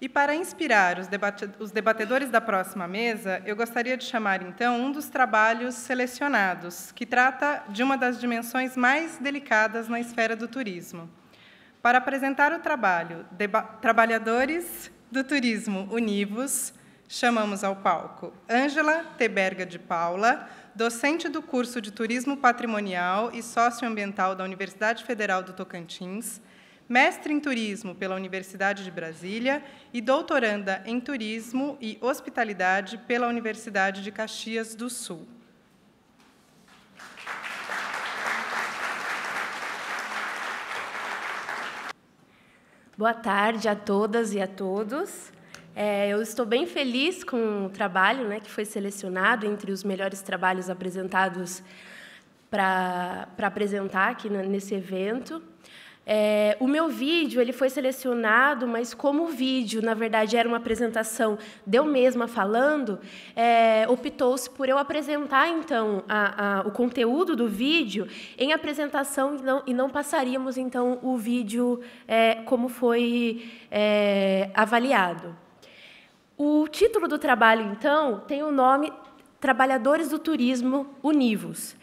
E para inspirar os, debate os debatedores da próxima mesa, eu gostaria de chamar então um dos trabalhos selecionados, que trata de uma das dimensões mais delicadas na esfera do turismo. Para apresentar o trabalho Trabalhadores do Turismo Univos, chamamos ao palco Ângela Teberga de Paula, docente do curso de Turismo Patrimonial e Socioambiental da Universidade Federal do Tocantins, mestre em turismo pela Universidade de Brasília e doutoranda em turismo e hospitalidade pela Universidade de Caxias do Sul. Boa tarde a todas e a todos. É, eu estou bem feliz com o trabalho né, que foi selecionado entre os melhores trabalhos apresentados para apresentar aqui nesse evento. É, o meu vídeo ele foi selecionado, mas como o vídeo, na verdade, era uma apresentação de eu mesma falando, é, optou-se por eu apresentar, então, a, a, o conteúdo do vídeo em apresentação e não, e não passaríamos, então, o vídeo é, como foi é, avaliado. O título do trabalho, então, tem o nome Trabalhadores do Turismo Univos.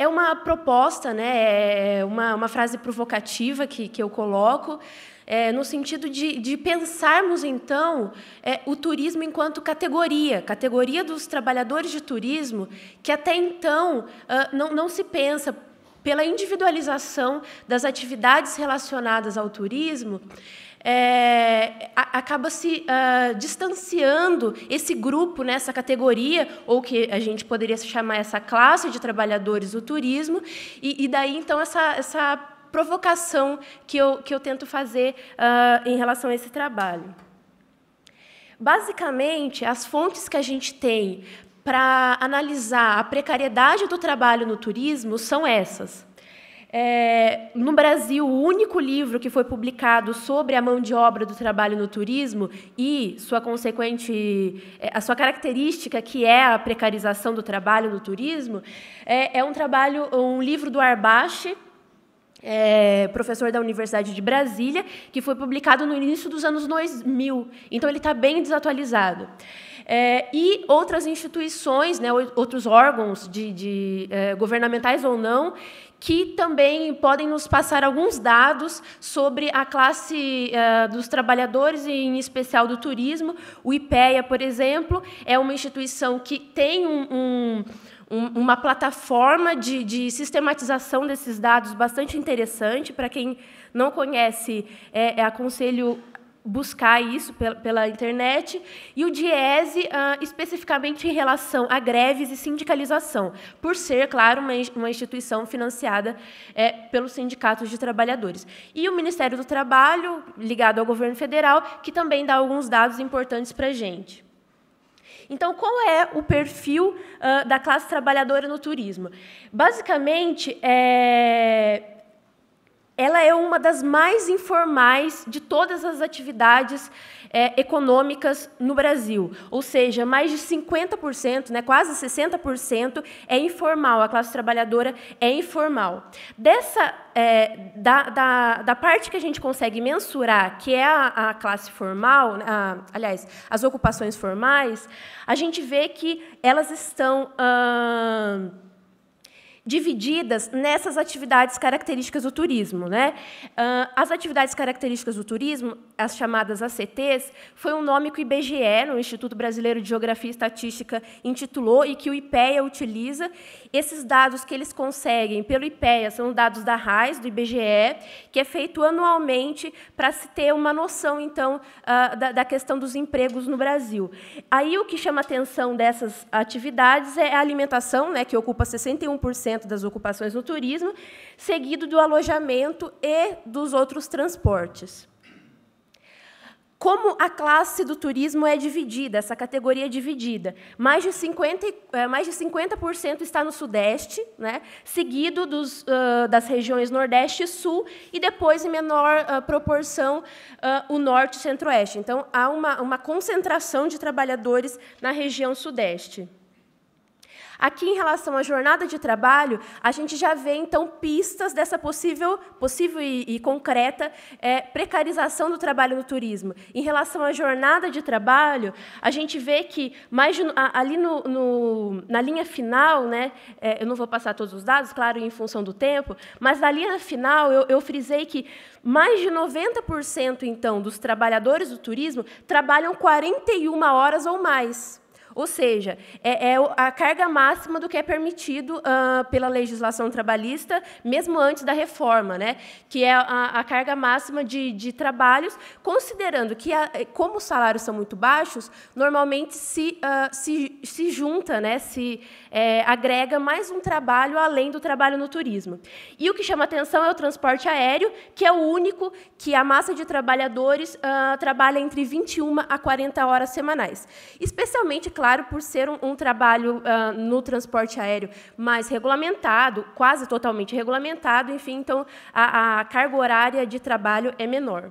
É uma proposta, né? é uma, uma frase provocativa que, que eu coloco, é, no sentido de, de pensarmos, então, é, o turismo enquanto categoria, categoria dos trabalhadores de turismo, que até então uh, não, não se pensa pela individualização das atividades relacionadas ao turismo é, acaba se uh, distanciando esse grupo, né, essa categoria, ou que a gente poderia chamar essa classe de trabalhadores do turismo, e, e daí, então, essa, essa provocação que eu, que eu tento fazer uh, em relação a esse trabalho. Basicamente, as fontes que a gente tem para analisar a precariedade do trabalho no turismo são essas. É, no Brasil, o único livro que foi publicado sobre a mão de obra do trabalho no turismo e sua consequente, é, a sua característica, que é a precarização do trabalho no turismo, é, é um trabalho, um livro do Arbache, é, professor da Universidade de Brasília, que foi publicado no início dos anos 2000. Então, ele está bem desatualizado. É, e outras instituições, né, outros órgãos de, de é, governamentais ou não, que também podem nos passar alguns dados sobre a classe uh, dos trabalhadores, em especial do turismo. O IPEA, por exemplo, é uma instituição que tem um, um, uma plataforma de, de, sistematização desses dados bastante interessante. Para quem não conhece, é, é aconselho buscar isso pela, internet, e o Diese, ah, especificamente em relação a greves e sindicalização, por ser, claro, uma, instituição financiada é, pelos sindicatos de trabalhadores. E o Ministério do Trabalho, ligado ao governo federal, que também dá alguns dados importantes para a gente. Então, qual é o perfil ah, da classe trabalhadora no turismo? Basicamente, é, ela é uma das mais informais de todas as atividades é, econômicas no Brasil. Ou seja, mais de 50%, né, quase 60% é informal, a classe trabalhadora é informal. Dessa, é, da, da, da, parte que a gente consegue mensurar, que é a, a classe formal, né, a, aliás, as ocupações formais, a gente vê que elas estão. Hum, divididas nessas atividades características do turismo. Né? Ah, as atividades características do turismo, as chamadas ACTs, foi um nome que o IBGE, no Instituto Brasileiro de Geografia e Estatística, intitulou e que o IPEA utiliza. Esses dados que eles conseguem pelo IPEA são dados da RAIS, do IBGE, que é feito anualmente para se ter uma noção, então, ah, da questão dos empregos no Brasil. Aí o que chama atenção dessas atividades é a alimentação, né, que ocupa 61% das ocupações no turismo, seguido do alojamento e dos outros transportes. Como a classe do turismo é dividida, essa categoria é dividida. Mais de 50%, eh, mais de 50 está no Sudeste, né, seguido dos, uh, das regiões Nordeste e Sul, e depois, em menor uh, proporção, uh, o Norte e Centro-Oeste. Então, há uma, uma concentração de trabalhadores na região Sudeste. Aqui, em relação à jornada de trabalho, a gente já vê, então, pistas dessa possível, possível e, e concreta é, precarização do trabalho no turismo. Em relação à jornada de trabalho, a gente vê que, mais de, ali no, no, na linha final, né, é, eu não vou passar todos os dados, claro, em função do tempo, mas na linha final eu, eu frisei que mais de 90% então dos trabalhadores do turismo trabalham 41 horas ou mais. Ou seja, é, é a carga máxima do que é permitido uh, pela legislação trabalhista, mesmo antes da reforma, né? que é a, a carga máxima de, de, trabalhos, considerando que, a, como os salários são muito baixos, normalmente se, uh, se, se junta, né? se é, agrega mais um trabalho além do trabalho no turismo. E o que chama atenção é o transporte aéreo, que é o único que a massa de trabalhadores uh, trabalha entre 21 a 40 horas semanais. Especialmente, claro, claro, por ser um, um trabalho uh, no transporte aéreo mais regulamentado, quase totalmente regulamentado, enfim, então a, a carga horária de trabalho é menor.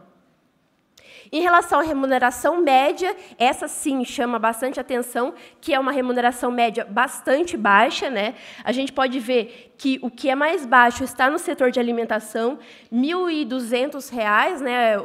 Em relação à remuneração média, essa sim chama bastante atenção, que é uma remuneração média bastante baixa. Né? A gente pode ver que o que é mais baixo está no setor de alimentação, R$ 1.200, né,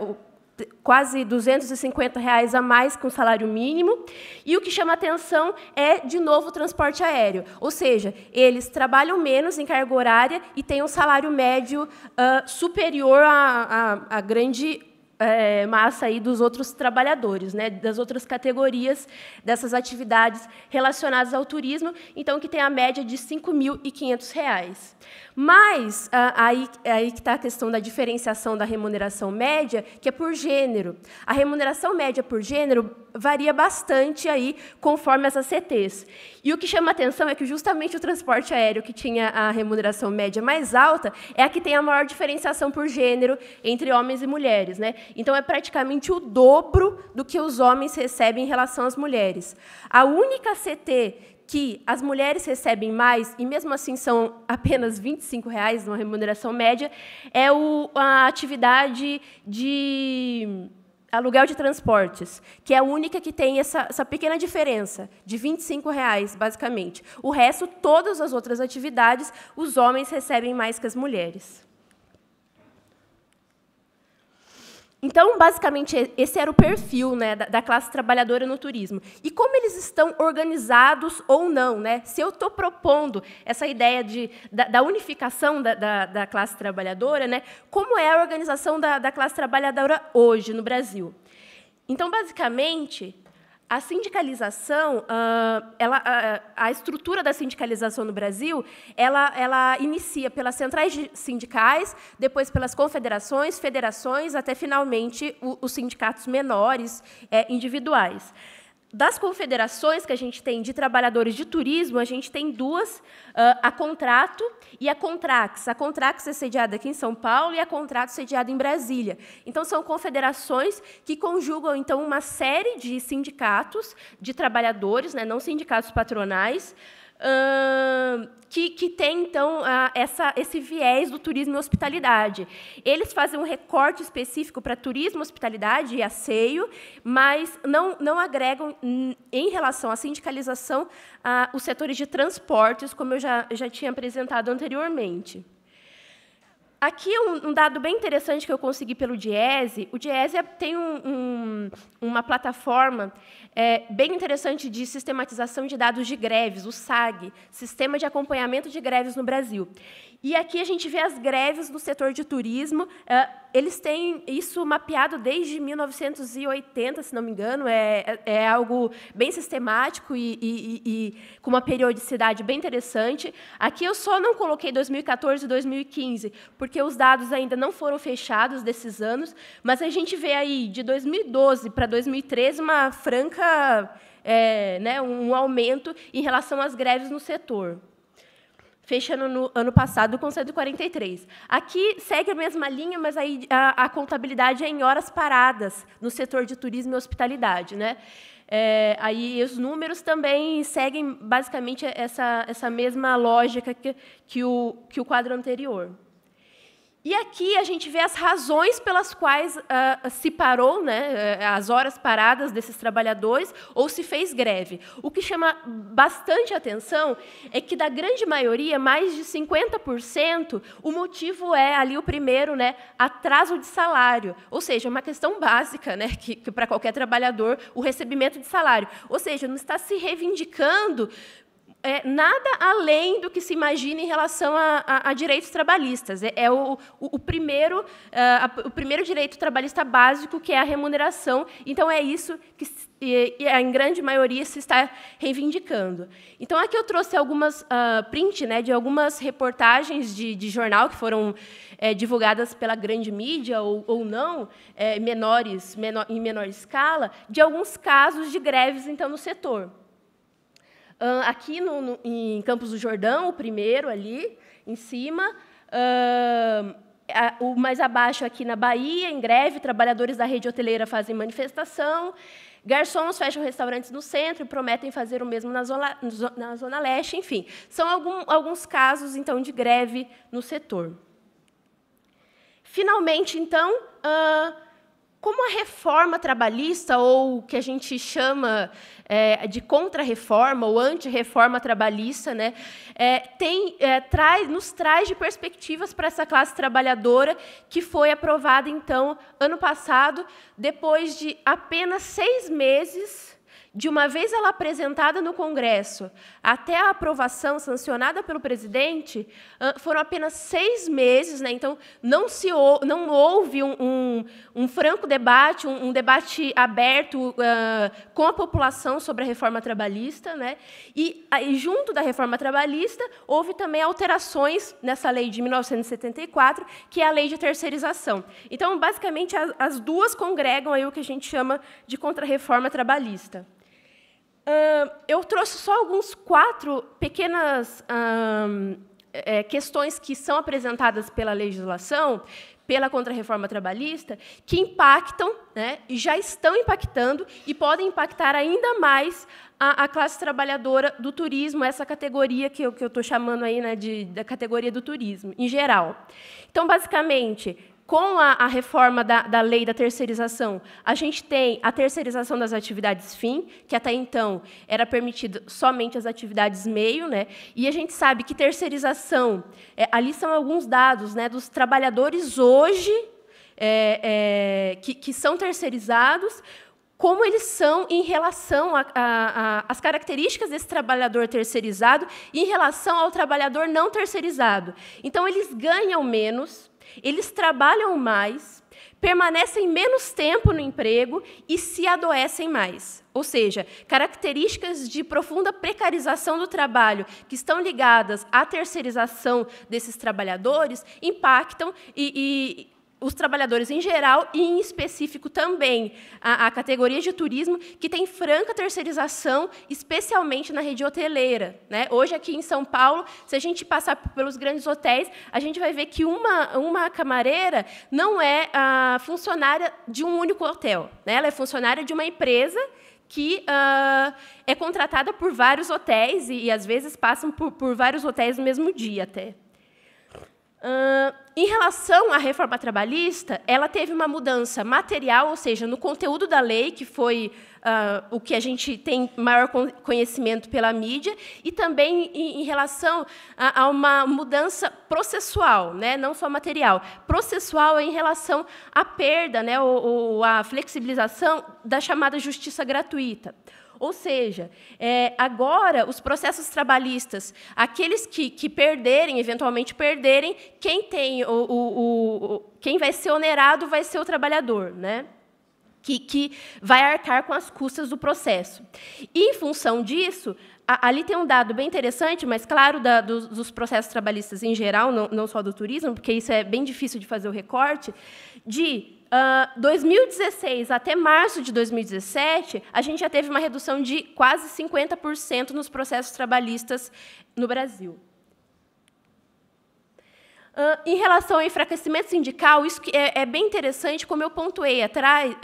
quase 250 reais a mais que o salário mínimo. E o que chama atenção é, de novo, o transporte aéreo. Ou seja, eles trabalham menos em carga horária e têm um salário médio uh, superior à grande é, massa aí dos outros trabalhadores, né, das outras categorias dessas atividades relacionadas ao turismo, então que tem a média de R$ 5.500. Mas ah, aí, aí que está a questão da diferenciação da remuneração média, que é por gênero. A remuneração média por gênero varia bastante aí conforme essas CTs. E o que chama atenção é que justamente o transporte aéreo que tinha a remuneração média mais alta é a que tem a maior diferenciação por gênero entre homens e mulheres, né? Então é praticamente o dobro do que os homens recebem em relação às mulheres. A única CT que as mulheres recebem mais, e mesmo assim são apenas R$ 25,00, numa remuneração média, é o, a atividade de aluguel de transportes, que é a única que tem essa, essa pequena diferença, de R$ 25,00, basicamente. O resto, todas as outras atividades, os homens recebem mais que as mulheres. Então, basicamente, esse era o perfil né, da, da, classe trabalhadora no turismo. E como eles estão organizados ou não. Né? Se eu estou propondo essa ideia de, da, da unificação da, da, da, classe trabalhadora, né, como é a organização da, da classe trabalhadora hoje no Brasil? Então, basicamente, a sindicalização, ah, ela, ah, a estrutura da sindicalização no Brasil, ela, ela inicia pelas centrais sindicais, depois pelas confederações, federações, até finalmente os sindicatos menores, eh, individuais das confederações que a gente tem de trabalhadores de turismo, a gente tem duas, a Contrato e a Contrax. A Contrax é sediada aqui em São Paulo e a Contrato é sediada em Brasília. Então, são confederações que conjugam, então, uma série de sindicatos de trabalhadores, né, não sindicatos patronais, que, que, tem, então, essa, esse viés do turismo e hospitalidade. Eles fazem um recorte específico para turismo, hospitalidade e asseio, mas não, não agregam, hum, em relação à sindicalização, os setores de transportes, como eu já, já tinha apresentado anteriormente. Aqui um, um, dado bem interessante que eu consegui pelo Diese. O Diese tem um, um, uma plataforma é, bem interessante de sistematização de dados de greves, o SAG, Sistema de Acompanhamento de Greves no Brasil. E aqui a gente vê as greves do setor de turismo é, eles têm isso mapeado desde 1980, se não me engano. É, é, é algo bem sistemático e, e, e, e com uma periodicidade bem interessante. Aqui eu só não coloquei 2014 e 2015, porque os dados ainda não foram fechados desses anos, mas a gente vê aí, de 2012 para 2013, uma franca... É, né, um aumento em relação às greves no setor fechando no ano passado com 143. Aqui segue a mesma linha, mas aí a, a contabilidade é em horas paradas no setor de turismo e hospitalidade. Né? É, aí os números também seguem basicamente essa, essa mesma lógica que, que, o, que o quadro anterior. E aqui a gente vê as razões pelas quais uh, se parou, né, eh, as horas paradas desses trabalhadores, ou se fez greve. O que chama bastante atenção é que, da grande maioria, mais de 50%, o motivo é ali o primeiro, né, atraso de salário. Ou seja, é uma questão básica né, que, que para qualquer trabalhador, o recebimento de salário. Ou seja, não está se reivindicando é, nada além do que se imagina em relação a, a, a direitos trabalhistas. É, é o, o, o, primeiro, uh, o primeiro direito trabalhista básico, que é a remuneração. Então, é isso que, e, e, em grande maioria, se está reivindicando. Então, aqui eu trouxe algumas uh, print né, de algumas reportagens de, de jornal que foram é, divulgadas pela grande mídia ou, ou não, é, menores, menor, em menor escala, de alguns casos de greves então no setor. Uh, aqui no, no, em Campos do Jordão, o primeiro ali, em cima. Uh, a, o mais abaixo aqui na Bahia, em greve, trabalhadores da rede hoteleira fazem manifestação. Garçons fecham restaurantes no centro e prometem fazer o mesmo na zona, na zona leste, enfim. São algum, alguns casos, então, de greve no setor. Finalmente, então, uh, como a reforma trabalhista, ou o que a gente chama é, de contra-reforma ou anti-reforma trabalhista, né, é, tem, é, traz, nos traz de perspectivas para essa classe trabalhadora, que foi aprovada, então, ano passado, depois de apenas seis meses de uma vez ela apresentada no Congresso até a aprovação sancionada pelo presidente, ah, foram apenas seis meses. Né? Então, não, se, não houve um, um, um franco debate, um, um debate aberto uh, com a população sobre a reforma trabalhista. Né? Ah, e, junto da reforma trabalhista, houve também alterações nessa lei de 1974, que é a lei de terceirização. Então, basicamente, as duas congregam aí o que a gente chama de contra-reforma trabalhista. Uh, eu trouxe só alguns quatro pequenas uh, é, questões que são apresentadas pela legislação, pela contra-reforma trabalhista, que impactam, né, e já estão impactando e podem impactar ainda mais a, a classe trabalhadora do turismo, essa categoria que eu estou chamando aí né, de, da categoria do turismo, em geral. Então, basicamente, com a, a reforma da, da, lei da terceirização, a gente tem a terceirização das atividades fim, que até então era permitido somente as atividades meio, né? E a gente sabe que terceirização, é, ali são alguns dados, né, dos trabalhadores hoje é, é, que, que são terceirizados, como eles são em relação às características desse trabalhador terceirizado em relação ao trabalhador não terceirizado. Então, eles ganham menos eles trabalham mais, permanecem menos tempo no emprego e se adoecem mais. Ou seja, características de profunda precarização do trabalho que estão ligadas à terceirização desses trabalhadores impactam e, os trabalhadores em geral e, em específico, também a, a categoria de turismo, que tem franca terceirização, especialmente na rede hoteleira. Né? Hoje, aqui em São Paulo, se a gente passar pelos grandes hotéis, a gente vai ver que uma, uma camareira não é a funcionária de um único hotel. Né? Ela é funcionária de uma empresa que ah, é contratada por vários hotéis e, e às vezes, passam por, por vários hotéis no mesmo dia até. Uh, em relação à reforma trabalhista, ela teve uma mudança material, ou seja, no conteúdo da lei, que foi uh, o que a gente tem maior conhecimento pela mídia, e também em, em relação a, a, uma mudança processual, né, não só material. Processual em relação à perda, né, ou, ou à flexibilização da chamada justiça gratuita. Ou seja, é, agora os processos trabalhistas, aqueles que, que perderem, eventualmente perderem, quem tem o, o, o, quem vai ser onerado vai ser o trabalhador, né? Que, que vai arcar com as custas do processo. E, em função disso, a, ali tem um dado bem interessante, mas, claro, da, dos, dos, processos trabalhistas em geral, não, não só do turismo, porque isso é bem difícil de fazer o recorte, de 2016 ah, até março de 2017, a gente já teve uma redução de quase 50% nos processos trabalhistas no Brasil. Uh, em relação ao enfraquecimento sindical, isso é, é bem interessante, como eu pontuei atrás, uh,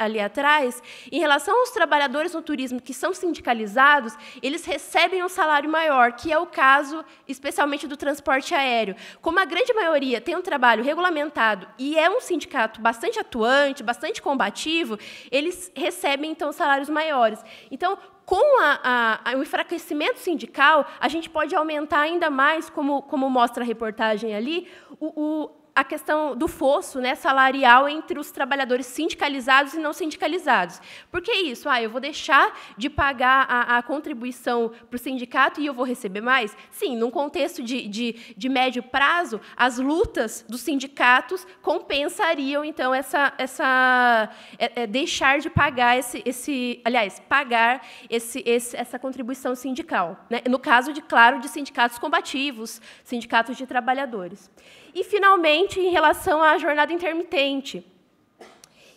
ali atrás, em relação aos trabalhadores no turismo que são sindicalizados, eles recebem um salário maior, que é o caso especialmente do transporte aéreo. Como a grande maioria tem um trabalho regulamentado e é um sindicato bastante atuante, bastante combativo, eles recebem, então, salários maiores. Então, com a, a, a, o enfraquecimento sindical, a gente pode aumentar ainda mais, como, como mostra a reportagem ali, o, o a questão do fosso né, salarial entre os trabalhadores sindicalizados e não sindicalizados. Por que isso? Ah, eu vou deixar de pagar a, a contribuição para o sindicato e eu vou receber mais? Sim, num contexto de, de, de médio prazo, as lutas dos sindicatos compensariam, então, essa, essa é, é, deixar de pagar esse, esse aliás, pagar esse, esse, essa contribuição sindical. Né? No caso, de claro, de sindicatos combativos, sindicatos de trabalhadores. E, finalmente, em relação à jornada intermitente,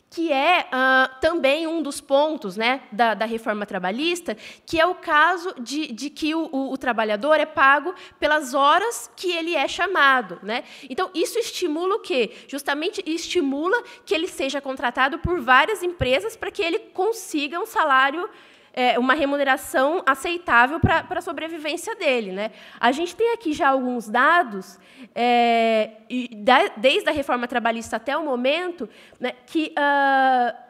que é uh, também um dos pontos né, da, da, reforma trabalhista, que é o caso de, de que o, o, o, trabalhador é pago pelas horas que ele é chamado. Né? Então, isso estimula o quê? Justamente estimula que ele seja contratado por várias empresas para que ele consiga um salário é, uma remuneração aceitável para a sobrevivência dele. Né? A gente tem aqui já alguns dados, é, da, desde a reforma trabalhista até o momento, né, que. Uh,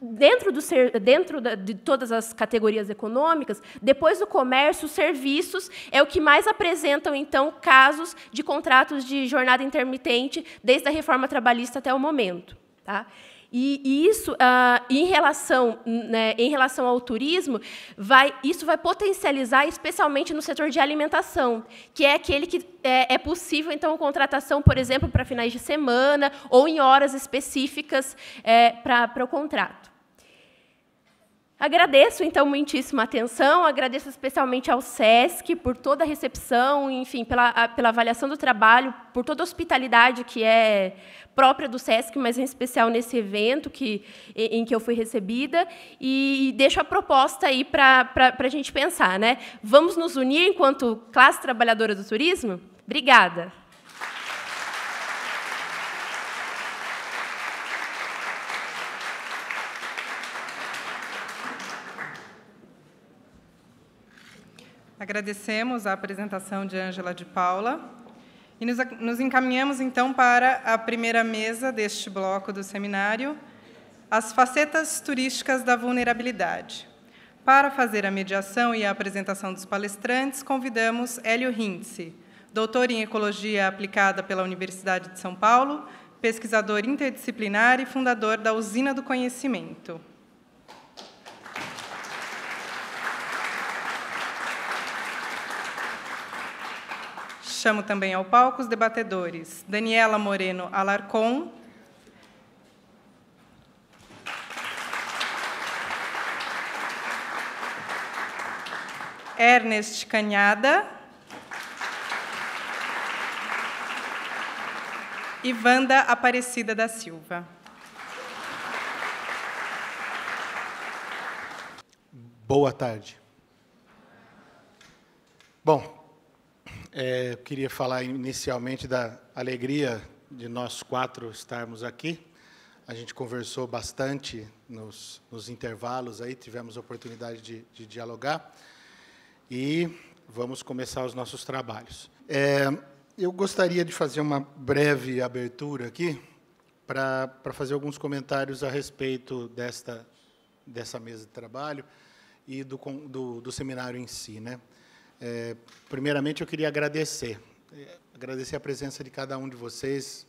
dentro, do ser, dentro de todas as categorias econômicas, depois do comércio, os serviços é o que mais apresentam, então, casos de contratos de jornada intermitente desde a reforma trabalhista até o momento. Tá? E, e isso, uh, em, relação, né, em relação ao turismo, vai, isso vai potencializar, especialmente no setor de alimentação, que é aquele que é, é possível, então, contratação, por exemplo, para finais de semana ou em horas específicas é, para o contrato. Agradeço, então, muitíssima atenção, agradeço especialmente ao SESC por toda a recepção, enfim, pela, a, pela avaliação do trabalho, por toda a hospitalidade que é própria do SESC, mas em especial nesse evento que, em, em que eu fui recebida, e, deixo a proposta aí para a gente pensar. Né? Vamos nos unir enquanto classe trabalhadora do turismo? Obrigada. Agradecemos a apresentação de Ângela de Paula e nos, nos encaminhamos então para a primeira mesa deste bloco do seminário, as facetas turísticas da vulnerabilidade. Para fazer a mediação e a apresentação dos palestrantes, convidamos Hélio Rintze, doutor em Ecologia aplicada pela Universidade de São Paulo, pesquisador interdisciplinar e fundador da Usina do Conhecimento. Chamo também ao palco os debatedores Daniela Moreno Alarcon. Ernest Canhada. e Wanda Aparecida da Silva. Boa tarde. Bom, é, eu queria falar inicialmente da alegria de nós quatro estarmos aqui. A gente conversou bastante nos, nos intervalos aí, tivemos a oportunidade de, de, dialogar e vamos começar os nossos trabalhos. É, eu gostaria de fazer uma breve abertura aqui para fazer alguns comentários a respeito desta, dessa mesa de trabalho e do, do, do seminário em si. Né? É, primeiramente, eu queria agradecer. É, agradecer a presença de cada um de vocês,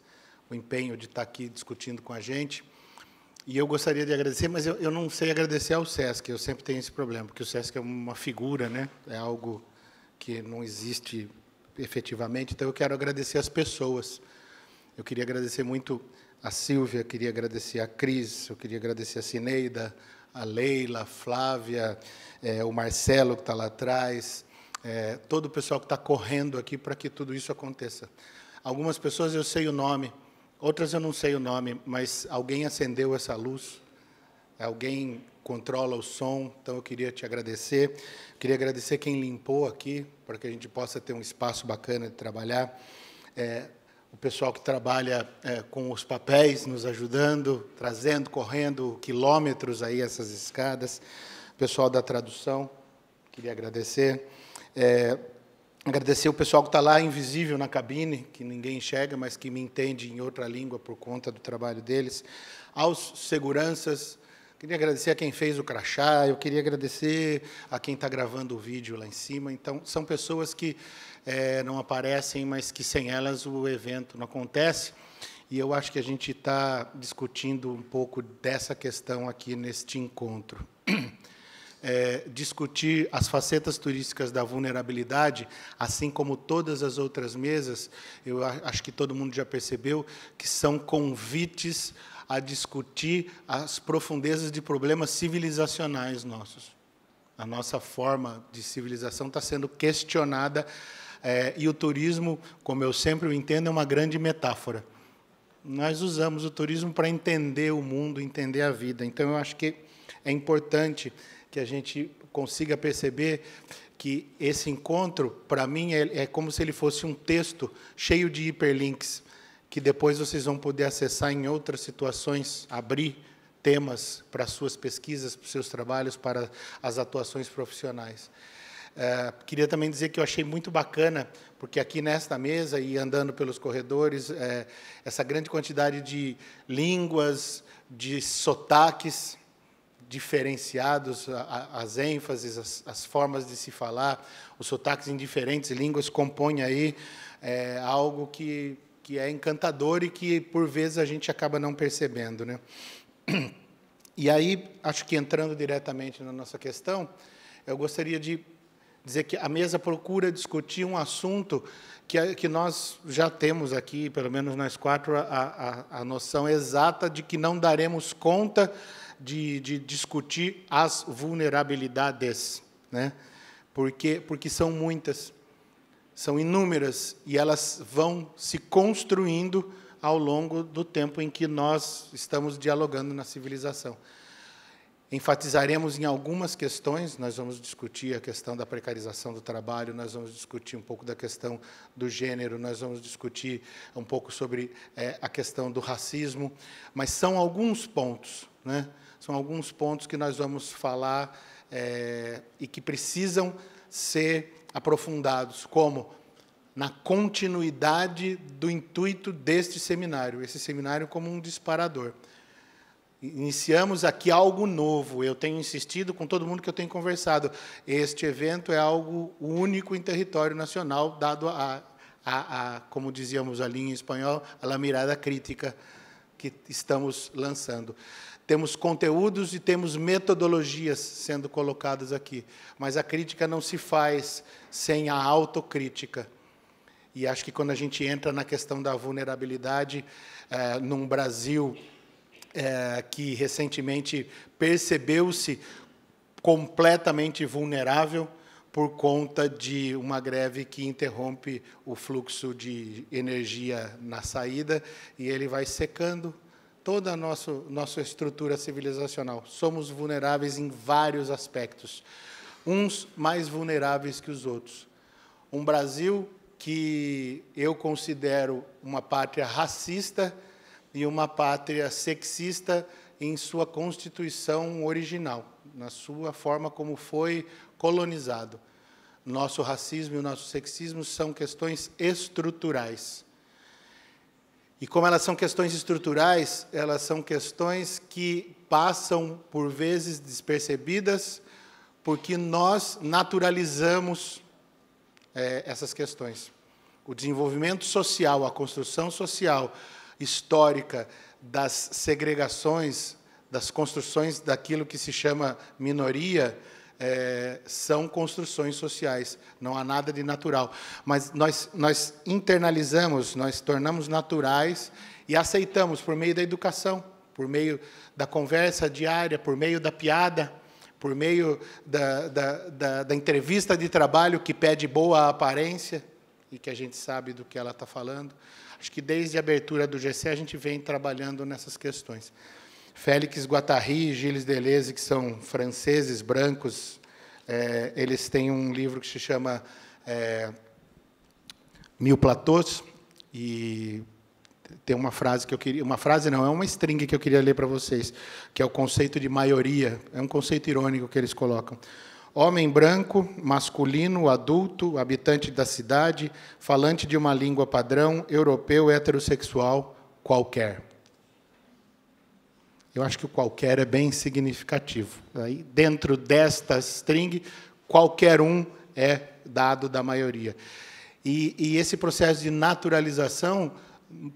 o empenho de estar aqui discutindo com a gente. E eu gostaria de agradecer, mas eu, eu não sei agradecer ao SESC, eu sempre tenho esse problema, porque o SESC é uma figura, né? é algo que não existe efetivamente, então eu quero agradecer as pessoas. Eu queria agradecer muito a Silvia, queria agradecer a Cris, eu queria agradecer a Cineida, a Leila, a Flávia, é, o Marcelo, que está lá atrás, é, todo o pessoal que está correndo aqui para que tudo isso aconteça. Algumas pessoas eu sei o nome, outras eu não sei o nome, mas alguém acendeu essa luz, alguém controla o som, então eu queria te agradecer. Queria agradecer quem limpou aqui, para que a gente possa ter um espaço bacana de trabalhar. É, o pessoal que trabalha é, com os papéis, nos ajudando, trazendo, correndo quilômetros aí essas escadas. O pessoal da tradução, queria agradecer. É, agradecer o pessoal que está lá invisível na cabine, que ninguém enxerga, mas que me entende em outra língua por conta do trabalho deles. Aos seguranças, queria agradecer a quem fez o crachá, eu queria agradecer a quem está gravando o vídeo lá em cima. Então, são pessoas que é, não aparecem, mas que sem elas o evento não acontece. E eu acho que a gente está discutindo um pouco dessa questão aqui neste encontro. é, discutir as facetas turísticas da vulnerabilidade, assim como todas as outras mesas, eu acho que todo mundo já percebeu que são convites a discutir as profundezas de problemas civilizacionais nossos. A nossa forma de civilização está sendo questionada é, e o turismo, como eu sempre entendo, é uma grande metáfora. Nós usamos o turismo para entender o mundo, entender a vida. Então, eu acho que é importante que a gente consiga perceber que esse encontro, para mim, é, é, como se ele fosse um texto cheio de hiperlinks, que depois vocês vão poder acessar em outras situações, abrir temas para suas pesquisas, para seus trabalhos, para as atuações profissionais. É, queria também dizer que eu achei muito bacana, porque aqui nesta mesa e andando pelos corredores, é, essa grande quantidade de línguas, de sotaques, diferenciados, as ênfases, as, as, formas de se falar, os sotaques em diferentes línguas compõem aí é, algo que, que é encantador e que, por vezes, a gente acaba não percebendo. Né? E aí, acho que entrando diretamente na nossa questão, eu gostaria de dizer que a mesa procura discutir um assunto que, que nós já temos aqui, pelo menos nós quatro, a, a, a noção exata de que não daremos conta de, de discutir as vulnerabilidades, né? porque, porque são muitas, são inúmeras, e elas vão se construindo ao longo do tempo em que nós estamos dialogando na civilização. Enfatizaremos em algumas questões, nós vamos discutir a questão da precarização do trabalho, nós vamos discutir um pouco da questão do gênero, nós vamos discutir um pouco sobre é, a questão do racismo, mas são alguns pontos. Né? são alguns pontos que nós vamos falar é, e que precisam ser aprofundados, como na continuidade do intuito deste seminário, esse seminário como um disparador. Iniciamos aqui algo novo. Eu tenho insistido com todo mundo que eu tenho conversado. Este evento é algo único em território nacional, dado a, a, a como dizíamos ali em espanhol, a mirada crítica que estamos lançando temos conteúdos e temos metodologias sendo colocadas aqui, mas a crítica não se faz sem a autocrítica. E acho que quando a gente entra na questão da vulnerabilidade, é, num Brasil é, que recentemente percebeu-se completamente vulnerável por conta de uma greve que interrompe o fluxo de energia na saída e ele vai secando toda a nosso, nossa estrutura civilizacional. Somos vulneráveis em vários aspectos, uns mais vulneráveis que os outros. Um Brasil que eu considero uma pátria racista e uma pátria sexista em sua constituição original, na sua forma como foi colonizado. Nosso racismo e o nosso sexismo são questões estruturais e como elas são questões estruturais, elas são questões que passam, por vezes, despercebidas, porque nós naturalizamos é, essas questões. O desenvolvimento social, a construção social histórica das segregações, das construções daquilo que se chama minoria, é, são construções sociais, não há nada de natural. Mas nós, nós internalizamos, nós tornamos naturais e aceitamos por meio da educação, por meio da conversa diária, por meio da piada, por meio da, da, da, da entrevista de trabalho que pede boa aparência e que a gente sabe do que ela está falando. Acho que desde a abertura do GC a gente vem trabalhando nessas questões. Félix Guattari e Gilles Deleuze, que são franceses, brancos, é, eles têm um livro que se chama é, Mil Platôs, e tem uma frase que eu queria, uma frase não, é uma string que eu queria ler para vocês, que é o conceito de maioria, é um conceito irônico que eles colocam. Homem branco, masculino, adulto, habitante da cidade, falante de uma língua padrão, europeu, heterossexual, qualquer. Eu acho que o qualquer é bem significativo. Aí, dentro desta string, qualquer um é dado da maioria. E, e esse processo de naturalização,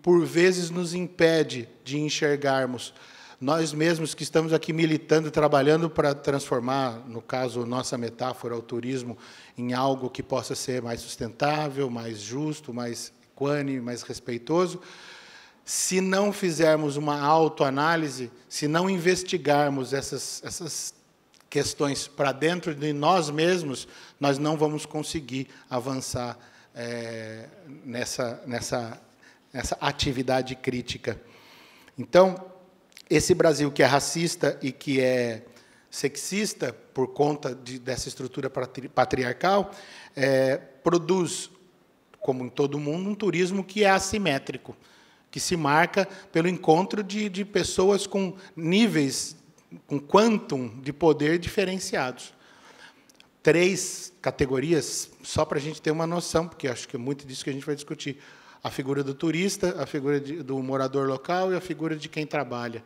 por vezes, nos impede de enxergarmos nós mesmos que estamos aqui militando, trabalhando para transformar, no caso, nossa metáfora, o turismo, em algo que possa ser mais sustentável, mais justo, mais equânime, mais respeitoso, se não fizermos uma autoanálise, se não investigarmos essas, essas questões para dentro de nós mesmos, nós não vamos conseguir avançar é, nessa, nessa, nessa atividade crítica. Então, esse Brasil que é racista e que é sexista por conta de, dessa estrutura patriarcal é, produz, como em todo mundo, um turismo que é assimétrico que se marca pelo encontro de, de pessoas com níveis, com quantum de poder diferenciados. Três categorias, só para a gente ter uma noção, porque acho que é muito disso que a gente vai discutir. A figura do turista, a figura de, do morador local e a figura de quem trabalha.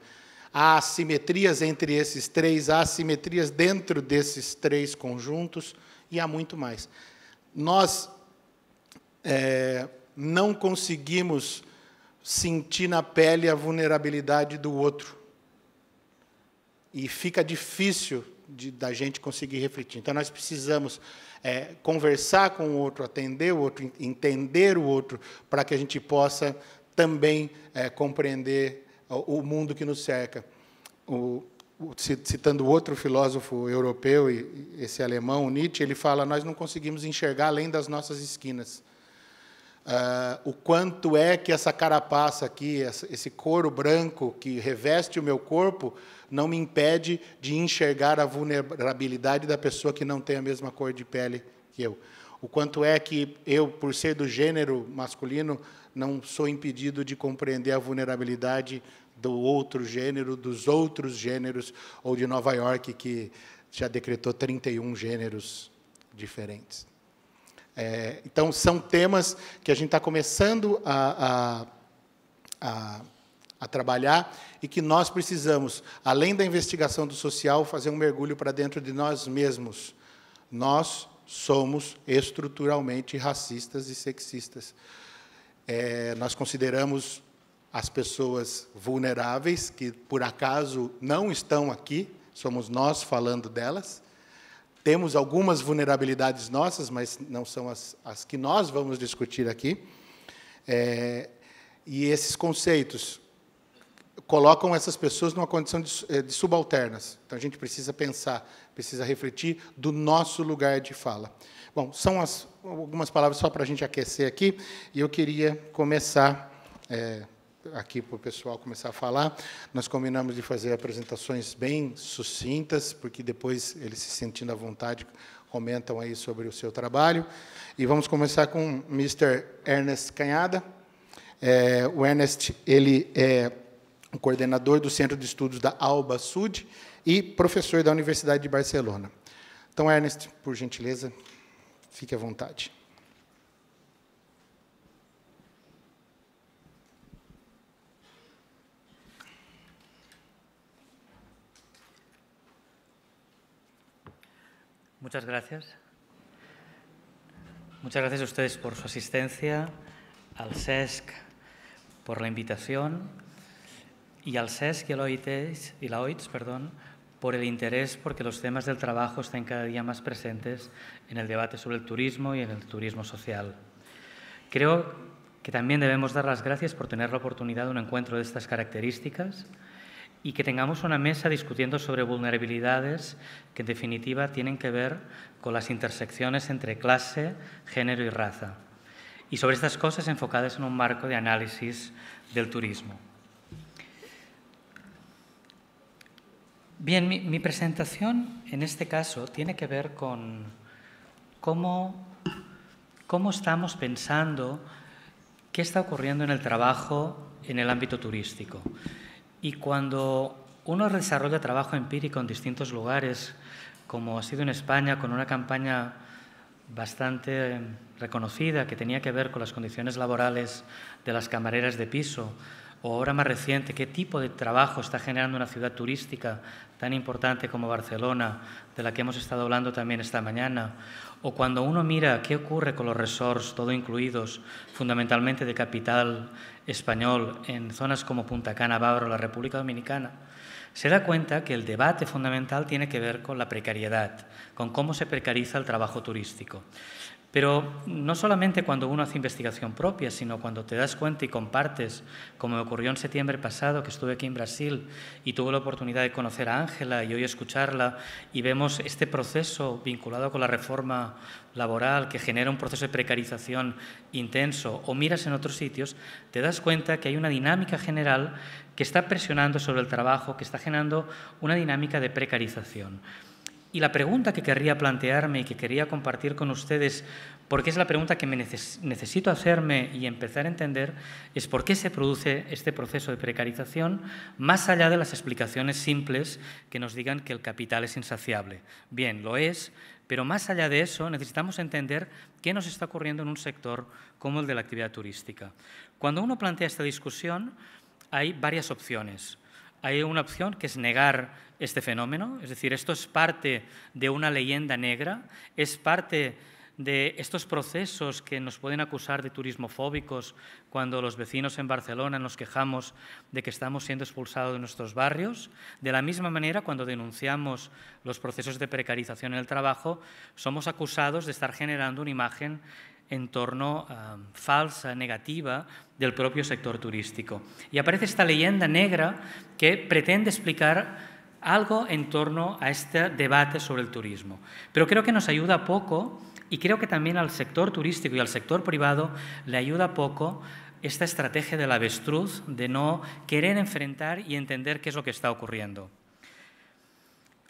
Há assimetrias entre esses três, há assimetrias dentro desses três conjuntos e há muito mais. Nós é, não conseguimos sentir na pele a vulnerabilidade do outro. E fica difícil de, da gente conseguir refletir. Então, nós precisamos é, conversar com o outro, atender o outro, entender o outro, para que a gente possa também é, compreender o, o, mundo que nos cerca. O, citando outro filósofo europeu, esse alemão, Nietzsche, ele fala: Nós não conseguimos enxergar além das nossas esquinas. Uh, o quanto é que essa carapaça aqui, esse couro branco que reveste o meu corpo, não me impede de enxergar a vulnerabilidade da pessoa que não tem a mesma cor de pele que eu. O quanto é que eu, por ser do gênero masculino, não sou impedido de compreender a vulnerabilidade do outro gênero, dos outros gêneros, ou de Nova York, que já decretou 31 gêneros diferentes. É, então, são temas que a gente está começando a, a, a, a trabalhar e que nós precisamos, além da investigação do social, fazer um mergulho para dentro de nós mesmos. Nós somos estruturalmente racistas e sexistas. É, nós consideramos as pessoas vulneráveis, que por acaso não estão aqui, somos nós falando delas, temos algumas vulnerabilidades nossas, mas não são as, as que nós vamos discutir aqui. É, e esses conceitos colocam essas pessoas numa condição de, é, de subalternas. Então a gente precisa pensar, precisa refletir do nosso lugar de fala. Bom, são as, algumas palavras só para a gente aquecer aqui, e eu queria começar. É, aqui para o pessoal começar a falar. Nós combinamos de fazer apresentações bem sucintas, porque depois eles se sentindo à vontade comentam aí sobre o seu trabalho. E vamos começar com o Mr. Ernest Canhada. É, o Ernest ele é o coordenador do Centro de Estudos da Alba Sud e professor da Universidade de Barcelona. Então, Ernest, por gentileza, fique à vontade. Muchas gracias. Muchas gracias a ustedes por su asistencia, al SESC por la invitación y al SESC y, a y la OITS perdón, por el interés porque los temas del trabajo están cada día más presentes en el debate sobre el turismo y en el turismo social. Creo que también debemos dar las gracias por tener la oportunidad de un encuentro de estas características y que tengamos una mesa discutiendo sobre vulnerabilidades que en definitiva tienen que ver con las intersecciones entre clase, género y raza. Y sobre estas cosas enfocadas en un marco de análisis del turismo. Bien, mi, presentación en este caso tiene que ver con cómo, cómo estamos pensando qué está ocurriendo en el trabajo en el ámbito turístico. Y cuando uno desarrolla trabajo empírico en distintos lugares, como ha sido en España, con una campaña bastante reconocida que tenía que ver con las condiciones laborales de las camareras de piso, o ahora más reciente, qué tipo de trabajo está generando una ciudad turística tan importante como Barcelona, de la que hemos estado hablando también esta mañana, o cuando uno mira qué ocurre con los resorts, todo incluidos, fundamentalmente de capital español en zonas como Punta Cana, Bávaro, la República Dominicana, se da cuenta que el debate fundamental tiene que ver con la precariedad, con cómo se precariza el trabajo turístico. Pero no solamente cuando uno hace investigación propia, sino cuando te das cuenta y compartes, como me ocurrió en septiembre pasado, que estuve aquí en Brasil y tuve la oportunidad de conocer a Ángela y hoy escucharla, y vemos este proceso vinculado con la reforma laboral que genera un proceso de precarización intenso, o miras en otros sitios, te das cuenta que hay una dinámica general que está presionando sobre el trabajo, que está generando una dinámica de precarización. Y la pregunta que querría plantearme y que quería compartir con ustedes, porque es la pregunta que me necesito hacerme y empezar a entender, es por qué se produce este proceso de precarización más allá de las explicaciones simples que nos digan que el capital es insaciable. Bien, lo es, pero más allá de eso necesitamos entender qué nos está ocurriendo en un sector como el de la actividad turística. Cuando uno plantea esta discusión, hay varias opciones. Hay una opción que es negar este fenómeno. Es decir, esto es parte de una leyenda negra, es parte de estos procesos que nos pueden acusar de turismofóbicos cuando los vecinos en Barcelona nos quejamos de que estamos siendo expulsados de nuestros barrios. De la misma manera, cuando denunciamos los procesos de precarización en el trabajo, somos acusados de estar generando una imagen en torno ah, falsa, negativa, del propio sector turístico. Y aparece esta leyenda negra que pretende explicar algo en torno a este debate sobre el turismo. Pero creo que nos ayuda poco y creo que también al sector turístico y al sector privado le ayuda poco esta estrategia la avestruz de no querer enfrentar y entender qué es lo que está ocurriendo.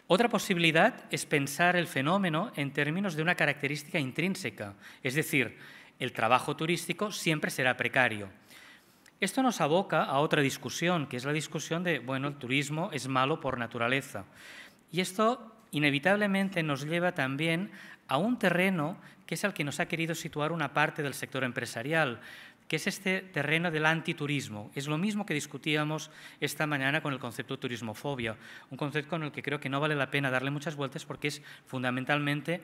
Otra posibilidad es pensar el fenómeno en términos de una característica intrínseca, es decir, el trabajo turístico siempre será precario esto nos aboca a otra discusión, que es la discusión de, bueno, el turismo es malo por naturaleza. Y esto inevitablemente nos lleva también a un terreno que es el que nos ha querido situar una parte del sector empresarial, que es este terreno del antiturismo. Es lo mismo que discutíamos esta mañana con el concepto de turismofobia, un concepto con el que creo que no vale la pena darle muchas vueltas porque es fundamentalmente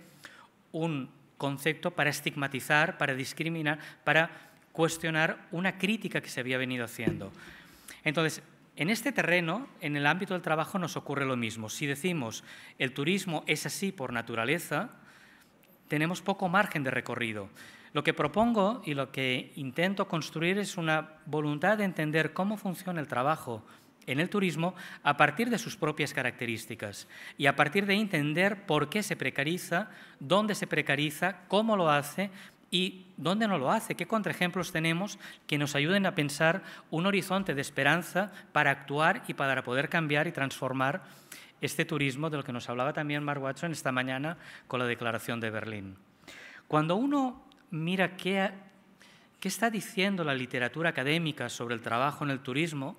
un concepto para estigmatizar, para discriminar, para cuestionar una crítica que se había venido haciendo. Entonces, en este terreno, en el ámbito del trabajo, nos ocurre lo mismo. Si decimos el turismo es así por naturaleza, tenemos poco margen de recorrido. Lo que propongo y lo que intento construir es una voluntad de entender cómo funciona el trabajo en el turismo a partir de sus propias características y a partir de entender por qué se precariza, dónde se precariza, cómo lo hace ¿Y dónde no lo hace? ¿Qué contraejemplos tenemos que nos ayuden a pensar un horizonte de esperanza para actuar y para poder cambiar y transformar este turismo de lo que nos hablaba también Mark Watson esta mañana con la declaración de Berlín? Cuando uno mira qué, qué está diciendo la literatura académica sobre el trabajo en el turismo,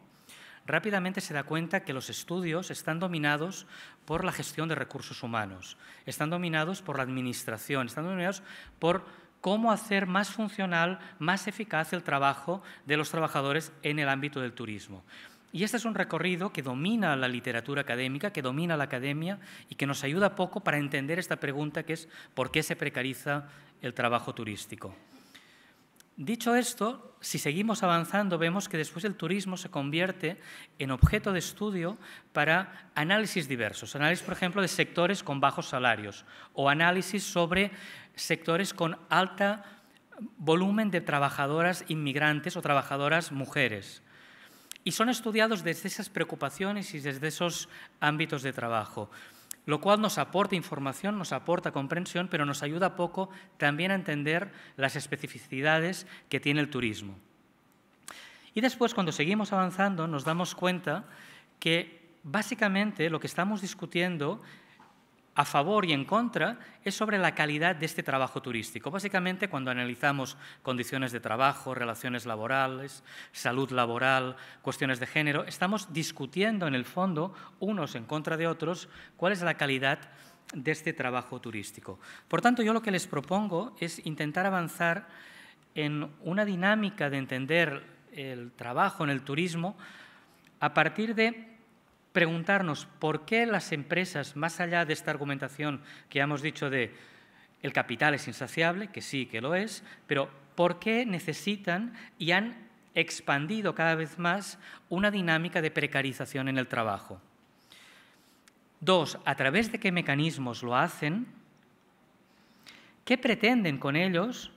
rápidamente se da cuenta que los estudios están dominados por la gestión de recursos humanos, están dominados por la administración, están dominados por cómo hacer más funcional, más eficaz el trabajo de los trabajadores en el ámbito del turismo. Y este es un recorrido que domina la literatura académica, que domina la academia y que nos ayuda poco para entender esta pregunta que es ¿por qué se precariza el trabajo turístico? Dicho esto, si seguimos avanzando, vemos que después el turismo se convierte en objeto de estudio para análisis diversos. Análisis, por ejemplo, de sectores con bajos salarios o análisis sobre sectores con alto volumen de trabajadoras inmigrantes o trabajadoras mujeres. Y son estudiados desde esas preocupaciones y desde esos ámbitos de trabajo, lo cual nos aporta información, nos aporta comprensión, pero nos ayuda poco también a entender las especificidades que tiene el turismo. Y después, cuando seguimos avanzando, nos damos cuenta que básicamente lo que estamos discutiendo a favor y en contra es sobre la calidad de este trabajo turístico. Básicamente, cuando analizamos condiciones de trabajo, relaciones laborales, salud laboral, cuestiones de género, estamos discutiendo en el fondo, unos en contra de otros, cuál es la calidad de este trabajo turístico. Por tanto, yo lo que les propongo es intentar avanzar en una dinámica de entender el trabajo en el turismo a partir de preguntarnos por qué las empresas, más allá de esta argumentación que hemos dicho de el capital es insaciable, que sí que lo es, pero por qué necesitan y han expandido cada vez más una dinámica de precarización en el trabajo. Dos, a través de qué mecanismos lo hacen, qué pretenden con ellos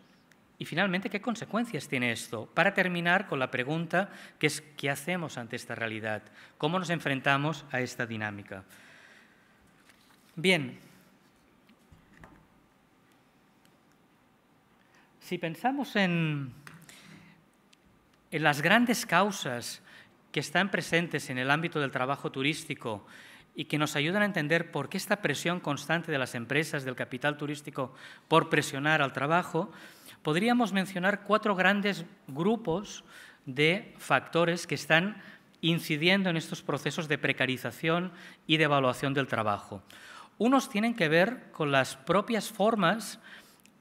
y finalmente, ¿qué consecuencias tiene esto? Para terminar con la pregunta ¿qué hacemos ante esta realidad? ¿Cómo nos enfrentamos a esta dinámica? Bien, si pensamos en, en las grandes causas que están presentes en el ámbito del trabajo turístico y que nos ayudan a entender por qué esta presión constante de las empresas, del capital turístico, por presionar al trabajo, podríamos mencionar cuatro grandes grupos de factores que están incidiendo en estos procesos de precarización y de evaluación del trabajo. Unos tienen que ver con las propias formas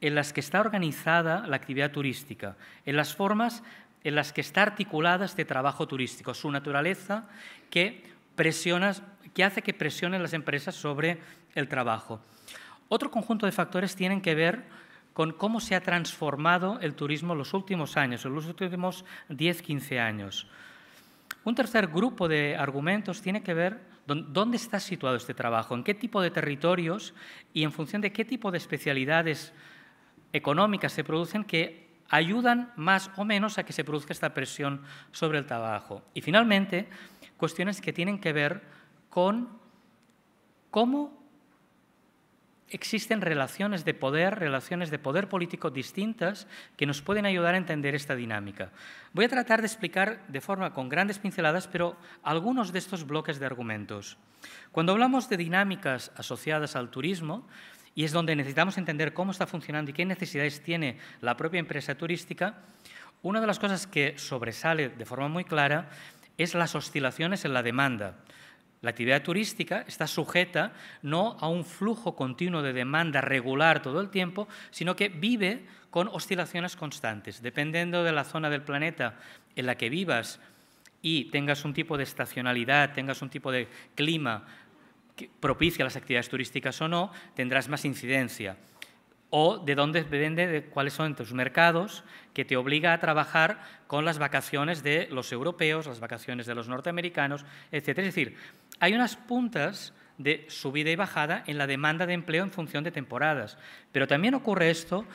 en las que está organizada la actividad turística, en las formas en las que está articulada este trabajo turístico, su naturaleza que, presiona, que hace que presionen las empresas sobre el trabajo. Otro conjunto de factores tienen que ver con cómo se ha transformado el turismo en los últimos años, en los últimos 10-15 años. Un tercer grupo de argumentos tiene que ver dónde está situado este trabajo, en qué tipo de territorios y en función de qué tipo de especialidades económicas se producen que ayudan más o menos a que se produzca esta presión sobre el trabajo. Y finalmente, cuestiones que tienen que ver con cómo existen relaciones de poder, relaciones de poder político distintas que nos pueden ayudar a entender esta dinámica. Voy a tratar de explicar de forma con grandes pinceladas, pero algunos de estos bloques de argumentos. Cuando hablamos de dinámicas asociadas al turismo, y es donde necesitamos entender cómo está funcionando y qué necesidades tiene la propia empresa turística, una de las cosas que sobresale de forma muy clara es las oscilaciones en la demanda. La actividad turística está sujeta no a un flujo continuo de demanda regular todo el tiempo, sino que vive con oscilaciones constantes. Dependiendo de la zona del planeta en la que vivas y tengas un tipo de estacionalidad, tengas un tipo de clima que propicia las actividades turísticas o no, tendrás más incidencia o de dónde depende de cuáles son tus mercados, que te obliga a trabajar con las vacaciones de los europeos, las vacaciones de los norteamericanos, etc. Es decir, hay unas puntas de subida y bajada en la demanda de empleo en función de temporadas, pero también ocurre esto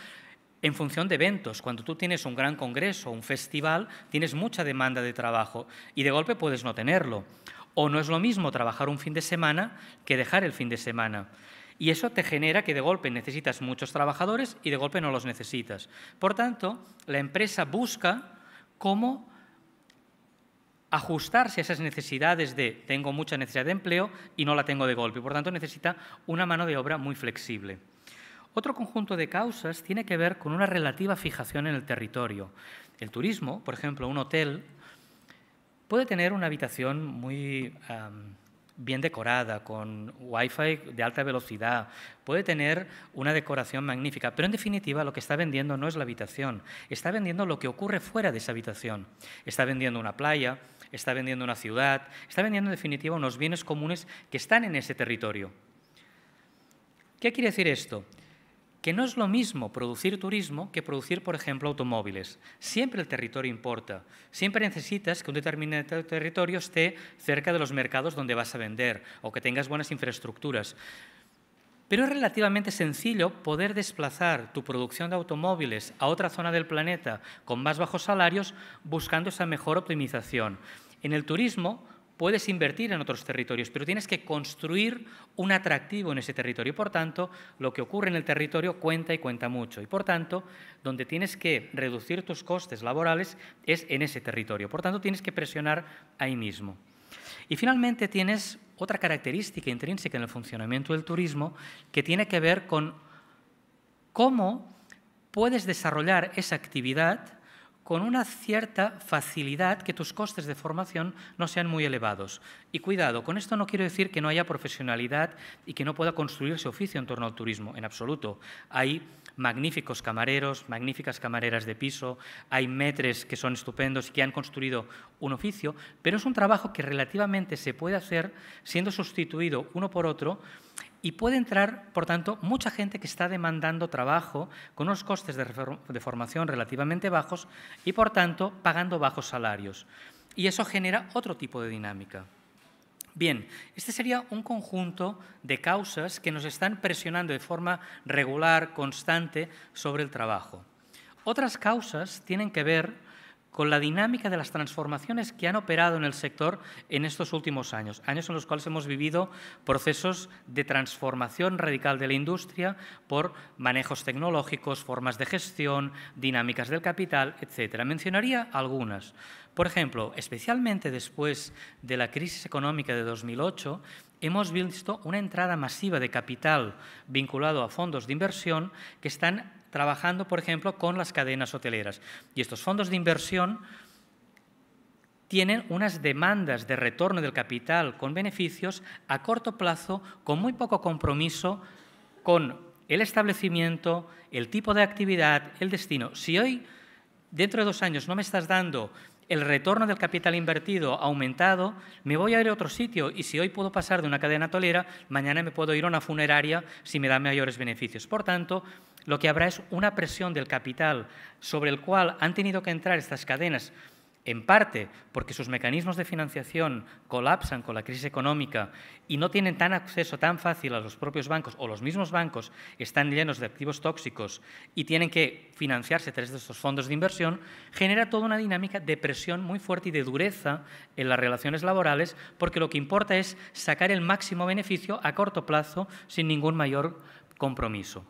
en función de eventos. Cuando tú tienes un gran congreso, un festival, tienes mucha demanda de trabajo y de golpe puedes no tenerlo. O no es lo mismo trabajar un fin de semana que dejar el fin de semana. Y eso te genera que de golpe necesitas muchos trabajadores y de golpe no los necesitas. Por tanto, la empresa busca cómo ajustarse a esas necesidades de tengo mucha necesidad de empleo y no la tengo de golpe. Por tanto, necesita una mano de obra muy flexible. Otro conjunto de causas tiene que ver con una relativa fijación en el territorio. El turismo, por ejemplo, un hotel puede tener una habitación muy bien decorada, con wifi de alta velocidad, puede tener una decoración magnífica, pero en definitiva lo que está vendiendo no es la habitación, está vendiendo lo que ocurre fuera de esa habitación. Está vendiendo una playa, está vendiendo una ciudad, está vendiendo en definitiva unos bienes comunes que están en ese territorio. ¿Qué quiere decir esto? Que no es lo mismo producir turismo que producir, por ejemplo, automóviles. Siempre el territorio importa. Siempre necesitas que un determinado territorio esté cerca de los mercados donde vas a vender o que tengas buenas infraestructuras. Pero es relativamente sencillo poder desplazar tu producción de automóviles a otra zona del planeta con más bajos salarios buscando esa mejor optimización. En el turismo puedes invertir en otros territorios, pero tienes que construir un atractivo en ese territorio. por tanto, lo que ocurre en el territorio cuenta y cuenta mucho. Y por tanto, donde tienes que reducir tus costes laborales es en ese territorio. Por tanto, tienes que presionar ahí mismo. Y finalmente tienes otra característica intrínseca en el funcionamiento del turismo que tiene que ver con cómo puedes desarrollar esa actividad con una cierta facilidad que tus costes de formación no sean muy elevados. Y cuidado, con esto no quiero decir que no haya profesionalidad y que no pueda construirse oficio en torno al turismo, en absoluto. Hay magníficos camareros, magníficas camareras de piso, hay metres que son estupendos y que han construido un oficio, pero es un trabajo que relativamente se puede hacer siendo sustituido uno por otro y puede entrar, por tanto, mucha gente que está demandando trabajo con unos costes de, formación relativamente bajos y, por tanto, pagando bajos salarios. Y eso genera otro tipo de dinámica. Bien, este sería un conjunto de causas que nos están presionando de forma regular, constante, sobre el trabajo. Otras causas tienen que ver con la dinámica de las transformaciones que han operado en el sector en estos últimos años, años en los cuales hemos vivido procesos de transformación radical de la industria por manejos tecnológicos, formas de gestión, dinámicas del capital, etc. Mencionaría algunas. Por ejemplo, especialmente después de la crisis económica de 2008, hemos visto una entrada masiva de capital vinculado a fondos de inversión que están trabajando, por ejemplo, con las cadenas hoteleras. Y estos fondos de inversión tienen unas demandas de retorno del capital con beneficios a corto plazo, con muy poco compromiso con el establecimiento, el tipo de actividad, el destino. Si hoy, dentro de dos años, no me estás dando el retorno del capital invertido aumentado, me voy a ir a otro sitio y si hoy puedo pasar de una cadena hotelera, mañana me puedo ir a una funeraria si me da mayores beneficios. Por tanto, lo que habrá es una presión del capital sobre el cual han tenido que entrar estas cadenas, en parte porque sus mecanismos de financiación colapsan con la crisis económica y no tienen tan acceso tan fácil a los propios bancos o los mismos bancos están llenos de activos tóxicos y tienen que financiarse a través de estos fondos de inversión, genera toda una dinámica de presión muy fuerte y de dureza en las relaciones laborales porque lo que importa es sacar el máximo beneficio a corto plazo sin ningún mayor compromiso.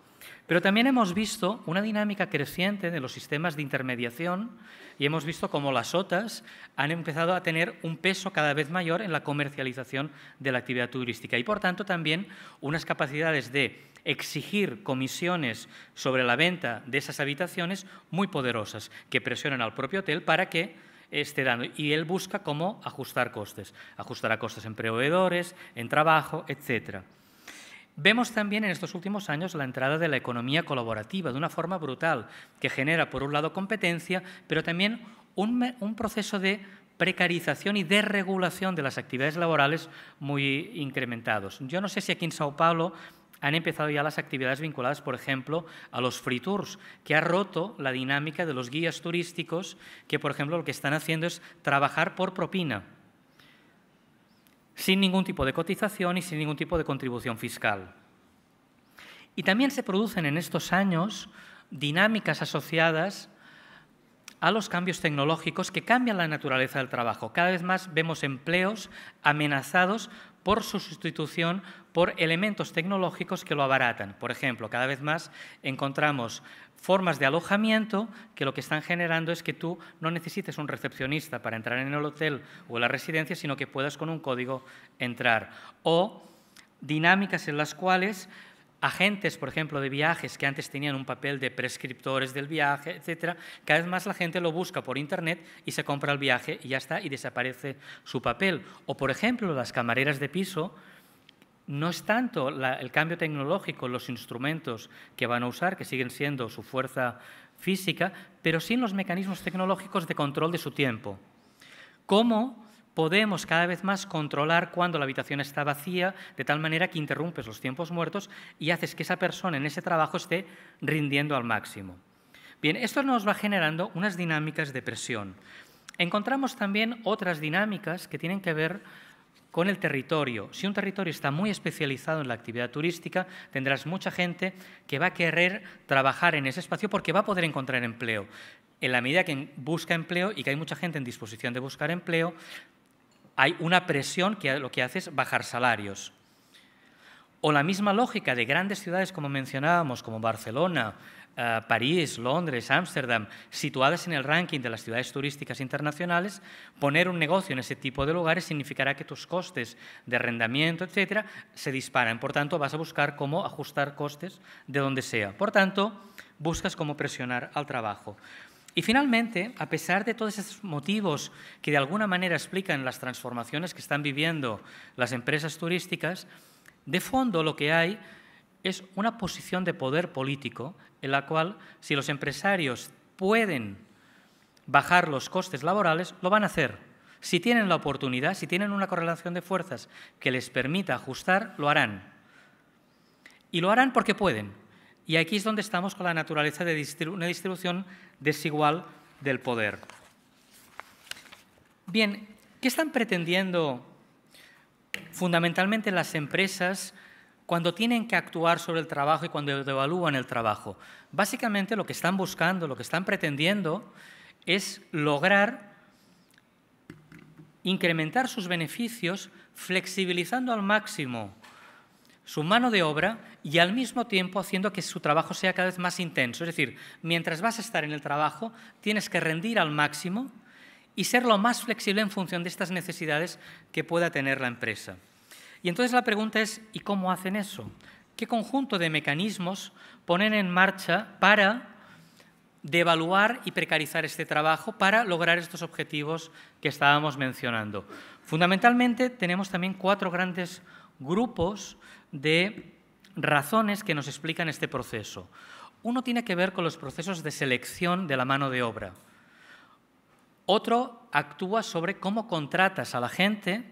Pero también hemos visto una dinámica creciente de los sistemas de intermediación y hemos visto cómo las OTAs han empezado a tener un peso cada vez mayor en la comercialización de la actividad turística y, por tanto, también unas capacidades de exigir comisiones sobre la venta de esas habitaciones muy poderosas que presionan al propio hotel para que esté dando. Y él busca cómo ajustar costes. Ajustar a costes en proveedores, en trabajo, etcétera. Vemos también en estos últimos años la entrada de la economía colaborativa de una forma brutal, que genera por un lado competencia, pero también un, proceso de precarización y desregulación de las actividades laborales muy incrementados. Yo no sé si aquí en Sao Paulo han empezado ya las actividades vinculadas, por ejemplo, a los free tours, que ha roto la dinámica de los guías turísticos, que, por ejemplo, lo que están haciendo es trabajar por propina sin ningún tipo de cotización y sin ningún tipo de contribución fiscal. Y también se producen en estos años dinámicas asociadas a los cambios tecnológicos que cambian la naturaleza del trabajo. Cada vez más vemos empleos amenazados por su sustitución por elementos tecnológicos que lo abaratan. Por ejemplo, cada vez más encontramos formas de alojamiento que lo que están generando es que tú no necesites un recepcionista para entrar en el hotel o en la residencia, sino que puedas con un código entrar. O dinámicas en las cuales agentes, por ejemplo, de viajes que antes tenían un papel de prescriptores del viaje, etcétera, cada vez más la gente lo busca por internet y se compra el viaje y ya está y desaparece su papel. O, por ejemplo, las camareras de piso no es tanto el cambio tecnológico, los instrumentos que van a usar, que siguen siendo su fuerza física, pero sí los mecanismos tecnológicos de control de su tiempo. ¿Cómo podemos cada vez más controlar cuando la habitación está vacía, de tal manera que interrumpes los tiempos muertos y haces que esa persona en ese trabajo esté rindiendo al máximo. Bien, esto nos va generando unas dinámicas de presión. Encontramos también otras dinámicas que tienen que ver con el territorio. Si un territorio está muy especializado en la actividad turística, tendrás mucha gente que va a querer trabajar en ese espacio porque va a poder encontrar empleo. En la medida que busca empleo y que hay mucha gente en disposición de buscar empleo, hay una presión que lo que hace es bajar salarios. O la misma lógica de grandes ciudades, como mencionábamos, como Barcelona, eh, París, Londres, Ámsterdam, situadas en el ranking de las ciudades turísticas internacionales, poner un negocio en ese tipo de lugares significará que tus costes de arrendamiento, etcétera, se disparan. Por tanto, vas a buscar cómo ajustar costes de donde sea. Por tanto, buscas cómo presionar al trabajo. Y finalmente, a pesar de todos esos motivos que de alguna manera explican las transformaciones que están viviendo las empresas turísticas, de fondo lo que hay es una posición de poder político en la cual si los empresarios pueden bajar los costes laborales, lo van a hacer. Si tienen la oportunidad, si tienen una correlación de fuerzas que les permita ajustar, lo harán. Y lo harán porque pueden, y aquí es donde estamos con la naturaleza de una distribución desigual del poder. Bien, ¿qué están pretendiendo fundamentalmente las empresas cuando tienen que actuar sobre el trabajo y cuando devalúan el trabajo? Básicamente lo que están buscando, lo que están pretendiendo es lograr incrementar sus beneficios flexibilizando al máximo su mano de obra y al mismo tiempo haciendo que su trabajo sea cada vez más intenso. Es decir, mientras vas a estar en el trabajo, tienes que rendir al máximo y ser lo más flexible en función de estas necesidades que pueda tener la empresa. Y entonces la pregunta es, ¿y cómo hacen eso? ¿Qué conjunto de mecanismos ponen en marcha para devaluar y precarizar este trabajo para lograr estos objetivos que estábamos mencionando? Fundamentalmente tenemos también cuatro grandes grupos de razones que nos explican este proceso. Uno tiene que ver con los procesos de selección de la mano de obra. Otro actúa sobre cómo contratas a la gente.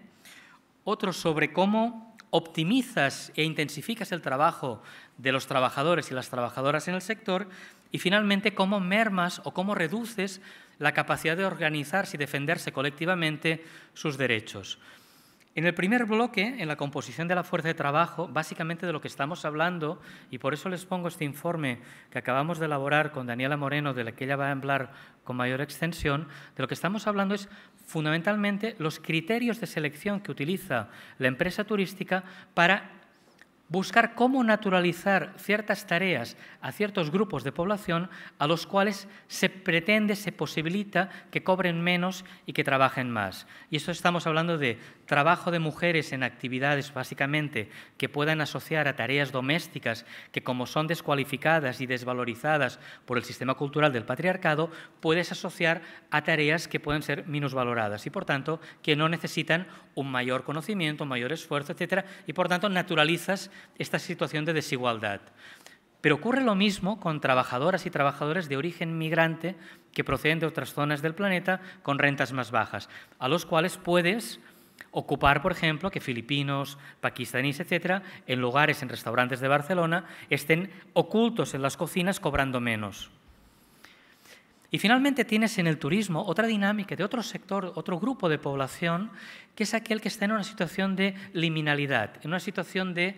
Otro sobre cómo optimizas e intensificas el trabajo de los trabajadores y las trabajadoras en el sector. Y finalmente, cómo mermas o cómo reduces la capacidad de organizarse y defenderse colectivamente sus derechos. En el primer bloque, en la composición de la fuerza de trabajo, básicamente de lo que estamos hablando, y por eso les pongo este informe que acabamos de elaborar con Daniela Moreno, de la que ella va a hablar con mayor extensión, de lo que estamos hablando es fundamentalmente los criterios de selección que utiliza la empresa turística para buscar cómo naturalizar ciertas tareas a ciertos grupos de población a los cuales se pretende, se posibilita que cobren menos y que trabajen más. Y esto estamos hablando de trabajo de mujeres en actividades básicamente que puedan asociar a tareas domésticas que como son descualificadas y desvalorizadas por el sistema cultural del patriarcado, puedes asociar a tareas que pueden ser minusvaloradas y por tanto que no necesitan un mayor conocimiento, mayor esfuerzo, etcétera, y por tanto naturalizas esta situación de desigualdad. Pero ocurre lo mismo con trabajadoras y trabajadores de origen migrante que proceden de otras zonas del planeta con rentas más bajas, a los cuales puedes ocupar, por ejemplo, que filipinos, pakistaníes, etcétera, en lugares, en restaurantes de Barcelona, estén ocultos en las cocinas cobrando menos. Y finalmente tienes en el turismo otra dinámica de otro sector, otro grupo de población, que es aquel que está en una situación de liminalidad, en una situación de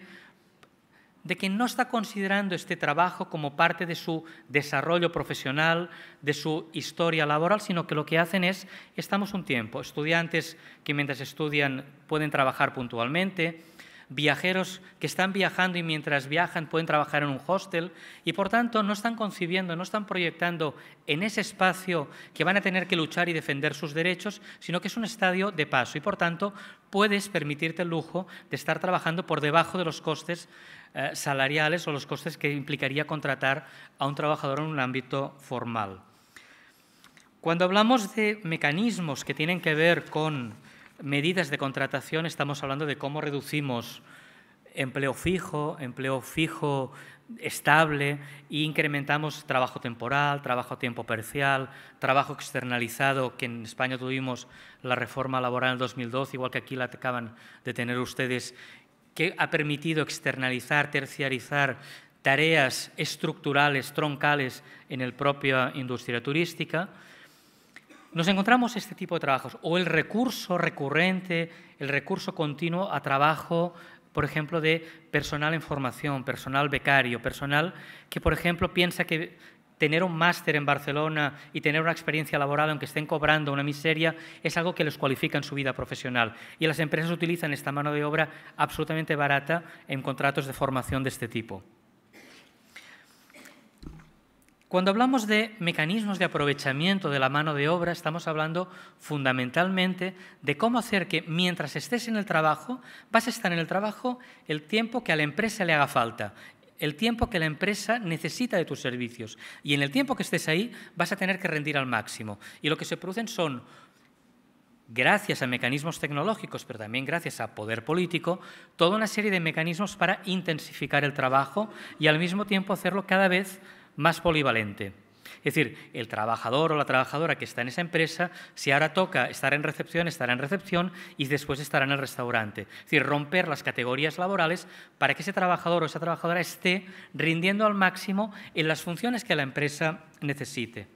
de que no está considerando este trabajo como parte de su desarrollo profesional, de su historia laboral, sino que lo que hacen es, estamos un tiempo, estudiantes que mientras estudian pueden trabajar puntualmente, viajeros que están viajando y mientras viajan pueden trabajar en un hostel y por tanto no están concibiendo, no están proyectando en ese espacio que van a tener que luchar y defender sus derechos, sino que es un estadio de paso y por tanto puedes permitirte el lujo de estar trabajando por debajo de los costes eh, salariales o los costes que implicaría contratar a un trabajador en un ámbito formal. Cuando hablamos de mecanismos que tienen que ver con medidas de contratación, estamos hablando de cómo reducimos empleo fijo, empleo fijo estable e incrementamos trabajo temporal, trabajo a tiempo parcial, trabajo externalizado, que en España tuvimos la reforma laboral en 2012, igual que aquí la acaban de tener ustedes que ha permitido externalizar, terciarizar tareas estructurales, troncales en la propia industria turística, nos encontramos este tipo de trabajos o el recurso recurrente, el recurso continuo a trabajo, por ejemplo, de personal en formación, personal becario, personal que, por ejemplo, piensa que tener un máster en Barcelona y tener una experiencia laboral, aunque estén cobrando una miseria, es algo que les cualifica en su vida profesional. Y las empresas utilizan esta mano de obra absolutamente barata en contratos de formación de este tipo. Cuando hablamos de mecanismos de aprovechamiento de la mano de obra, estamos hablando fundamentalmente de cómo hacer que mientras estés en el trabajo, vas a estar en el trabajo el tiempo que a la empresa le haga falta el tiempo que la empresa necesita de tus servicios. Y en el tiempo que estés ahí vas a tener que rendir al máximo. Y lo que se producen son, gracias a mecanismos tecnológicos, pero también gracias a poder político, toda una serie de mecanismos para intensificar el trabajo y al mismo tiempo hacerlo cada vez más polivalente. Es decir, el trabajador o la trabajadora que está en esa empresa, si ahora toca estar en recepción, estará en recepción y después estará en el restaurante. Es decir, romper las categorías laborales para que ese trabajador o esa trabajadora esté rindiendo al máximo en las funciones que la empresa necesite.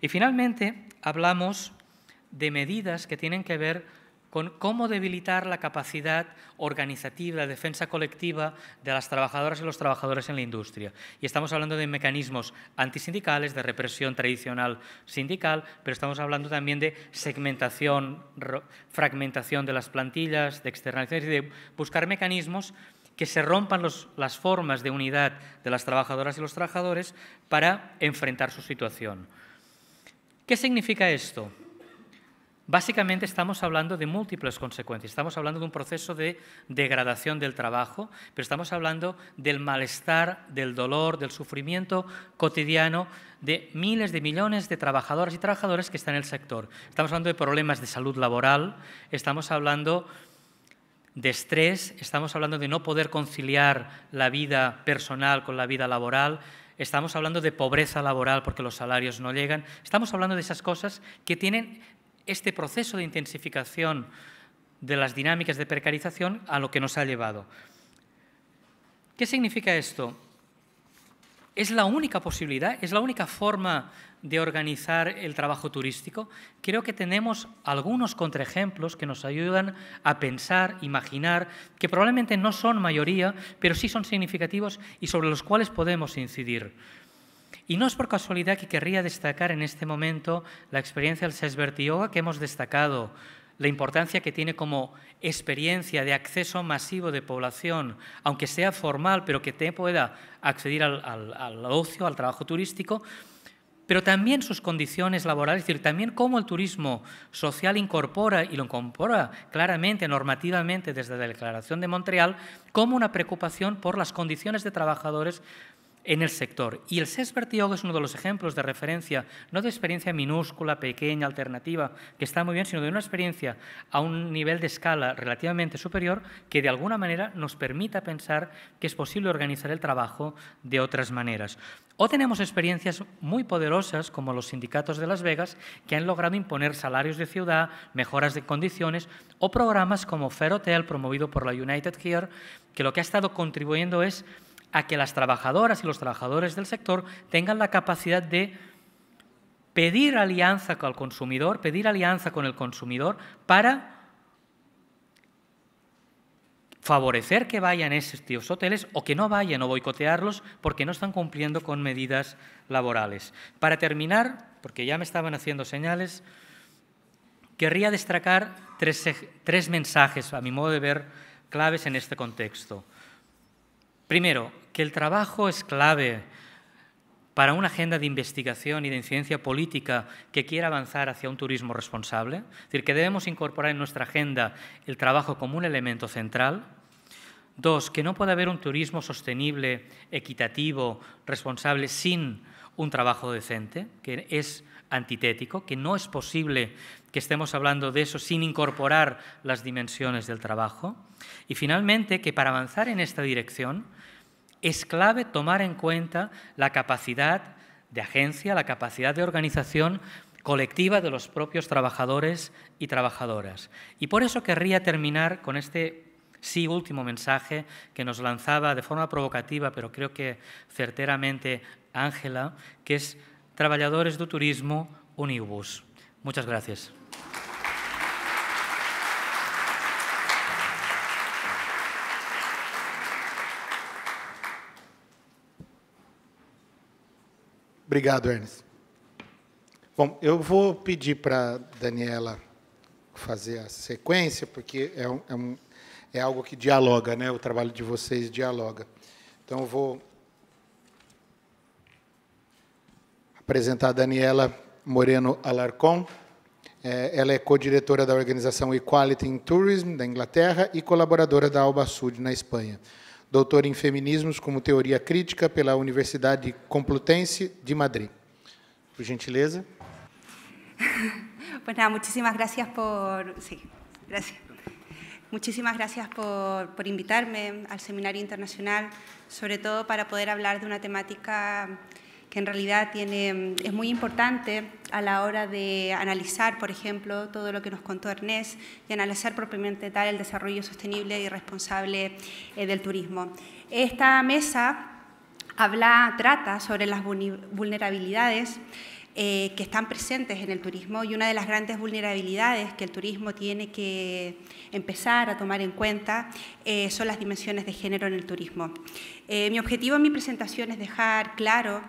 Y finalmente, hablamos de medidas que tienen que ver con cómo debilitar la capacidad organizativa, la defensa colectiva de las trabajadoras y los trabajadores en la industria. Y estamos hablando de mecanismos antisindicales, de represión tradicional sindical, pero estamos hablando también de segmentación, fragmentación de las plantillas, de externalizaciones y de buscar mecanismos que se rompan las formas de unidad de las trabajadoras y los trabajadores para enfrentar su situación. ¿Qué significa esto? Básicamente estamos hablando de múltiples consecuencias. Estamos hablando de un proceso de degradación del trabajo, pero estamos hablando del malestar, del dolor, del sufrimiento cotidiano de miles de millones de trabajadoras y trabajadores que están en el sector. Estamos hablando de problemas de salud laboral, estamos hablando de estrés, estamos hablando de no poder conciliar la vida personal con la vida laboral, estamos hablando de pobreza laboral porque los salarios no llegan, estamos hablando de esas cosas que tienen este proceso de intensificación de las dinámicas de precarización a lo que nos ha llevado. ¿Qué significa esto? ¿Es la única posibilidad? ¿Es la única forma de organizar el trabajo turístico? Creo que tenemos algunos contraejemplos que nos ayudan a pensar, imaginar, que probablemente no son mayoría, pero sí son significativos y sobre los cuales podemos incidir. Y no es por casualidad que querría destacar en este momento la experiencia del Sesbert que hemos destacado, la importancia que tiene como experiencia de acceso masivo de población, aunque sea formal, pero que te pueda acceder al, al ocio, al trabajo turístico, pero también sus condiciones laborales, es decir, también cómo el turismo social incorpora, y lo incorpora claramente, normativamente desde la Declaración de Montreal, como una preocupación por las condiciones de trabajadores en el sector. Y el SES Vertigo es uno de los ejemplos de referencia, no de experiencia minúscula, pequeña, alternativa, que está muy bien, sino de una experiencia a un nivel de escala relativamente superior que de alguna manera nos permita pensar que es posible organizar el trabajo de otras maneras. O tenemos experiencias muy poderosas, como los sindicatos de Las Vegas, que han logrado imponer salarios de ciudad, mejoras de condiciones, o programas como Fair Hotel, promovido por la United Here, que lo que ha estado contribuyendo es a que las trabajadoras y los trabajadores del sector tengan la capacidad de pedir alianza con el consumidor, pedir alianza con el consumidor para favorecer que vayan estos hoteles o que no vayan o boicotearlos porque no están cumpliendo con medidas laborales. Para terminar, porque ya me estaban haciendo señales, querría destacar tres mensajes, a mi modo de ver, claves en este contexto. Primero, que el trabajo es clave para una agenda de investigación y de incidencia política que quiera avanzar hacia un turismo responsable. Es decir, que debemos incorporar en nuestra agenda el trabajo como un elemento central. Dos, que no puede haber un turismo sostenible, equitativo, responsable sin un trabajo decente, que es antitético, que no es posible que estemos hablando de eso sin incorporar las dimensiones del trabajo. Y finalmente, que para avanzar en esta dirección es clave tomar en cuenta la capacidad de agencia, la capacidad de organización colectiva de los propios trabajadores y trabajadoras. Y por eso querría terminar con este sí último mensaje que nos lanzaba de forma provocativa, pero creo que certeramente Ángela, que es Trabajadores de Turismo Unibus. Muchas gracias. Obrigado, Ernest. Bom, eu vou pedir para Daniela fazer a sequência, porque é, um, é, um, é algo que dialoga, né? o trabalho de vocês dialoga. Então, eu vou apresentar a Daniela Moreno Alarcon. É, ela é co-diretora da organização Equality in Tourism, da Inglaterra, e colaboradora da Alba Sud, na Espanha doutor em Feminismos como Teoria Crítica pela Universidade Complutense de Madrid. Por gentileza. Pues nada, muchísimas gracias por... Sí, gracias. Muchísimas gracias por, por, invitarme al Seminario Internacional, sobre todo para poder hablar de una temática que en realidad tiene, mm, es muy importante a la hora de analizar, por ejemplo, todo lo que nos contó Ernest y analizar propiamente tal el desarrollo sostenible y responsable eh, del turismo. Esta mesa habla, trata sobre las vulnerabilidades eh, que están presentes en el turismo y una de las grandes vulnerabilidades que el turismo tiene que empezar a tomar en cuenta eh, son las dimensiones de género en el turismo. mi objetivo en mi presentación es dejar claro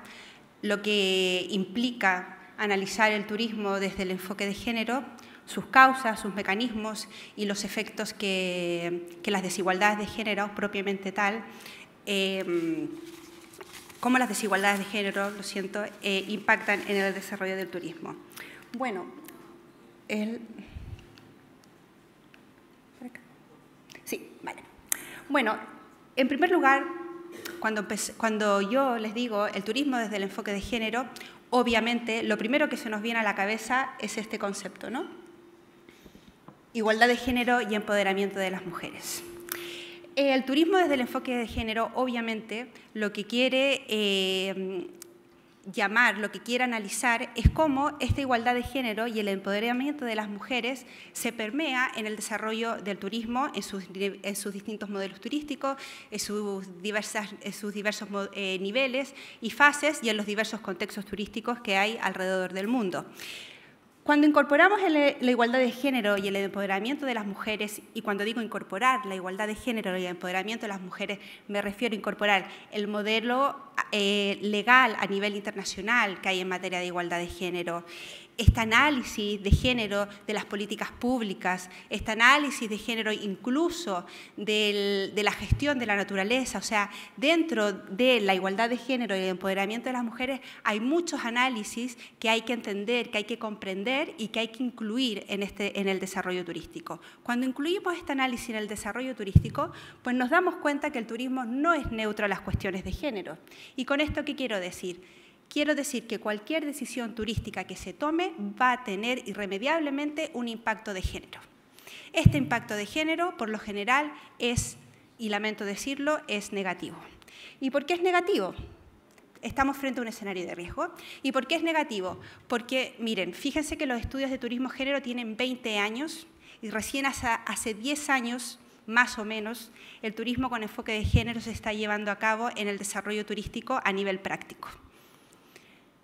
lo que implica analizar el turismo desde el enfoque de género, sus causas, sus mecanismos y los efectos que, las desigualdades de género propiamente tal, como em, cómo las desigualdades de género, lo siento, eh, impactan en el desarrollo del turismo. Bueno, Sí, Bueno, en primer lugar, cuando, yo les digo el turismo desde el enfoque de género, obviamente lo primero que se nos viene a la cabeza es este concepto, ¿no? Igualdad de género y empoderamiento de las mujeres. Eh, el turismo desde el enfoque de género, obviamente, lo que quiere eh, llamar, lo que quiera analizar, es cómo esta igualdad de género y el empoderamiento de las mujeres se permea en el desarrollo del turismo, en sus, en sus distintos modelos turísticos, en sus, diversos eh, niveles y fases y en los diversos contextos turísticos que hay alrededor del mundo. Cuando incorporamos eh, la igualdad de género y el empoderamiento de las mujeres, y cuando digo incorporar la igualdad de género y el empoderamiento de las mujeres, me refiero a incorporar el modelo eh, legal a nivel internacional que hay en materia de igualdad de género, este análisis de género de las políticas públicas, este análisis de género incluso de la gestión de la naturaleza. O sea, dentro de la igualdad de género y el empoderamiento de las mujeres hay muchos análisis que hay que entender, que hay que comprender y que hay que incluir en, este, en el desarrollo turístico. Cuando incluimos este análisis en el desarrollo turístico, pues nos damos cuenta que el turismo no es neutro a las cuestiones de género. ¿Y con esto qué quiero decir? Quiero decir que cualquier decisión turística que se tome va a tener irremediablemente un impacto de género. Este impacto de género, por lo general, es, y lamento decirlo, es negativo. ¿Y por qué es negativo? Estamos frente a un escenario de riesgo. ¿Y por qué es negativo? Porque, miren, fíjense que los estudios de turismo género tienen 20 años y recién hace 10 años más o menos, el turismo con enfoque de género se está llevando a cabo en el desarrollo turístico a nivel práctico.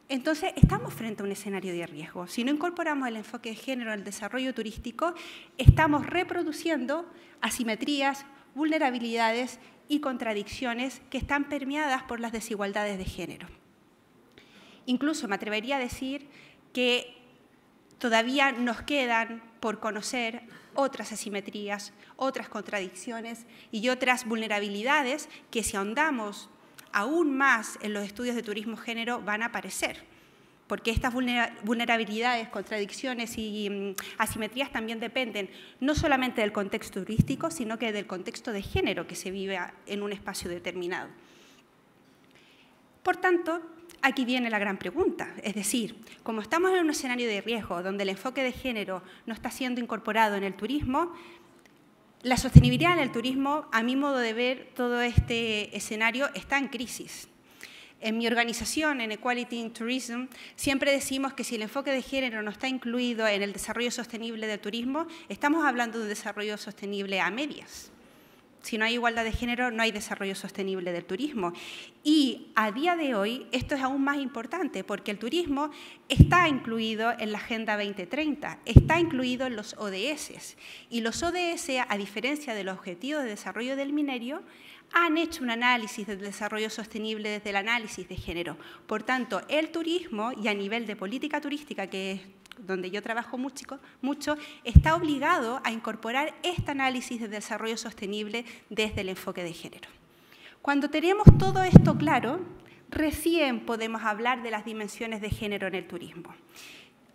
Entonces, estamos frente a un escenario de riesgo. Si no incorporamos el enfoque de género al desarrollo turístico, estamos reproduciendo asimetrías, vulnerabilidades y contradicciones que están permeadas por las desigualdades de género. Incluso me atrevería a decir que todavía nos quedan por conocer otras asimetrías, otras contradicciones y otras vulnerabilidades que si ahondamos aún más en los estudios de turismo género van a aparecer, porque estas vulnerabilidades, contradicciones y mm, asimetrías también dependen no solamente del contexto turístico, sino que del contexto de género que se vive en un espacio determinado. Por tanto, aquí viene la gran pregunta. Es decir, como estamos en un escenario de riesgo donde el enfoque de género no está siendo incorporado en el turismo, la sostenibilidad el turismo, a mi modo de ver, todo este escenario está en crisis. En mi organización, en Equality in Tourism, siempre decimos que si el enfoque de género no está incluido en el desarrollo sostenible del turismo, estamos hablando de desarrollo sostenible a medias. Si no hay igualdad de género, no hay desarrollo sostenible del turismo. Y a día de hoy esto es aún más importante porque el turismo está incluido en la Agenda 2030, está incluido en los ODS. Y los ODS, a diferencia de los Objetivos de Desarrollo del Minerio, han hecho un análisis del desarrollo sostenible desde el análisis de género. Por tanto, el turismo y a nivel de política turística, que es donde yo trabajo mucho, mucho, está obligado a incorporar este análisis de desarrollo sostenible desde el enfoque de género. Cuando tenemos todo esto claro, recién podemos hablar de las dimensiones de género en el turismo.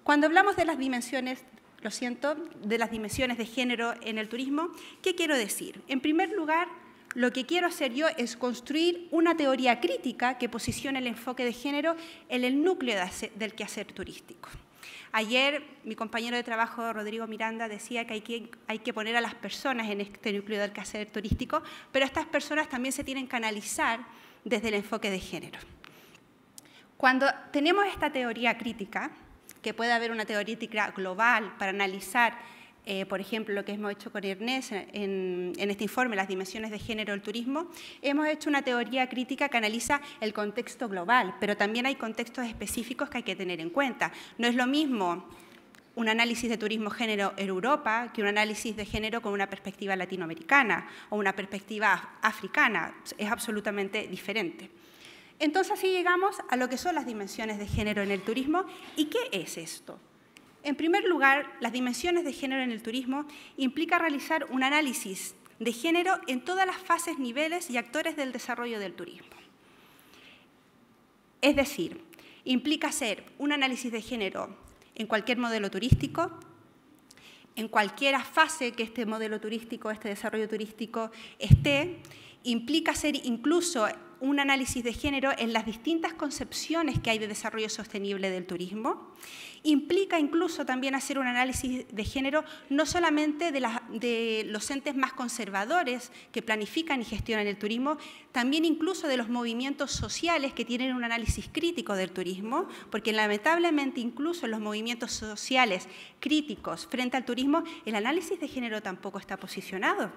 Cuando hablamos de las dimensiones, lo siento, de las dimensiones de género en el turismo, ¿qué quiero decir? En primer lugar, lo que quiero hacer yo es construir una teoría crítica que posicione el enfoque de género en el núcleo del quehacer turístico. Ayer mi compañero de trabajo, Rodrigo Miranda, decía que hay que, hay que poner a las personas en este núcleo del quehacer turístico, pero estas personas también se tienen que analizar desde el enfoque de género. Cuando tenemos esta teoría crítica, que puede haber una teoría crítica global para analizar eh, por ejemplo, lo que hemos hecho con Ernest en, en, este informe, las dimensiones de género del turismo, hemos hecho una teoría crítica que analiza el contexto global, pero también hay contextos específicos que hay que tener en cuenta. No es lo mismo un análisis de turismo género en Europa que un análisis de género con una perspectiva latinoamericana o una perspectiva africana. Es absolutamente diferente. Entonces, así llegamos a lo que son las dimensiones de género en el turismo y qué es esto. En primer lugar, las dimensiones de género en el turismo implica realizar un análisis de género en todas las fases, niveles y actores del desarrollo del turismo. Es decir, implica hacer un análisis de género en cualquier modelo turístico, en cualquier fase que este modelo turístico, este desarrollo turístico esté, implica hacer incluso un análisis de género en las distintas concepciones que hay de desarrollo sostenible del turismo. Implica incluso también hacer un análisis de género no solamente de, los entes más conservadores que planifican y gestionan el turismo, también incluso de los movimientos sociales que tienen un análisis crítico del turismo, porque lamentablemente incluso en los movimientos sociales críticos frente al turismo, el análisis de género tampoco está posicionado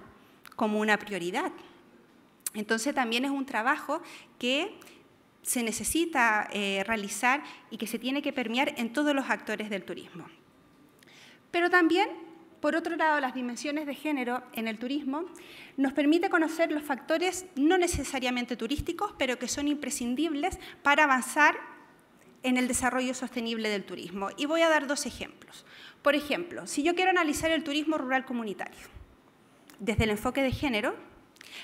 como una prioridad. Entonces también es un trabajo que se necesita eh, realizar y que se tiene que permear en todos los actores del turismo. Pero también, por otro lado, las dimensiones de género en el turismo nos permite conocer los factores no necesariamente turísticos, pero que son imprescindibles para avanzar en el desarrollo sostenible del turismo. Y voy a dar dos ejemplos. Por ejemplo, si yo quiero analizar el turismo rural comunitario desde el enfoque de género,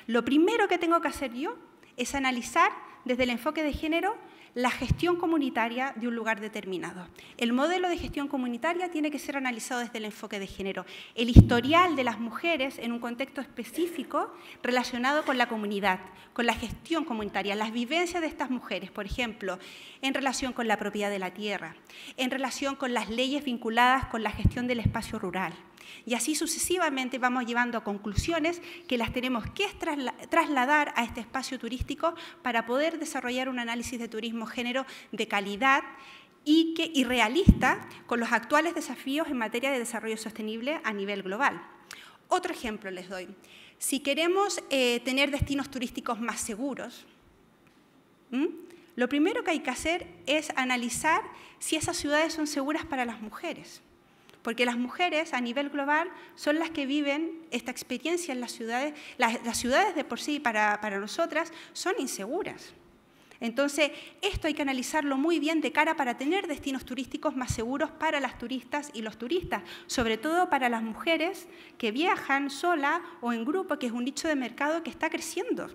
lo primero que tengo que hacer yo es analizar desde el enfoque de género la gestión comunitaria de un lugar determinado. El modelo de gestión comunitaria tiene que ser analizado desde el enfoque de género. El historial de las mujeres en un contexto específico relacionado con la comunidad, con la gestión comunitaria, las vivencias de estas mujeres, por ejemplo, en relación con la propiedad de la tierra, en relación con las leyes vinculadas con la gestión del espacio rural y así sucesivamente vamos llevando a conclusiones que las tenemos que trasladar a este espacio turístico para poder desarrollar un análisis de turismo género de calidad y, que, realista con los actuales desafíos en materia de desarrollo sostenible a nivel global. Otro ejemplo les doy. Si queremos eh, tener destinos turísticos más seguros, lo primero que hay que hacer es analizar si esas ciudades son seguras para las mujeres porque las mujeres a nivel global son las que viven esta experiencia en las ciudades. Las, ciudades de por sí para, para nosotras son inseguras. Entonces, esto hay que analizarlo muy bien de cara para tener destinos turísticos más seguros para las turistas y los turistas, sobre todo para las mujeres que viajan sola o en grupo, que es un nicho de mercado que está creciendo.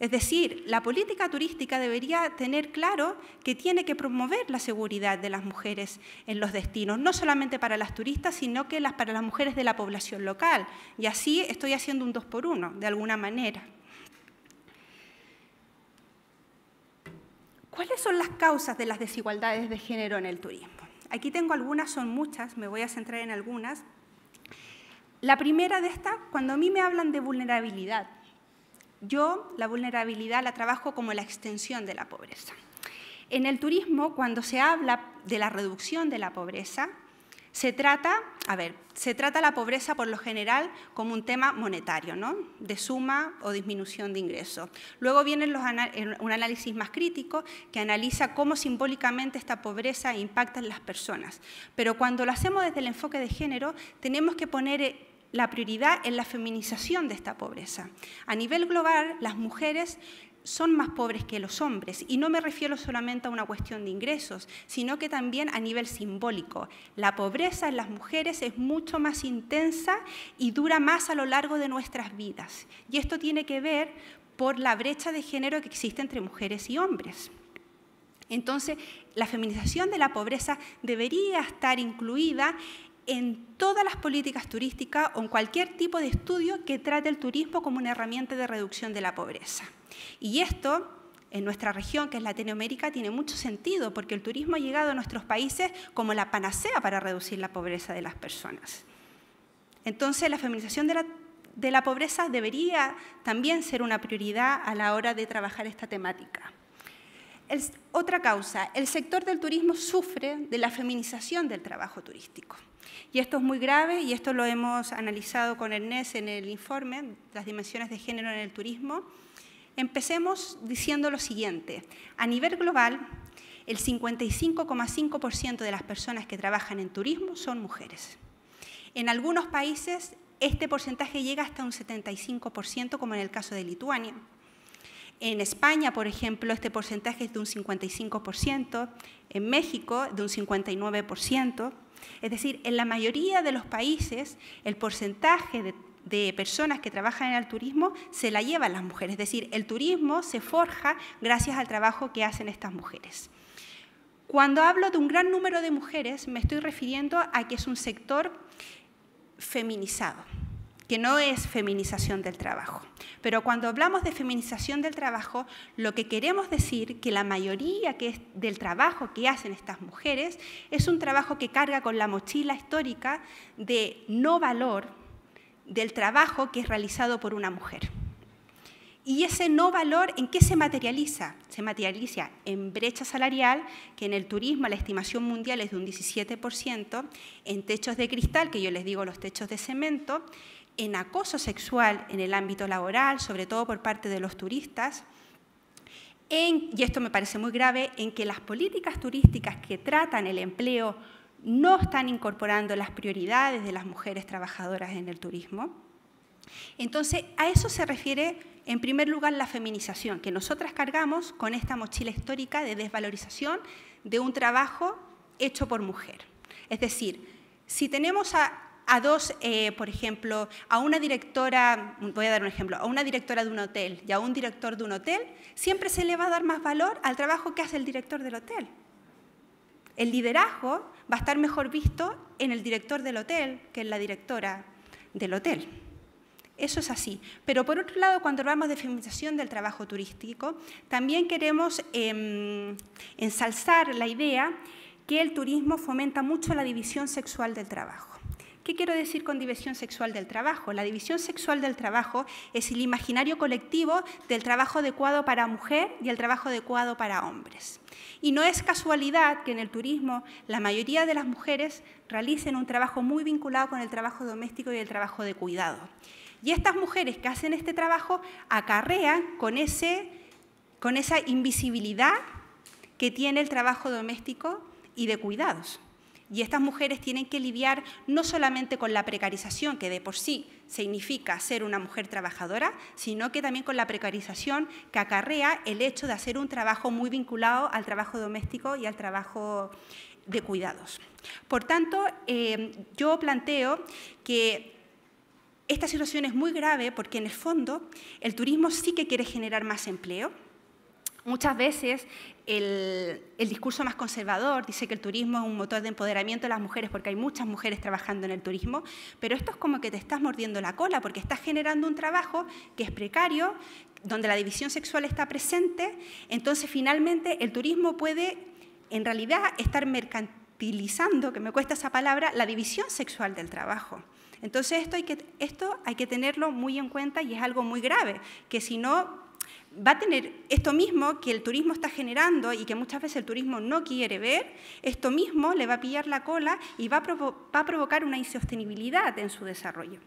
Es decir, la política turística debería tener claro que tiene que promover la seguridad de las mujeres en los destinos, no solamente para las turistas, sino que las, para las mujeres de la población local. Y así estoy haciendo un dos por uno, de alguna manera. ¿Cuáles son las causas de las desigualdades de género en el turismo? Aquí tengo algunas, son muchas, me voy a centrar en algunas. La primera de estas, cuando a mí me hablan de vulnerabilidad, yo la vulnerabilidad la trabajo como la extensión de la pobreza. En el turismo, cuando se habla de la reducción de la pobreza, se trata, a ver, se trata la pobreza por lo general como un tema monetario, ¿no? De suma o disminución de ingresos. Luego vienen los un análisis más crítico que analiza cómo simbólicamente esta pobreza impacta en las personas. Pero cuando lo hacemos desde el enfoque de género, tenemos que poner eh, la prioridad en la feminización de esta pobreza. A nivel global, las mujeres son más pobres que los hombres. Y no me refiero solamente a una cuestión de ingresos, sino que también a nivel simbólico. La pobreza en las mujeres es mucho más intensa y dura más a lo largo de nuestras vidas. Y esto tiene que ver por la brecha de género que existe entre mujeres y hombres. Entonces, la feminización de la pobreza debería estar incluida en todas las políticas turísticas o en cualquier tipo de estudio que trate el turismo como una herramienta de reducción de la pobreza. Y esto en nuestra región, que es Latinoamérica, tiene mucho sentido porque el turismo ha llegado a nuestros países como la panacea para reducir la pobreza de las personas. Entonces, la feminización de la, de la pobreza debería también ser una prioridad a la hora de trabajar esta temática otra causa, el sector del turismo sufre de la feminización del trabajo turístico. Y esto es muy grave y esto lo hemos analizado con Ernest en el informe, las dimensiones de género en el turismo. Empecemos diciendo lo siguiente. A nivel global, el 55,5% de las personas que trabajan en turismo son mujeres. En algunos países este porcentaje llega hasta un 75%, como en el caso de Lituania. En España, por ejemplo, este porcentaje es de un 55%, en México de un 59%. Es decir, en la mayoría de los países el porcentaje de, personas que trabajan en el turismo se la llevan las mujeres. Es decir, el turismo se forja gracias al trabajo que hacen estas mujeres. Cuando hablo de un gran número de mujeres, me estoy refiriendo a que es un sector feminizado que no es feminización del trabajo. Pero cuando hablamos de feminización del trabajo, lo que queremos decir que la mayoría del trabajo que hacen estas mujeres es un trabajo que carga con la mochila histórica de no valor del trabajo que es realizado por una mujer. Y ese no valor, ¿en qué se materializa? Se materializa en brecha salarial, que en el turismo la estimación mundial es de un 17%, en techos de cristal, que yo les digo los techos de cemento, en acoso sexual en el ámbito laboral, sobre todo por parte de los turistas, y esto me parece muy grave, en que las políticas turísticas que tratan el empleo no están incorporando las prioridades de las mujeres trabajadoras en el turismo. Entonces, a eso se refiere, en primer lugar, la feminización, que nosotras cargamos con esta mochila histórica de desvalorización de un trabajo hecho por mujer. Es decir, si tenemos a a dos, eh, por ejemplo, a una directora, voy a dar un ejemplo, a una directora de un hotel y a un director de un hotel, siempre se le va a dar más valor al trabajo que hace el director del hotel. El liderazgo va a estar mejor visto en el director del hotel que en la directora del hotel. Eso es así. Pero por otro lado, cuando hablamos de feminización del trabajo turístico, también queremos em, ensalzar la idea que el turismo fomenta mucho la división sexual del trabajo. ¿Qué quiero decir con división sexual del trabajo? La división sexual del trabajo es el imaginario colectivo del trabajo adecuado para mujer y el trabajo adecuado para hombres. Y no es casualidad que en el turismo la mayoría de las mujeres realicen un trabajo muy vinculado con el trabajo doméstico y el trabajo de cuidado. Y estas mujeres que hacen este trabajo acarrean con, con esa invisibilidad que tiene el trabajo doméstico y de cuidados. Y estas mujeres tienen que lidiar no solamente con la precarización, que de por sí significa ser una mujer trabajadora, sino que también con la precarización que acarrea el hecho de hacer un trabajo muy vinculado al trabajo doméstico y al trabajo de cuidados. Por tanto, eh, yo planteo que esta situación es muy grave porque en el fondo el turismo sí que quiere generar más empleo, Muchas veces el, discurso más conservador dice que el turismo es un motor de empoderamiento de las mujeres porque hay muchas mujeres trabajando en el turismo, pero esto es como que te estás mordiendo la cola porque estás generando un trabajo que es precario, donde la división sexual está presente, entonces finalmente el turismo puede en realidad estar mercantilizando, que me cuesta esa palabra, la división sexual del trabajo. Entonces esto hay que, esto hay que tenerlo muy en cuenta y es algo muy grave, que si no va a tener esto mismo que el turismo está generando y que muchas veces el turismo no quiere ver, esto mismo le va a pillar la cola y va a, provocar una insostenibilidad en su desarrollo.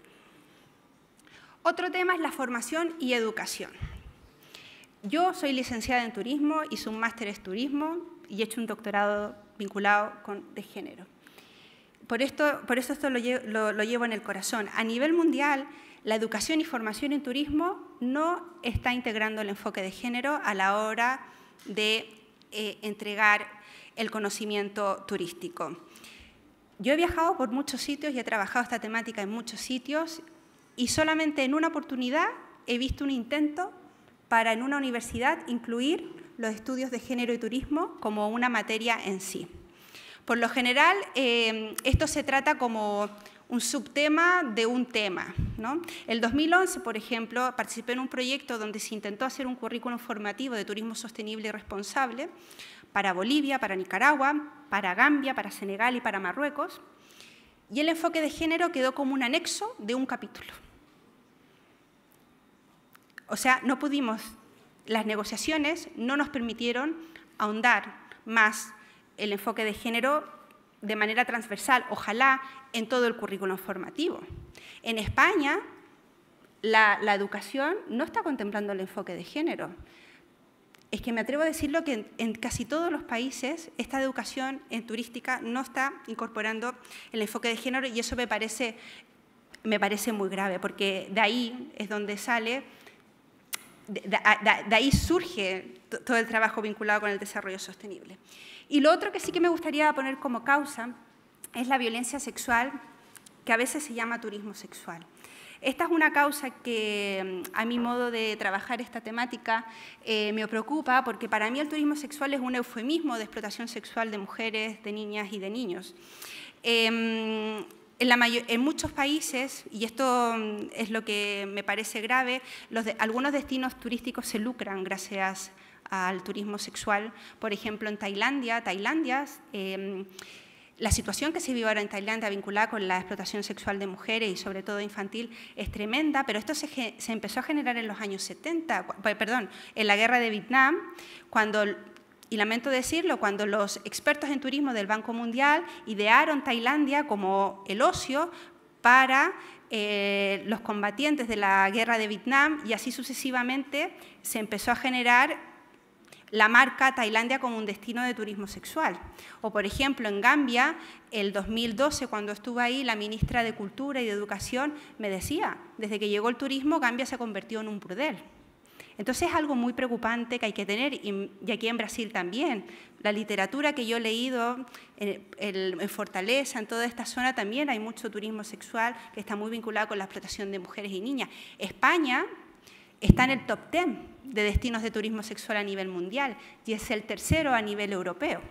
Otro tema es la formación y educación. Yo soy licenciada en turismo, hice un máster en turismo y he hecho un doctorado vinculado con de género. Por, esto, por eso esto lo llevo en el corazón. A nivel mundial, la educación y formación en turismo no está integrando el enfoque de género a la hora de eh, entregar el conocimiento turístico. Yo he viajado por muchos sitios y he trabajado esta temática en muchos sitios y solamente en una oportunidad he visto un intento para en una universidad incluir los estudios de género y turismo como una materia en sí. Por lo general, eh, esto se trata como un subtema de un tema. ¿no? El 2011, por ejemplo, participé en un proyecto donde se intentó hacer un currículo formativo de turismo sostenible y responsable para Bolivia, para Nicaragua, para Gambia, para Senegal y para Marruecos. Y el enfoque de género quedó como un anexo de un capítulo. O sea, no pudimos, las negociaciones no nos permitieron ahondar más el enfoque de género de manera transversal, ojalá, en todo el currículum formativo. En España, la, educación no está contemplando el enfoque de género. Es que me atrevo a decirlo que en, casi todos los países esta educación en turística no está incorporando el enfoque de género y eso me parece, me parece muy grave, porque de ahí es donde sale de, ahí surge todo el trabajo vinculado con el desarrollo sostenible. Y lo otro que sí que me gustaría poner como causa es la violencia sexual, que a veces se llama turismo sexual. Esta es una causa que, a mi modo de trabajar esta temática, eh, me preocupa porque para mí el turismo sexual es un eufemismo de explotación sexual de mujeres, de niñas y de niños. Em, en, la en, muchos países, y esto mm, es lo que me parece grave, los algunos destinos turísticos se lucran gracias a al turismo sexual. Por ejemplo, en Tailandia, Tailandias, em, la situación que se vive ahora en Tailandia vinculada con la explotación sexual de mujeres y sobre todo infantil es tremenda, pero esto se, empezó a generar en los años 70, perdón, en la guerra de Vietnam, cuando y lamento decirlo, cuando los expertos en turismo del Banco Mundial idearon Tailandia como el ocio para eh, los combatientes de la guerra de Vietnam y así sucesivamente se empezó a generar la marca Tailandia como un destino de turismo sexual. O, por ejemplo, en Gambia, el 2012, cuando estuve ahí, la ministra de Cultura y de Educación me decía, desde que llegó el turismo, Gambia se convirtió en un prudel. Entonces es algo muy preocupante que hay que tener, y, aquí en Brasil también. La literatura que yo he leído eh, en, Fortaleza, en toda esta zona también hay mucho turismo sexual que está muy vinculado con la explotación de mujeres y niñas. España está en el top 10 de destinos de turismo sexual a nivel mundial y es el tercero a nivel europeo.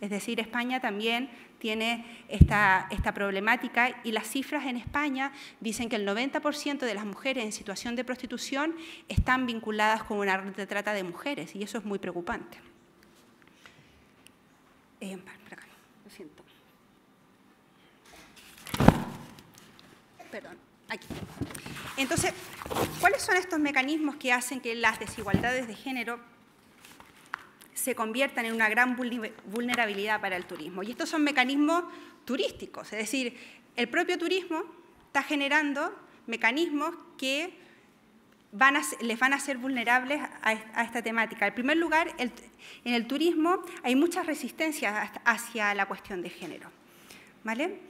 Es decir, España también tiene esta, esta problemática y las cifras en España dicen que el 90% de las mujeres en situación de prostitución están vinculadas con una red de trata de mujeres y eso es muy preocupante. Eh, Perdón. Aquí. Entonces, ¿cuáles son estos mecanismos que hacen que las desigualdades de género se conviertan en una gran vulnerabilidad para el turismo? Y estos son mecanismos turísticos, es decir, el propio turismo está generando mecanismos que les van a ser vulnerables a, esta temática. En primer lugar, en el turismo hay muchas resistencias hacia la cuestión de género. ¿vale?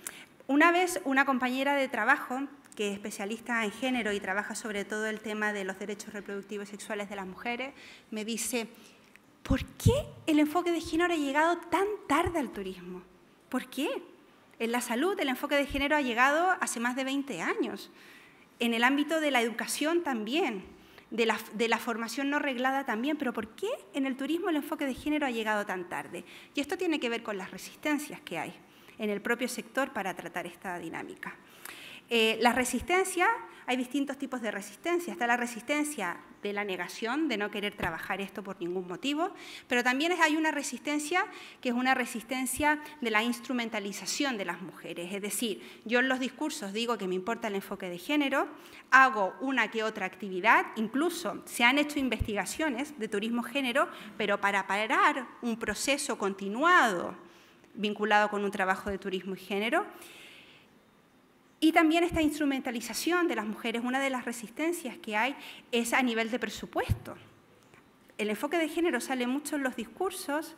Una vez una compañera de trabajo que es especialista en género y trabaja sobre todo el tema de los derechos reproductivos y sexuales de las mujeres, me dice, ¿por qué el enfoque de género ha llegado tan tarde al turismo? ¿Por qué? En la salud el enfoque de género ha llegado hace más de 20 años. En el ámbito de la educación también, de la, de la, formación no reglada también, pero ¿por qué en el turismo el enfoque de género ha llegado tan tarde? Y esto tiene que ver con las resistencias que hay en el propio sector para tratar esta dinámica. Eh, la resistencia, hay distintos tipos de resistencia. Está la resistencia de la negación, de no querer trabajar esto por ningún motivo, pero también hay una resistencia que es una resistencia de la instrumentalización de las mujeres. Es decir, yo en los discursos digo que me importa el enfoque de género, hago una que otra actividad, incluso se han hecho investigaciones de turismo género, pero para parar un proceso continuado vinculado con un trabajo de turismo y género, y también esta instrumentalización de las mujeres, una de las resistencias que hay es a nivel de presupuesto. El enfoque de género sale mucho en los discursos,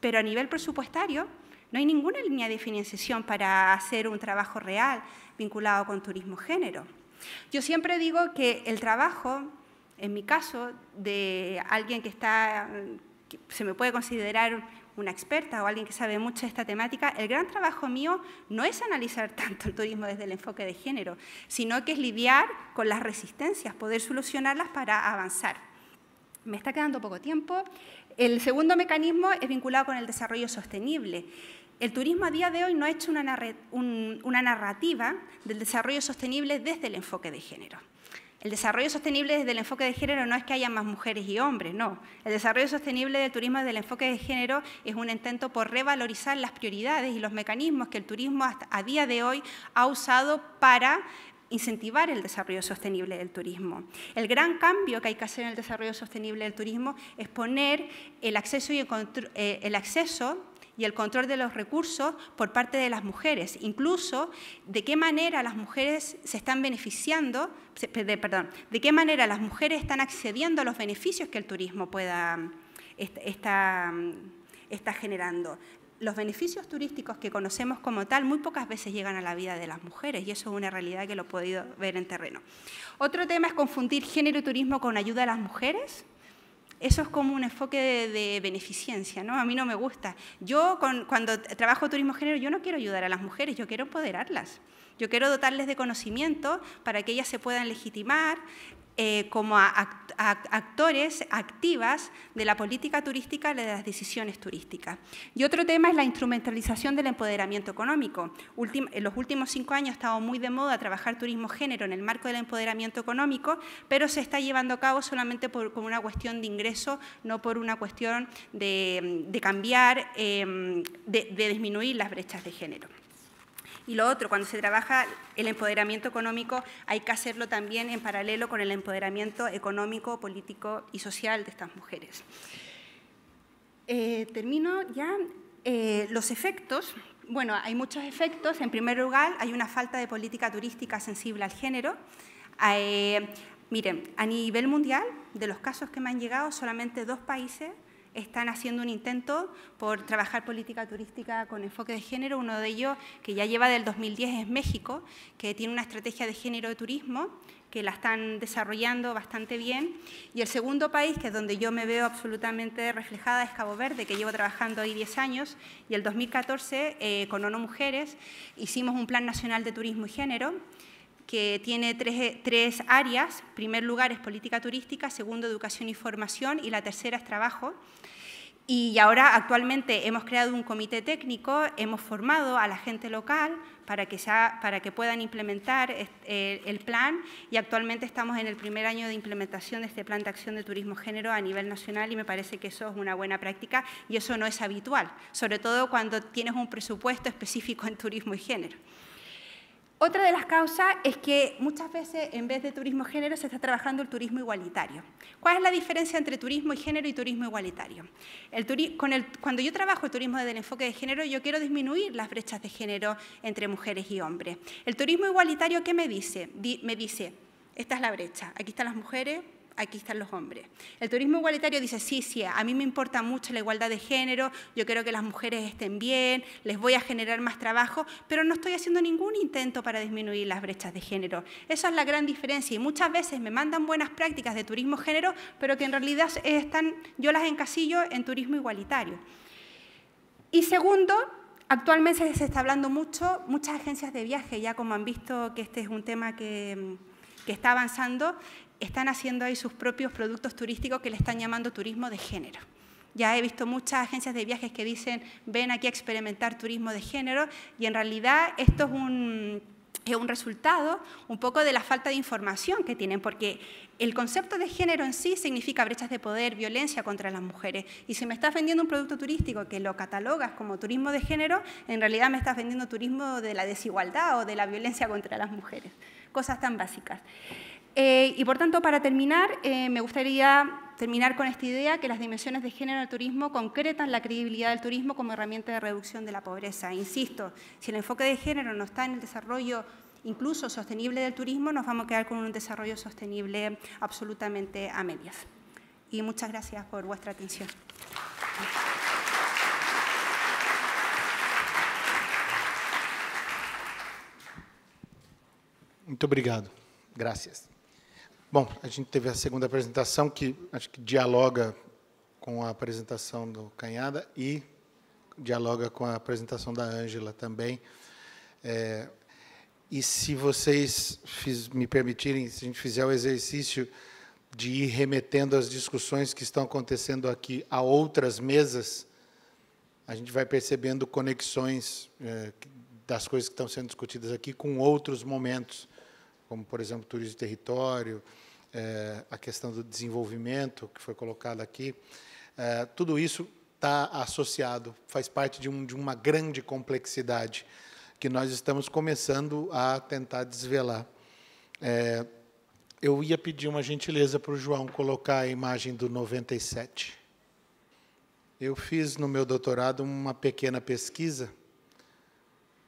pero a nivel presupuestario no hay ninguna línea de financiación para hacer un trabajo real vinculado con turismo género. Yo siempre digo que el trabajo, en mi caso, de alguien que está, se me puede considerar una experta o alguien que sabe mucho de esta temática, el gran trabajo mío no es analizar tanto el turismo desde el enfoque de género, sino que es lidiar con las resistencias, poder solucionarlas para avanzar. Me está quedando poco tiempo. El segundo mecanismo es vinculado con el desarrollo sostenible. El turismo a día de hoy no ha hecho una, narrativa del desarrollo sostenible desde el enfoque de género. El desarrollo sostenible desde el enfoque de género no es que haya más mujeres y hombres, no. El desarrollo sostenible del turismo desde el enfoque de género es un intento por revalorizar las prioridades y los mecanismos que el turismo hasta a día de hoy ha usado para incentivar el desarrollo sostenible del turismo. El gran cambio que hay que hacer en el desarrollo sostenible del turismo es poner el acceso, y el, eh, el acceso y el control de los recursos por parte de las mujeres, incluso de qué manera las mujeres se están beneficiando, perdón, de qué manera las mujeres están accediendo a los beneficios que el turismo pueda está, está generando los beneficios turísticos que conocemos como tal muy pocas veces llegan a la vida de las mujeres y eso es una realidad que lo he podido ver en terreno. Otro tema es confundir género y turismo con ayuda a las mujeres. Eso es como un enfoque de, beneficiencia, beneficencia, ¿no? A mí no me gusta. Yo cuando trabajo turismo género, yo no quiero ayudar a las mujeres, yo quiero empoderarlas. Yo quiero dotarles de conocimiento para que ellas se puedan legitimar, eh, como actores activas de la política turística y de las decisiones turísticas. Y otro tema es la instrumentalización del empoderamiento económico. en los últimos cinco años ha estado muy de moda trabajar turismo género en el marco del empoderamiento económico, pero se está llevando a cabo solamente por, como una cuestión de ingreso, no por una cuestión de, cambiar, eh, de disminuir las brechas de género. Y lo otro, cuando se trabaja el empoderamiento económico, hay que hacerlo también en paralelo con el empoderamiento económico, político y social de estas mujeres. Eh, termino ya. Eh, los efectos bueno, hay muchos efectos. En primer lugar, hay una falta de política turística sensible al género. Eh, miren, a nivel mundial, de los casos que me han llegado, solamente dos países están haciendo un intento por trabajar política turística con enfoque de género. Uno de ellos, que ya lleva del 2010, es México, que tiene una estrategia de género de turismo que la están desarrollando bastante bien. Y el segundo país, que es donde yo me veo absolutamente reflejada, es Cabo Verde, que llevo trabajando ahí 10 años. Y el 2014, eh, con ONU Mujeres, hicimos un plan nacional de turismo y género que tiene eh, tres, áreas. primer lugar es política turística, segundo educación y formación y la tercera es trabajo. Y ahora actualmente hemos creado un comité técnico, hemos formado a la gente local para que, para que puedan implementar eh, el plan y actualmente estamos en el primer año de implementación de este plan de acción de turismo género a nivel nacional y me parece que eso es una buena práctica y eso no es habitual, sobre todo cuando tienes un presupuesto específico en turismo y género. Otra de las causas es que muchas veces en vez de turismo género se está trabajando el turismo igualitario. ¿Cuál es la diferencia entre turismo y género y turismo igualitario? cuando yo trabajo el turismo desde el enfoque de género, yo quiero disminuir las brechas de género entre mujeres y hombres. El turismo igualitario, ¿qué me dice? me dice, esta es la brecha, aquí están las mujeres, aquí están los hombres. El turismo igualitario dice, sí, sí, a mí me importa mucho la igualdad de género, yo quiero que las mujeres estén bien, les voy a generar más trabajo, pero no estoy haciendo ningún intento para disminuir las brechas de género. Esa es la gran diferencia y muchas veces me mandan buenas prácticas de turismo género, pero que en realidad están, yo las encasillo en turismo igualitario. Y segundo, actualmente se está hablando mucho, muchas agencias de viaje, ya como han visto que este es un tema que, que está avanzando, están haciendo ahí sus propios productos turísticos que le están llamando turismo de género. Ya he visto muchas agencias de viajes que dicen, ven aquí a experimentar turismo de género, y en realidad esto es un, resultado un poco de la falta de información que tienen, porque el concepto de género en sí significa brechas de poder, violencia contra las mujeres. Y si me estás vendiendo un producto turístico que lo catalogas como turismo de género, en realidad me estás vendiendo turismo de la desigualdad o de la violencia contra las mujeres. Cosas tan básicas. Eh, y por tanto, para terminar, eh, me gustaría terminar con esta idea que las dimensiones de género del turismo concretan la credibilidad del turismo como herramienta de reducción de la pobreza. Insisto, si el enfoque de género no está en el desarrollo incluso sostenible del turismo, nos vamos a quedar con un desarrollo sostenible absolutamente a medias. Y muchas gracias por vuestra atención. Muito obrigado. Gracias. Bom, a gente teve a segunda apresentação, que acho que dialoga com a apresentação do Canhada e dialoga com a apresentação da Ângela também. É, e se vocês fiz, me permitirem, se a gente fizer o exercício de ir remetendo as discussões que estão acontecendo aqui a outras mesas, a gente vai percebendo conexões é, das coisas que estão sendo discutidas aqui com outros momentos como, por exemplo, turismo e território, é, a questão do desenvolvimento que foi colocada aqui, é, tudo isso está associado, faz parte de, um, de uma grande complexidade que nós estamos começando a tentar desvelar. É, eu ia pedir uma gentileza para o João colocar a imagem do 97. Eu fiz no meu doutorado uma pequena pesquisa,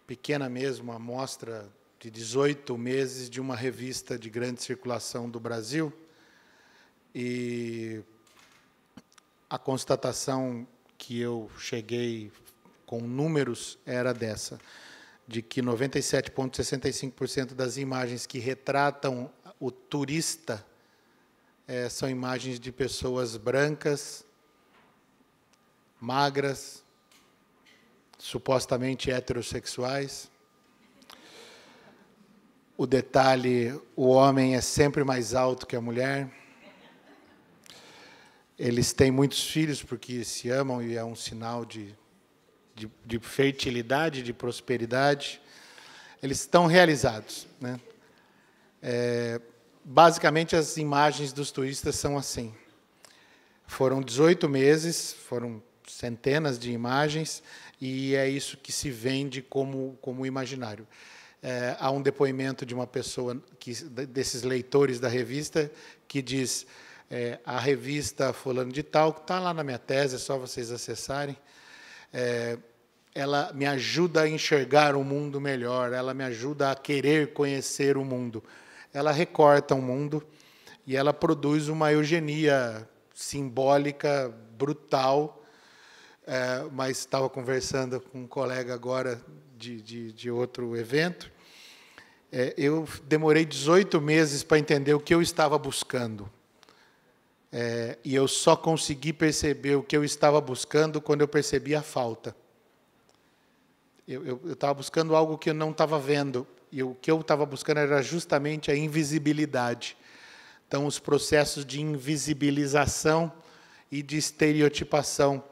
pequena mesmo, uma amostra de 18 meses de uma revista de grande circulação do Brasil. E a constatação que eu cheguei com números era dessa, de que 97,65% das imagens que retratam o turista é, são imagens de pessoas brancas, magras, supostamente heterossexuais, o detalhe: o homem é sempre mais alto que a mulher. Eles têm muitos filhos porque se amam e é um sinal de, de, de fertilidade, de prosperidade. Eles estão realizados. Né? É, basicamente, as imagens dos turistas são assim. Foram 18 meses, foram centenas de imagens, e é isso que se vende como, como imaginário é, há um depoimento de uma pessoa, que, desses leitores da revista, que diz: é, a revista Fulano de Tal, que está lá na minha tese, é só vocês acessarem, é, ela me ajuda a enxergar o mundo melhor, ela me ajuda a querer conhecer o mundo. Ela recorta o mundo e ela produz uma eugenia simbólica, brutal. É, mas estava conversando com um colega agora de, de, de outro evento, é, eu demorei 18 meses para entender o que eu estava buscando. É, e eu só consegui perceber o que eu estava buscando quando eu percebi a falta. Eu estava buscando algo que eu não estava vendo. E o que eu estava buscando era justamente a invisibilidade. Então, os processos de invisibilização e de estereotipação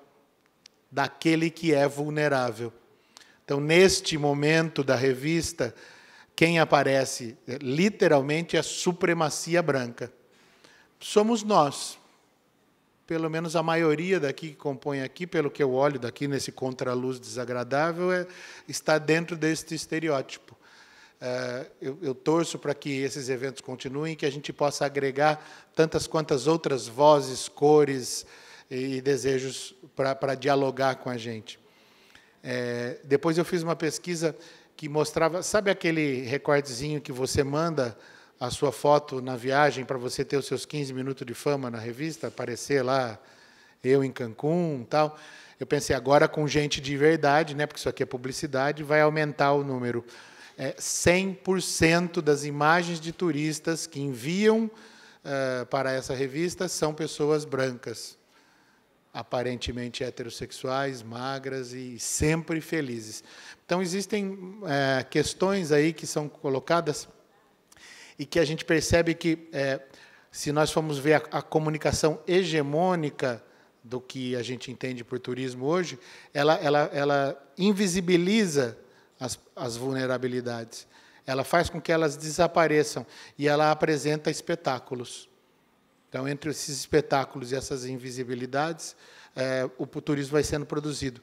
daquele que é vulnerável. Então, neste momento da revista, quem aparece literalmente é a supremacia branca. Somos nós. Pelo menos a maioria daqui que compõe aqui, pelo que eu olho daqui nesse contraluz desagradável, é, está dentro deste estereótipo. É, eu, eu, torço para que esses eventos continuem, que a gente possa agregar tantas quantas outras vozes, cores e, e desejos para dialogar com a gente. É, depois eu fiz uma pesquisa que mostrava, sabe aquele recortezinho que você manda a sua foto na viagem para você ter os seus 15 minutos de fama na revista, aparecer lá eu em Cancún, tal. Eu pensei agora com gente de verdade, né, porque isso aqui é publicidade, vai aumentar o número. É, 100% das imagens de turistas que enviam uh, para essa revista são pessoas brancas aparentemente heterossexuais, magras e sempre felizes. Então, existem é, questões aí que são colocadas e que a gente percebe que, é, se nós formos ver a, a comunicação hegemônica do que a gente entende por turismo hoje, ela, ela, ela invisibiliza as, as vulnerabilidades. Ela faz com que elas desapareçam e ela apresenta espetáculos. Então, entre esses espetáculos e essas invisibilidades, é, o futurismo vai sendo produzido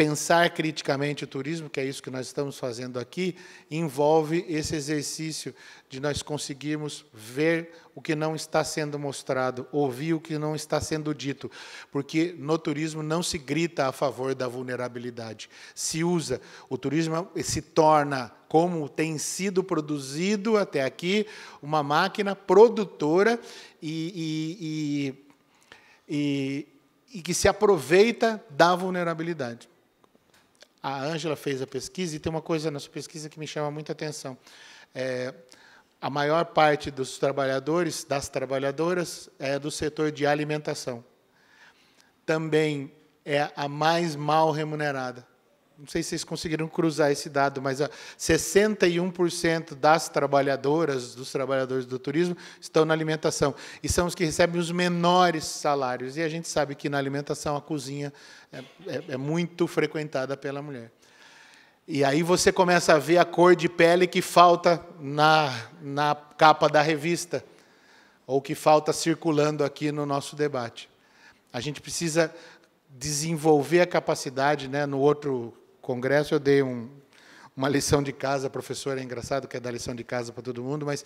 pensar criticamente o turismo, que é isso que nós estamos fazendo aqui, envolve esse exercício de nós conseguirmos ver o que não está sendo mostrado, ouvir o que não está sendo dito, porque no turismo não se grita a favor da vulnerabilidade, se usa. O turismo se torna, como tem sido produzido até aqui, uma máquina produtora e, e, e, e e que se aproveita da vulnerabilidade a Ângela fez a pesquisa, e tem uma coisa na sua pesquisa que me chama muita atenção. É, a maior parte dos trabalhadores, das trabalhadoras, é do setor de alimentação. Também é a mais mal remunerada não sei se vocês conseguiram cruzar esse dado, mas 61% das trabalhadoras, dos trabalhadores do turismo, estão na alimentação. E são os que recebem os menores salários. E a gente sabe que na alimentação a cozinha é, é, é muito frequentada pela mulher. E aí você começa a ver a cor de pele que falta na, na capa da revista, ou que falta circulando aqui no nosso debate. A gente precisa desenvolver a capacidade, né, no outro congresso, eu dei um, uma lição de casa, Professor, professora é engraçado que é dar lição de casa para todo mundo, mas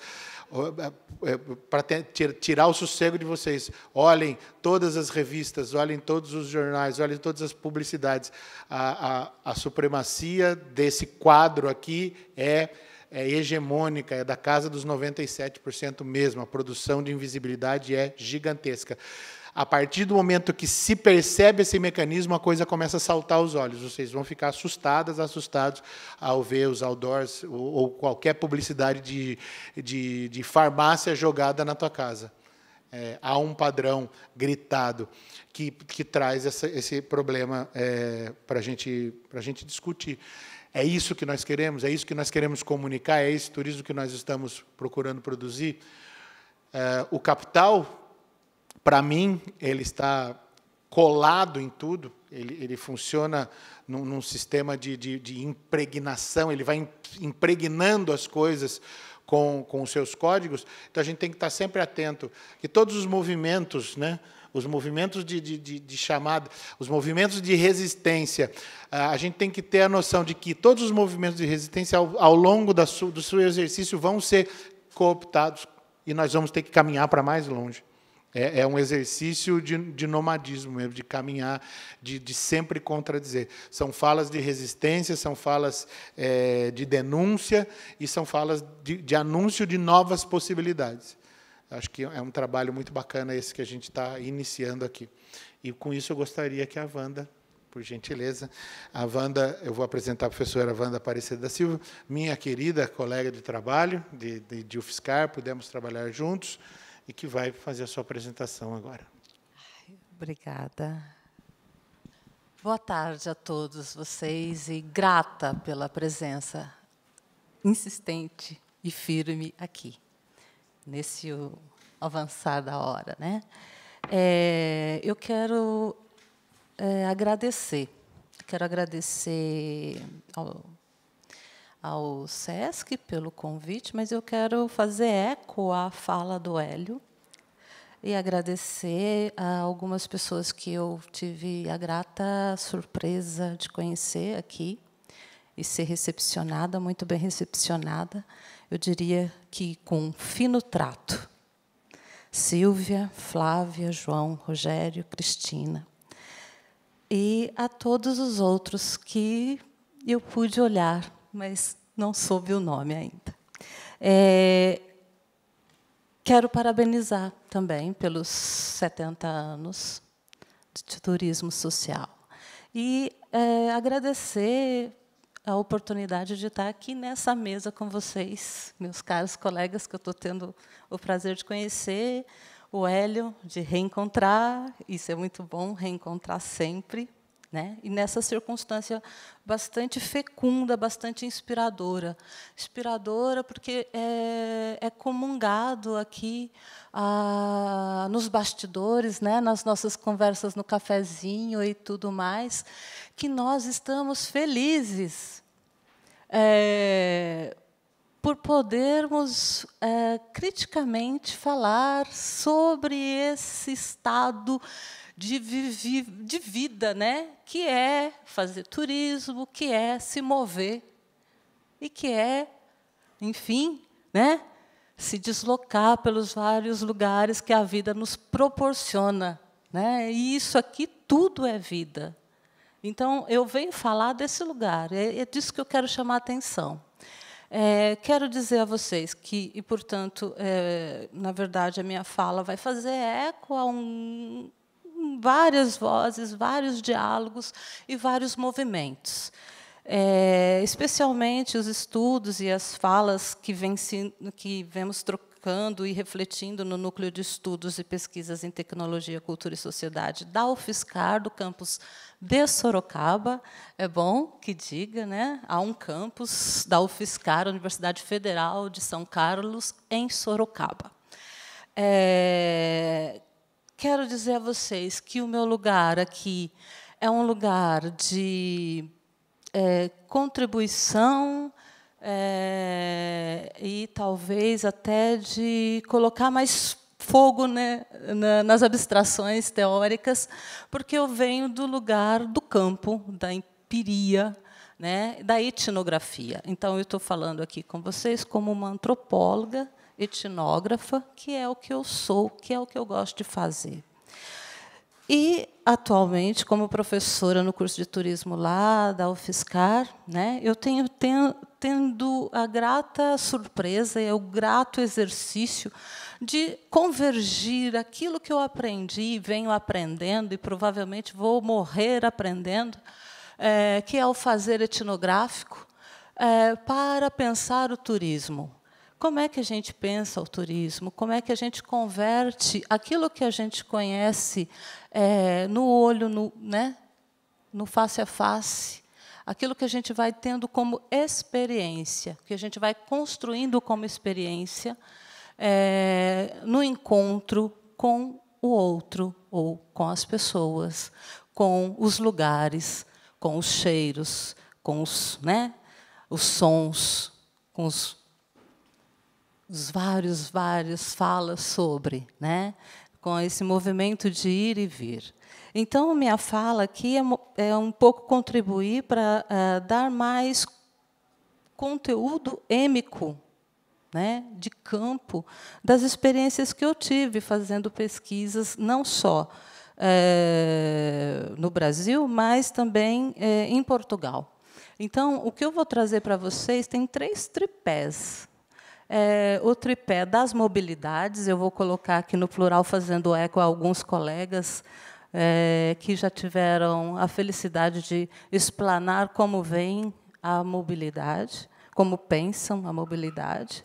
é, é, para tirar o sossego de vocês, olhem todas as revistas, olhem todos os jornais, olhem todas as publicidades. A, a, a supremacia desse quadro aqui é, é hegemônica, é da casa dos 97% mesmo. A produção de invisibilidade é gigantesca. A partir do momento que se percebe esse mecanismo, a coisa começa a saltar aos olhos. Vocês vão ficar assustadas, assustados ao ver os outdoors ou, ou qualquer publicidade de, de, de, farmácia jogada na tua casa. É, há um padrão gritado que, que traz essa, esse problema é, para gente, a gente discutir. É isso que nós queremos? É isso que nós queremos comunicar? É esse turismo que nós estamos procurando produzir? É, o capital para mim, ele está colado em tudo, ele, ele funciona num, num sistema de, de, de, impregnação, ele vai impregnando as coisas com, com os seus códigos, então a gente tem que estar sempre atento que todos os movimentos, né, os movimentos de, de, de, de, chamada, os movimentos de resistência. A gente tem que ter a noção de que todos os movimentos de resistência, ao, ao longo da su, do seu exercício, vão ser cooptados e nós vamos ter que caminhar para mais longe. É, é um exercício de, de, nomadismo mesmo, de caminhar, de, de, sempre contradizer. São falas de resistência, são falas é, de denúncia e são falas de, de anúncio de novas possibilidades. Acho que é um trabalho muito bacana esse que a gente está iniciando aqui. E com isso eu gostaria que a Wanda por gentileza. A Wanda, eu vou apresentar a professora Wanda Aparecida da Silva, minha querida colega de trabalho de, de, de UFSCar, pudemos trabalhar juntos e que vai fazer a sua apresentação agora. Obrigada. Boa tarde a todos vocês e grata pela presença insistente e firme aqui, nesse avançar da hora. Né? É, eu quero é, agradecer, quero agradecer ao ao SESC pelo convite, mas eu quero fazer eco à fala do Hélio e agradecer a algumas pessoas que eu tive a grata surpresa de conhecer aqui e ser recepcionada, muito bem recepcionada, eu diria que com fino trato. Silvia, Flávia, João, Rogério, Cristina. E a todos os outros que eu pude olhar mas não soube o nome ainda. É, quero parabenizar também pelos 70 anos de turismo social e é, agradecer a oportunidade de estar aqui nessa mesa com vocês, meus caros colegas que eu estou tendo o prazer de conhecer, o Hélio, de reencontrar, isso é muito bom, reencontrar sempre, né? E nessa circunstância bastante fecunda, bastante inspiradora. Inspiradora porque é, é comungado aqui nos bastidores, né? nas nossas conversas no cafezinho e tudo mais, que nós estamos felizes é, por podermos é, criticamente falar sobre esse estado de, vi de vida, né? que é fazer turismo, que é se mover e que é, enfim, né? se deslocar pelos vários lugares que a vida nos proporciona. Né? E isso aqui tudo é vida. Então, eu venho falar desse lugar, é, é disso que eu quero chamar a atenção. É, quero dizer a vocês que, e portanto, é, na verdade, a minha fala vai fazer eco a um, várias vozes, vários diálogos e vários movimentos. É, especialmente os estudos e as falas que, vem, que vemos trocando e refletindo no núcleo de estudos e pesquisas em tecnologia, cultura e sociedade da UFSCar, do campus de Sorocaba. É bom que diga, né? Há um campus da UFSCar, Universidade Federal de São Carlos, em Sorocaba. É, Quero dizer a vocês que o meu lugar aqui é um lugar de é, contribuição é, e talvez até de colocar mais fogo né, na, nas abstrações teóricas, porque eu venho do lugar do campo, da empiria, né, da etnografia. Então, eu estou falando aqui com vocês como uma antropóloga etnógrafa, que é o que eu sou, que é o que eu gosto de fazer. E, atualmente, como professora no curso de turismo lá da UFSCar, né, eu tenho, tenho tendo a grata surpresa e o grato exercício de convergir aquilo que eu aprendi, venho aprendendo e provavelmente vou morrer aprendendo, é, que é o fazer etnográfico, é, para pensar o turismo. Como é que a gente pensa o turismo? Como é que a gente converte aquilo que a gente conhece é, no olho, no, né, no face a face, aquilo que a gente vai tendo como experiência, que a gente vai construindo como experiência é, no encontro com o outro ou com as pessoas, com os lugares, com os cheiros, com os, né, os sons, com os os vários, vários falas sobre, né? com esse movimento de ir e vir. Então, minha fala aqui é, é um pouco contribuir para eh, dar mais conteúdo êmico, né, de campo, das experiências que eu tive fazendo pesquisas, não só é, no Brasil, mas também eh, em Portugal. Então, o que eu vou trazer para vocês tem três tripés é, o tripé das mobilidades, eu vou colocar aqui no plural, fazendo eco a alguns colegas é, que já tiveram a felicidade de explanar como vem a mobilidade, como pensam a mobilidade.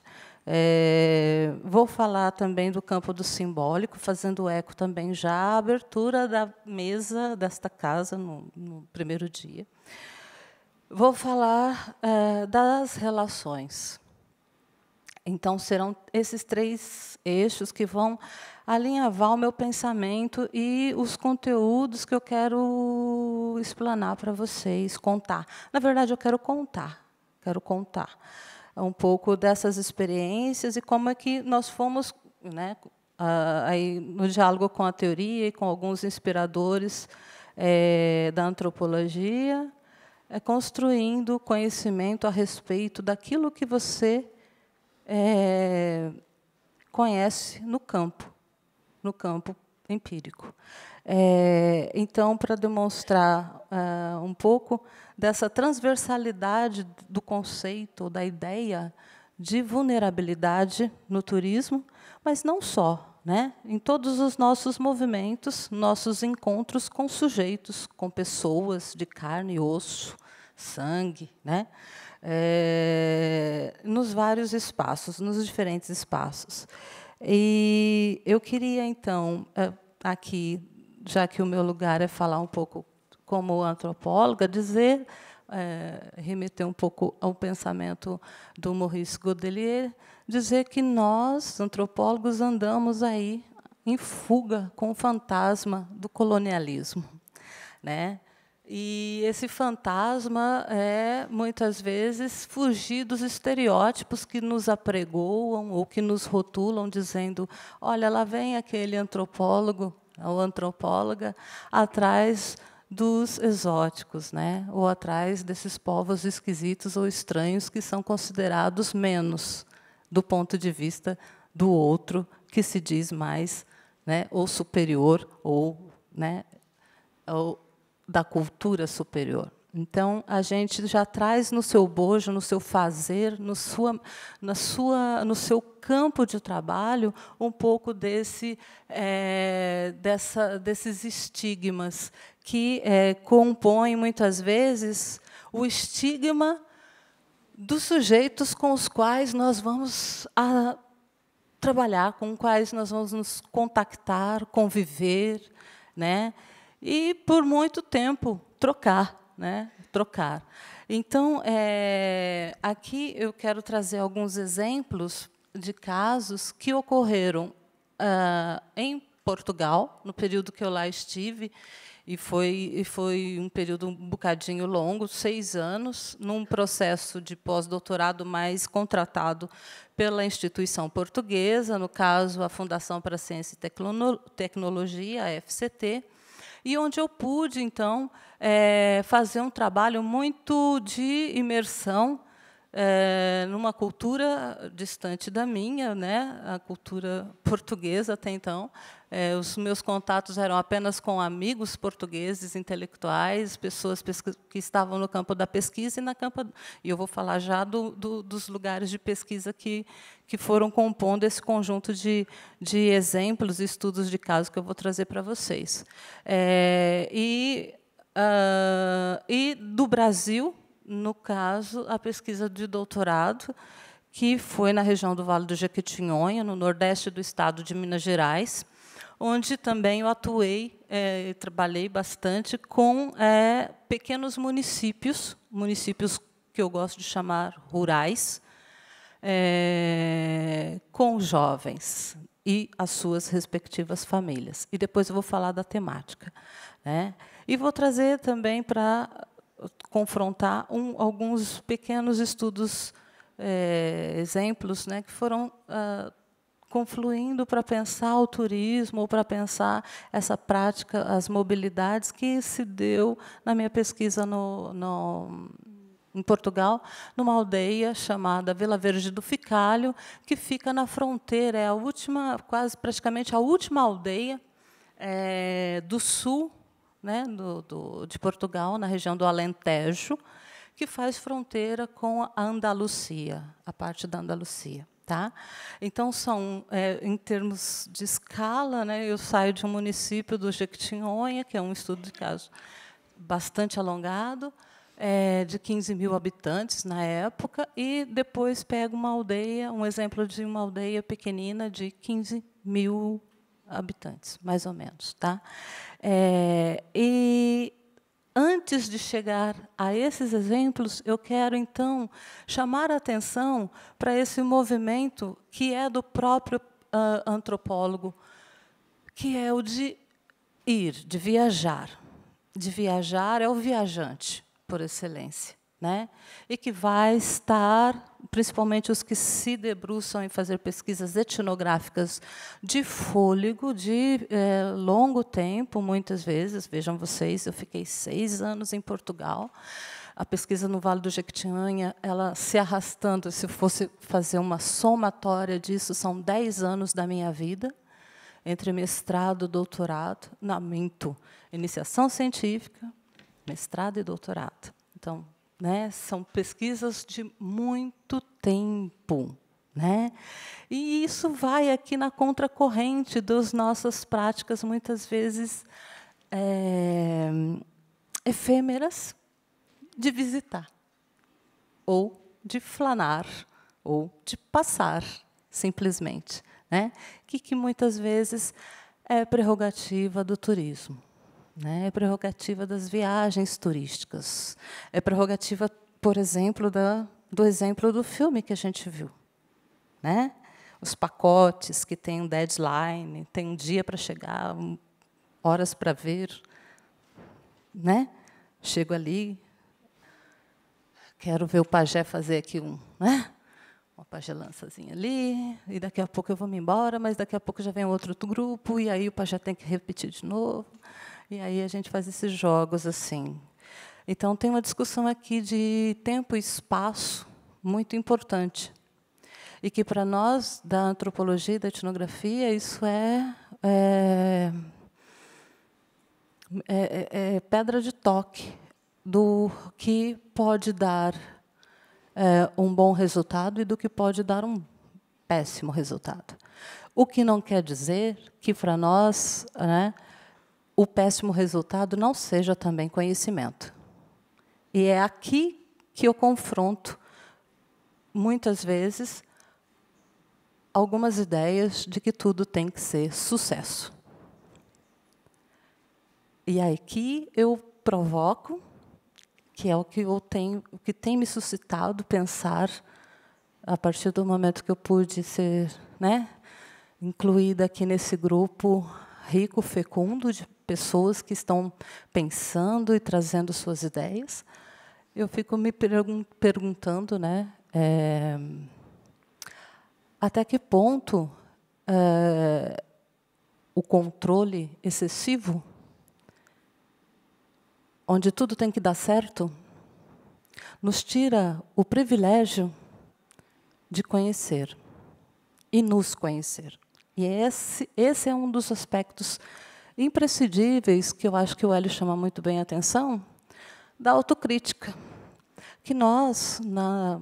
É, vou falar também do campo do simbólico, fazendo eco também já à abertura da mesa desta casa no, no primeiro dia. Vou falar é, das relações. Então, serão esses três eixos que vão alinhavar o meu pensamento e os conteúdos que eu quero explanar para vocês, contar. Na verdade, eu quero contar, quero contar um pouco dessas experiências e como é que nós fomos, né, aí no diálogo com a teoria e com alguns inspiradores é, da antropologia, é, construindo conhecimento a respeito daquilo que você é, conhece no campo, no campo empírico. É, então, para demonstrar é, um pouco dessa transversalidade do conceito, da ideia de vulnerabilidade no turismo, mas não só, né? em todos os nossos movimentos, nossos encontros com sujeitos, com pessoas de carne e osso, sangue, né? é, nos vários espaços, nos diferentes espaços. E eu queria, então, eh, aqui, já que o meu lugar é falar um pouco como antropóloga, dizer, é, remeter um pouco ao pensamento do Maurice Godelier, dizer que nós, antropólogos, andamos aí em fuga com o fantasma do colonialismo. Né? E esse fantasma é, muitas vezes, fugir dos estereótipos que nos apregoam ou que nos rotulam, dizendo: olha, lá vem aquele antropólogo ou antropóloga atrás dos exóticos, né? ou atrás desses povos esquisitos ou estranhos que são considerados menos do ponto de vista do outro que se diz mais né? ou superior ou. Né? ou da cultura superior. Então, a gente já traz no seu bojo, no seu fazer, no, sua, na sua, no seu campo de trabalho, um pouco desse, é, dessa, desses estigmas que é, compõem, muitas vezes, o estigma dos sujeitos com os quais nós vamos trabalhar, com os quais nós vamos nos contactar, conviver. Né? e, por muito tempo, trocar. Né? Trocar. Então, é, aqui eu quero trazer alguns exemplos de casos que ocorreram ah, em Portugal, no período que eu lá estive, e foi, e foi um período um bocadinho longo, seis anos, num processo de pós-doutorado mais contratado pela instituição portuguesa, no caso, a Fundação para a Ciência e Tecno Tecnologia, a FCT, e onde eu pude, então, é, fazer um trabalho muito de imersão é, numa cultura distante da minha, né, a cultura portuguesa até então. É, os meus contatos eram apenas com amigos portugueses, intelectuais, pessoas que estavam no campo da pesquisa e na campo. E eu vou falar já do, do, dos lugares de pesquisa que, que foram compondo esse conjunto de, de exemplos e estudos de caso que eu vou trazer para vocês. É, e, uh, e do Brasil, no caso, a pesquisa de doutorado, que foi na região do Vale do Jequitinhonha, no nordeste do estado de Minas Gerais, onde também eu atuei é, trabalhei bastante com é, pequenos municípios, municípios que eu gosto de chamar rurais, é, com jovens e as suas respectivas famílias. E depois eu vou falar da temática. Né? E vou trazer também para confrontar um, alguns pequenos estudos, é, exemplos, né, que foram ah, confluindo para pensar o turismo, ou para pensar essa prática, as mobilidades que se deu na minha pesquisa no, no em Portugal, numa aldeia chamada Vila Verde do Ficalho, que fica na fronteira, é a última, quase praticamente a última aldeia é, do sul né, do, do, de Portugal, na região do Alentejo, que faz fronteira com a Andalucia, a parte da Andalucia. Tá? Então, são, é, em termos de escala, né, eu saio de um município do Jequitinhonha, que é um estudo de caso bastante alongado, é, de 15 mil habitantes na época, e depois pego uma aldeia, um exemplo de uma aldeia pequenina de 15 mil habitantes, mais ou menos. Tá? É, e antes de chegar a esses exemplos, eu quero então chamar a atenção para esse movimento que é do próprio uh, antropólogo, que é o de ir, de viajar. De viajar é o viajante, por excelência né? e que vai estar, principalmente os que se debruçam em fazer pesquisas etnográficas de fôlego, de é, longo tempo, muitas vezes. Vejam vocês, eu fiquei seis anos em Portugal. A pesquisa no Vale do Jequitinhonha, ela se arrastando, se fosse fazer uma somatória disso, são dez anos da minha vida, entre mestrado, doutorado, na minto, iniciação científica, mestrado e doutorado. Então, né? São pesquisas de muito tempo. Né? E isso vai aqui na contracorrente das nossas práticas, muitas vezes é, efêmeras, de visitar, ou de flanar, ou de passar, simplesmente. Né? Que, que muitas vezes é prerrogativa do turismo. Né? é prerrogativa das viagens turísticas, é prerrogativa, por exemplo, da, do exemplo do filme que a gente viu. Né? Os pacotes que têm um deadline, tem um dia para chegar, horas para ver. Né? Chego ali, quero ver o pajé fazer aqui um, né? uma pagelançazinha ali, e daqui a pouco eu vou me embora, mas daqui a pouco já vem outro grupo, e aí o pajé tem que repetir de novo. E aí a gente faz esses jogos assim. Então tem uma discussão aqui de tempo e espaço muito importante. E que para nós da antropologia e da etnografia isso é, é, é, é, é pedra de toque do que pode dar é, um bom resultado e do que pode dar um péssimo resultado. O que não quer dizer que para nós, né, o péssimo resultado não seja também conhecimento. E é aqui que eu confronto, muitas vezes, algumas ideias de que tudo tem que ser sucesso. E é aqui eu provoco, que é o que eu tenho, o que tem me suscitado pensar a partir do momento que eu pude ser, né, incluída aqui nesse grupo rico, fecundo de pessoas que estão pensando e trazendo suas ideias. Eu fico me pergun perguntando, né, é, até que ponto é, o controle excessivo, onde tudo tem que dar certo, nos tira o privilégio de conhecer e nos conhecer. E é esse, esse é um dos aspectos imprescindíveis, que eu acho que o Hélio chama muito bem a atenção, da autocrítica. Que nós, na,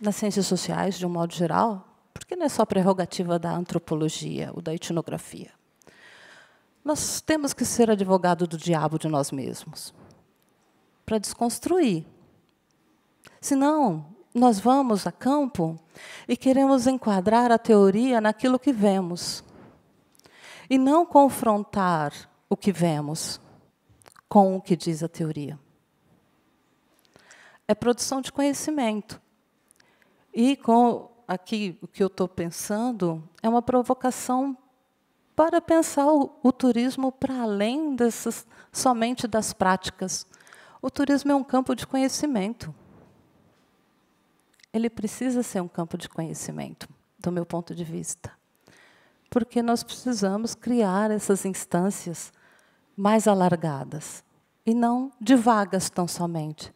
nas ciências sociais, de um modo geral, porque não é só prerrogativa da antropologia ou da etnografia, nós temos que ser advogado do diabo de nós mesmos para desconstruir. Senão, nós vamos a campo e queremos enquadrar a teoria naquilo que vemos e não confrontar o que vemos com o que diz a teoria. É produção de conhecimento. E com aqui o que eu estou pensando é uma provocação para pensar o, o turismo para além dessas, somente das práticas. O turismo é um campo de conhecimento. Ele precisa ser um campo de conhecimento, do meu ponto de vista porque nós precisamos criar essas instâncias mais alargadas e não de vagas tão somente.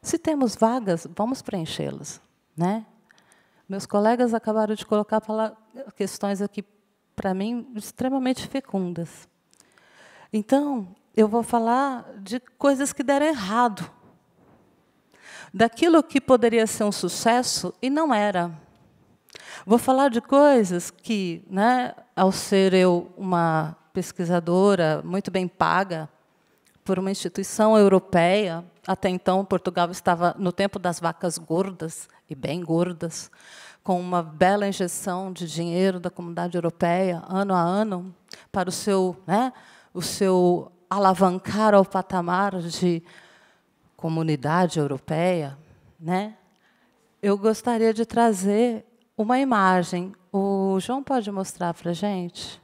Se temos vagas, vamos preenchê-las, né? Meus colegas acabaram de colocar questões aqui para mim extremamente fecundas. Então, eu vou falar de coisas que deram errado. Daquilo que poderia ser um sucesso e não era. Vou falar de coisas que, né, ao ser eu uma pesquisadora muito bem paga por uma instituição europeia, até então Portugal estava no tempo das vacas gordas e bem gordas, com uma bela injeção de dinheiro da comunidade europeia ano a ano para o seu, né, o seu alavancar ao patamar de comunidade europeia, né? Eu gostaria de trazer uma imagem. O João pode mostrar para a gente?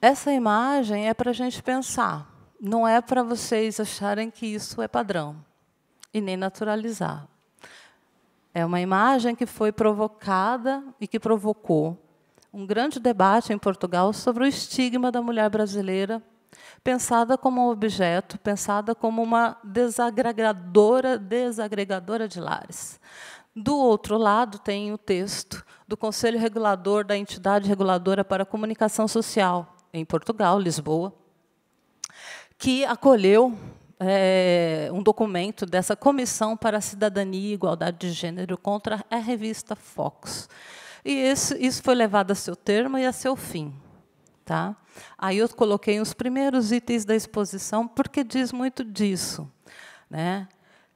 Essa imagem é para a gente pensar, não é para vocês acharem que isso é padrão e nem naturalizar. É uma imagem que foi provocada e que provocou um grande debate em Portugal sobre o estigma da mulher brasileira pensada como um objeto, pensada como uma desagregadora, desagregadora de lares. Do outro lado, tem o texto do Conselho Regulador da Entidade Reguladora para a Comunicação Social, em Portugal, Lisboa, que acolheu é, um documento dessa Comissão para a Cidadania e Igualdade de Gênero contra a revista Fox. E isso foi levado a seu termo e a seu fim. Tá? Aí eu coloquei os primeiros itens da exposição, porque diz muito disso. Né?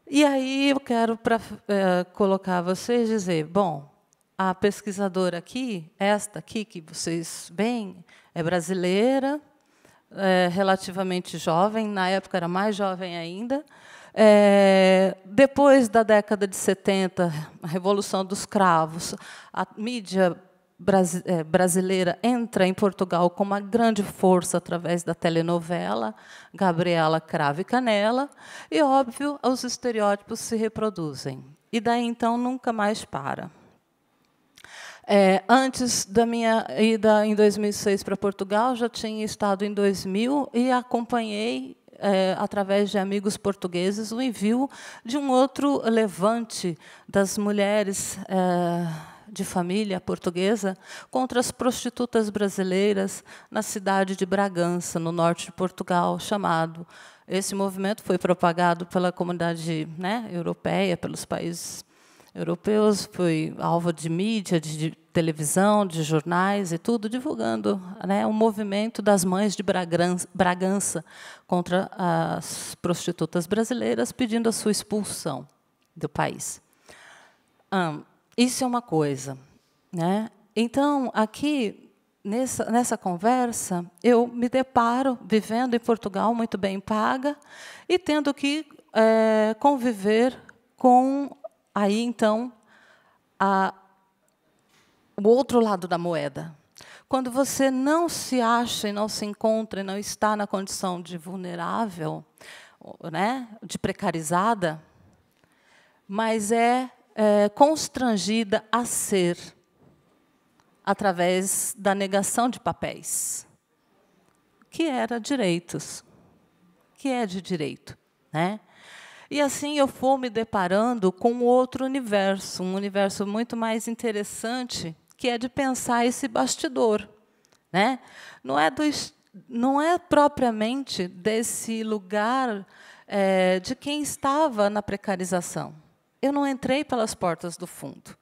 E aí eu quero pra, é, colocar vocês dizer, bom, a pesquisadora aqui, esta aqui que vocês veem, é brasileira, é, relativamente jovem, na época era mais jovem ainda. É, depois da década de 70, a Revolução dos Cravos, a mídia eh, brasileira entra em Portugal com uma grande força através da telenovela Gabriela Crave Canela, e, óbvio, os estereótipos se reproduzem. E daí então nunca mais para. É, antes da minha ida em 2006 para Portugal, já tinha estado em 2000 e acompanhei é, através de amigos portugueses, o envio de um outro levante das mulheres é, de família portuguesa contra as prostitutas brasileiras na cidade de Bragança, no norte de Portugal, chamado. Esse movimento foi propagado pela comunidade né, europeia, pelos países europeus, foi alvo de mídia, de televisão, de jornais e tudo, divulgando né, o movimento das mães de Bragança contra as prostitutas brasileiras, pedindo a sua expulsão do país. Um, isso é uma coisa. Né? Então, aqui, nessa, nessa conversa, eu me deparo vivendo em Portugal, muito bem paga, e tendo que é, conviver com, aí então, a, o outro lado da moeda. Quando você não se acha e não se encontra e não está na condição de vulnerável, né, de precarizada, mas é é, constrangida a ser através da negação de papéis, que era direitos, que é de direito, né? E assim eu fui me deparando com outro universo, um universo muito mais interessante, que é de pensar esse bastidor, né? Não é do não é propriamente desse lugar é, de quem estava na precarização, eu não entrei pelas portas do fundo.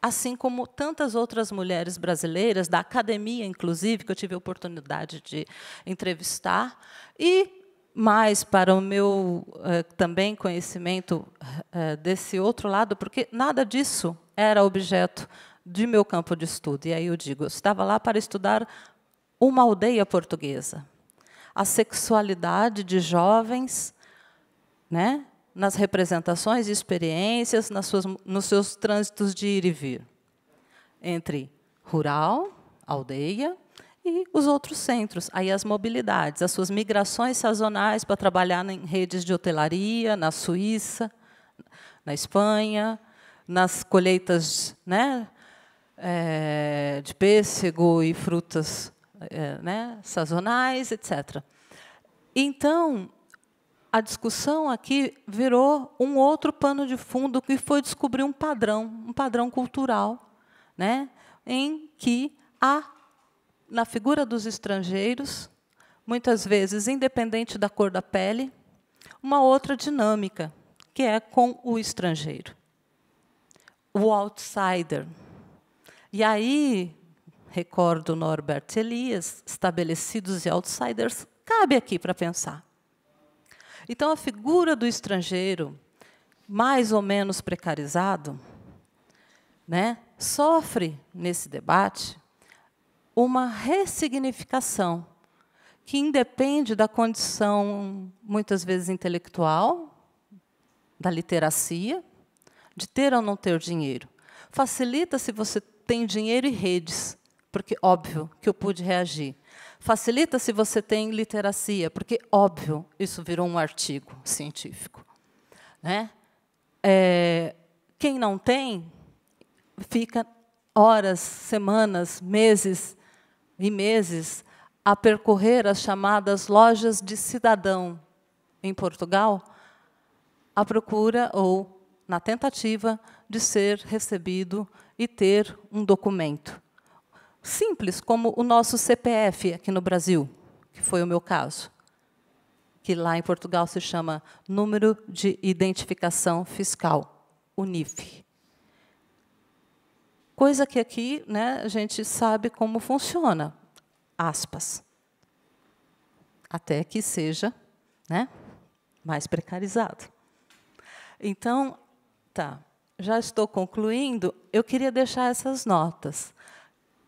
Assim como tantas outras mulheres brasileiras, da academia, inclusive, que eu tive a oportunidade de entrevistar, e mais para o meu eh, também conhecimento eh, desse outro lado, porque nada disso era objeto de meu campo de estudo. E aí eu digo, eu estava lá para estudar uma aldeia portuguesa, a sexualidade de jovens, né, nas representações e experiências, nas suas, nos seus trânsitos de ir e vir, entre rural, aldeia e os outros centros, aí as mobilidades, as suas migrações sazonais para trabalhar em redes de hotelaria, na Suíça, na Espanha, nas colheitas né, é, de pêssego e frutas é, né, sazonais, etc. Então, a discussão aqui virou um outro pano de fundo que foi descobrir um padrão, um padrão cultural, né, em que há na figura dos estrangeiros, muitas vezes independente da cor da pele, uma outra dinâmica, que é com o estrangeiro, o outsider. E aí, recordo Norbert Elias, estabelecidos e outsiders, cabe aqui para pensar. Então, a figura do estrangeiro, mais ou menos precarizado, né, sofre nesse debate uma ressignificação que independe da condição, muitas vezes intelectual, da literacia, de ter ou não ter dinheiro. Facilita se você tem dinheiro e redes, porque, óbvio, que eu pude reagir. Facilita se você tem literacia, porque, óbvio, isso virou um artigo científico. Né? É, quem não tem, fica horas, semanas, meses e meses a percorrer as chamadas lojas de cidadão em Portugal, à procura ou na tentativa de ser recebido e ter um documento simples, como o nosso CPF aqui no Brasil, que foi o meu caso, que lá em Portugal se chama Número de Identificação Fiscal, o NIF. Coisa que aqui né, a gente sabe como funciona, aspas, até que seja né, mais precarizado. Então, tá, já estou concluindo, eu queria deixar essas notas.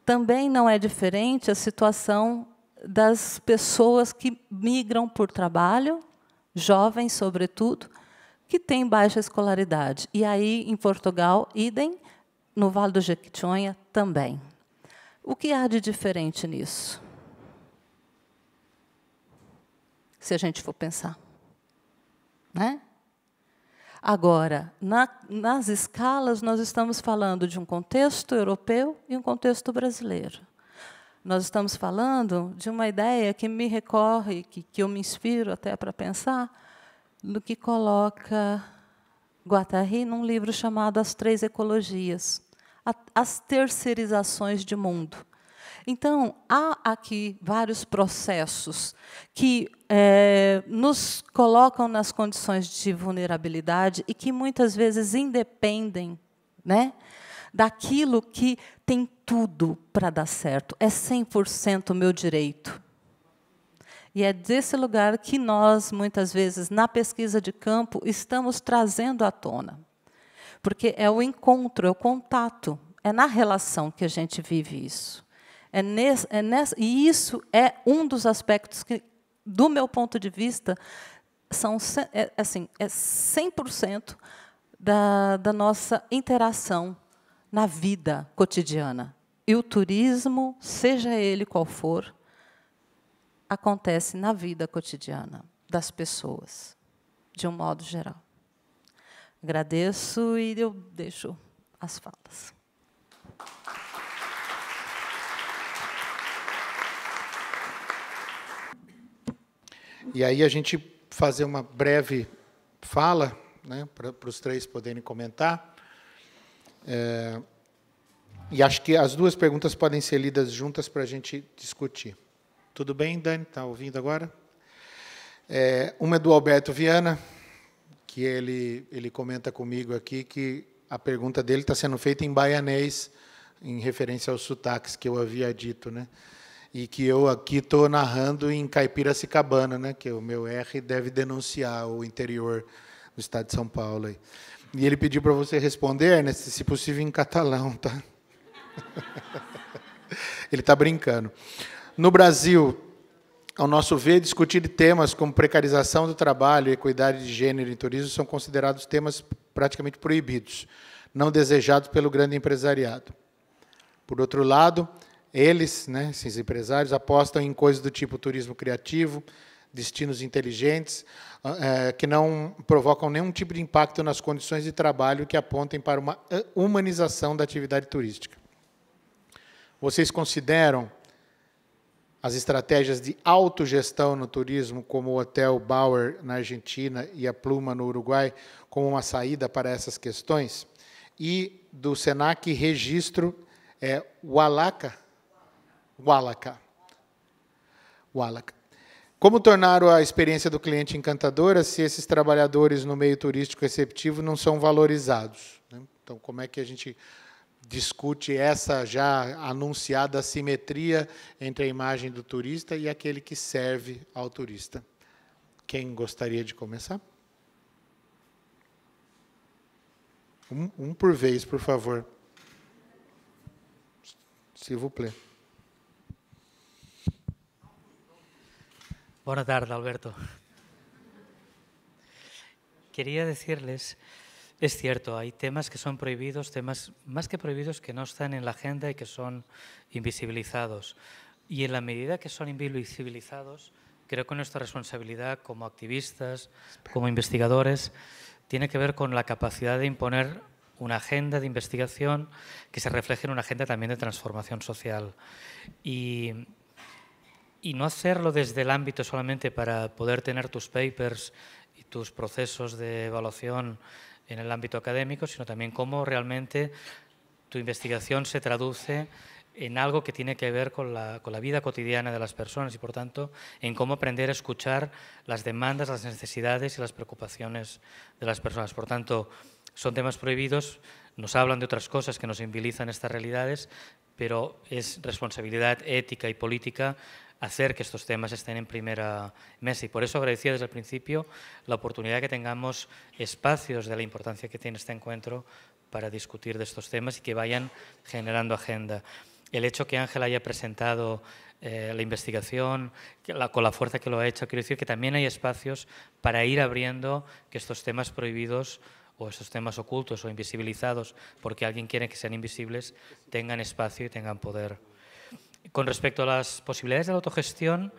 Também não é diferente a situação das pessoas que migram por trabalho, jovens, sobretudo, que têm baixa escolaridade. E aí, em Portugal, idem, no Vale do Jequitinhonha também. O que há de diferente nisso? Se a gente for pensar. Né? Agora, na, nas escalas, nós estamos falando de um contexto europeu e um contexto brasileiro. Nós estamos falando de uma ideia que me recorre, que, que eu me inspiro até para pensar, no que coloca Guattari num livro chamado As Três Ecologias, As Terceirizações de Mundo. Então, há aqui vários processos que é, nos colocam nas condições de vulnerabilidade e que muitas vezes independem né, daquilo que tem tudo para dar certo. É 100% o meu direito. E é desse lugar que nós, muitas vezes, na pesquisa de campo, estamos trazendo à tona. Porque é o encontro, é o contato, é na relação que a gente vive isso. É nesse, é e isso é um dos aspectos que, do meu ponto de vista, são é, assim, é 100% da, da nossa interação na vida cotidiana. E o turismo, seja ele qual for, acontece na vida cotidiana das pessoas, de um modo geral. Agradeço e eu deixo as falas. E aí a gente fazer uma breve fala, né, para, os três poderem comentar. É, e acho que as duas perguntas podem ser lidas juntas para a gente discutir. Tudo bem, Dani? Está ouvindo agora? É, uma é do Alberto Viana, que ele, ele comenta comigo aqui que a pergunta dele está sendo feita em baianês, em referência aos sotaques que eu havia dito. Né? e que eu aqui estou narrando em Caipiracicabana, né, que o meu R deve denunciar o interior do estado de São Paulo. Aí. E ele pediu para você responder, né? se possível em catalão, tá? ele está brincando. No Brasil, ao nosso ver, discutir temas como precarização do trabalho equidade de gênero em turismo são considerados temas praticamente proibidos, não desejados pelo grande empresariado. Por outro lado, eles, né, esses empresários, apostam em coisas do tipo turismo criativo, destinos inteligentes, ah, é, que não provocam nenhum tipo de impacto nas condições de trabalho que apontem para uma ah, humanização da atividade turística. Vocês consideram as estratégias de autogestão no turismo, como o Hotel Bauer na Argentina e a Pluma no Uruguai, como uma saída para essas questões? E do SENAC registro é, o ALACA, Wallaka. Wallaka. Como tornar a experiência do cliente encantadora se esses trabalhadores no meio turístico receptivo não são valorizados? Né? Então, como é que a gente discute essa já anunciada simetria entre a imagem do turista e aquele que serve ao turista? Quem gostaria de começar? Um, um por vez, por favor. S'il vous plaît. Buenas tardes Alberto. Quería decirles, es cierto, hay temas que son prohibidos, temas más que prohibidos que no están en la agenda y que son invisibilizados. Y en la medida que son invisibilizados, creo que nuestra responsabilidad como activistas, como investigadores, tiene que ver con la capacidad de imponer una agenda de investigación que se refleje en una agenda también de transformación social. Y y no hacerlo desde el ámbito solamente para poder tener tus papers y tus procesos de evaluación en el ámbito académico, sino también cómo realmente tu investigación se traduce en algo que tiene que ver con la, con la, vida cotidiana de las personas y, por tanto, en cómo aprender a escuchar las demandas, las necesidades y las preocupaciones de las personas. Por tanto, son temas prohibidos, nos hablan de otras cosas que nos civilizan estas realidades, pero es responsabilidad ética y política hacer que estos temas estén en primera mesa. Y por eso agradecía desde el principio la oportunidad que tengamos espacios de la importancia que tiene este encuentro para discutir de estos temas y que vayan generando agenda. El hecho que Ángel haya presentado eh, la investigación con la fuerza que lo ha hecho, quiero decir que también hay espacios para ir abriendo que estos temas prohibidos o estos temas ocultos o invisibilizados porque alguien quiere que sean invisibles tengan espacio y tengan poder. Con respecto a las posibilidades de la autogestión,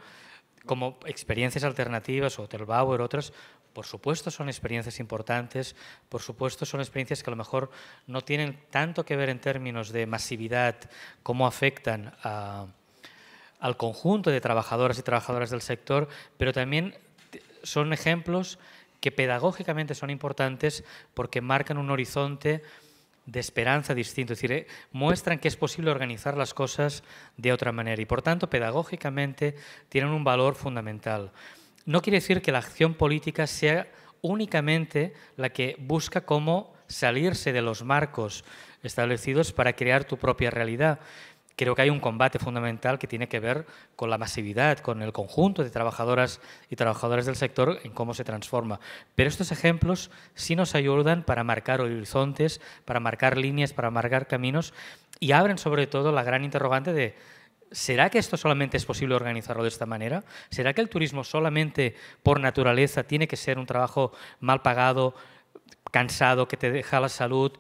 como experiencias alternativas, o Telbauer, otras, por supuesto son experiencias importantes, por supuesto son experiencias que a lo mejor no tienen tanto que ver en términos de masividad, cómo afectan al conjunto de trabajadoras y trabajadoras del sector, pero también son ejemplos que pedagógicamente son importantes porque marcan un horizonte de esperanza distinto, es decir, eh, muestran que es posible organizar las cosas de otra manera y por tanto pedagógicamente tienen un valor fundamental. No quiere decir que la acción política sea únicamente la que busca cómo salirse de los marcos establecidos para crear tu propia realidad, creo que hay un combate fundamental que tiene que ver con la masividad, con el conjunto de trabajadoras y trabajadores del sector en cómo se transforma. Pero estos ejemplos sí nos ayudan para marcar horizontes, para marcar líneas, para marcar caminos y abren sobre todo la gran interrogante de ¿Será que esto solamente es posible organizarlo de esta manera? ¿Será que el turismo solamente por naturaleza tiene que ser un trabajo mal pagado, cansado, que te deja la salud,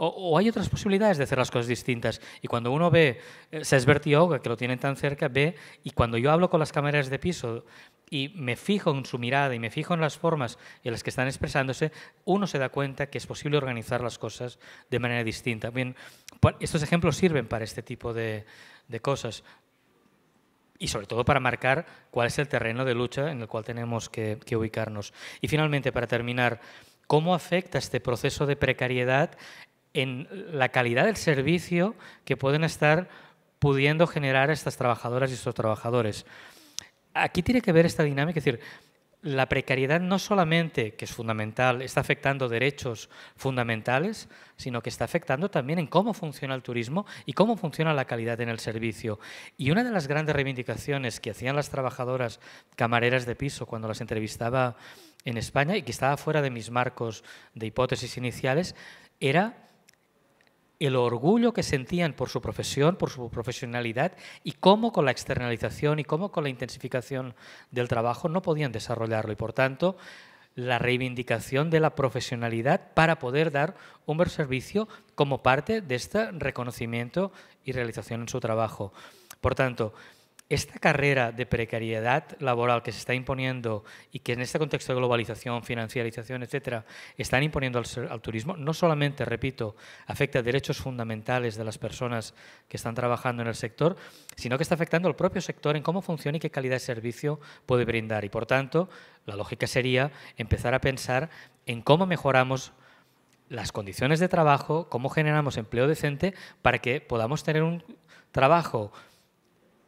o, hay otras posibilidades de hacer las cosas distintas. Y cuando uno ve Sesbert y Oga, que lo tienen tan cerca, ve, y cuando yo hablo con las cámaras de piso y me fijo en su mirada y me fijo en las formas en las que están expresándose, uno se da cuenta que es posible organizar las cosas de manera distinta. Bien, estos ejemplos sirven para este tipo de, cosas y sobre todo para marcar cuál es el terreno de lucha en el cual tenemos que, que, ubicarnos. Y finalmente, para terminar, ¿cómo afecta este proceso de precariedad en la calidad del servicio que pueden estar pudiendo generar estas trabajadoras y estos trabajadores. Aquí tiene que ver esta dinámica, es decir, la precariedad no solamente, que es fundamental, está afectando derechos fundamentales, sino que está afectando también en cómo funciona el turismo y cómo funciona la calidad en el servicio. Y una de las grandes reivindicaciones que hacían las trabajadoras camareras de piso cuando las entrevistaba en España y que estaba fuera de mis marcos de hipótesis iniciales era el orgullo que sentían por su profesión, por su profesionalidad y cómo con la externalización y cómo con la intensificación del trabajo no podían desarrollarlo y por tanto la reivindicación de la profesionalidad para poder dar un buen servicio como parte de este reconocimiento y realización en su trabajo. Por tanto, esta carrera de precariedad laboral que se está imponiendo y que en este contexto de globalización, financiarización, etcétera, están imponiendo al, al, turismo, no solamente, repito, afecta a derechos fundamentales de las personas que están trabajando en el sector, sino que está afectando al propio sector en cómo funciona y qué calidad de servicio puede brindar. Y por tanto, la lógica sería empezar a pensar en cómo mejoramos las condiciones de trabajo, cómo generamos empleo decente para que podamos tener un trabajo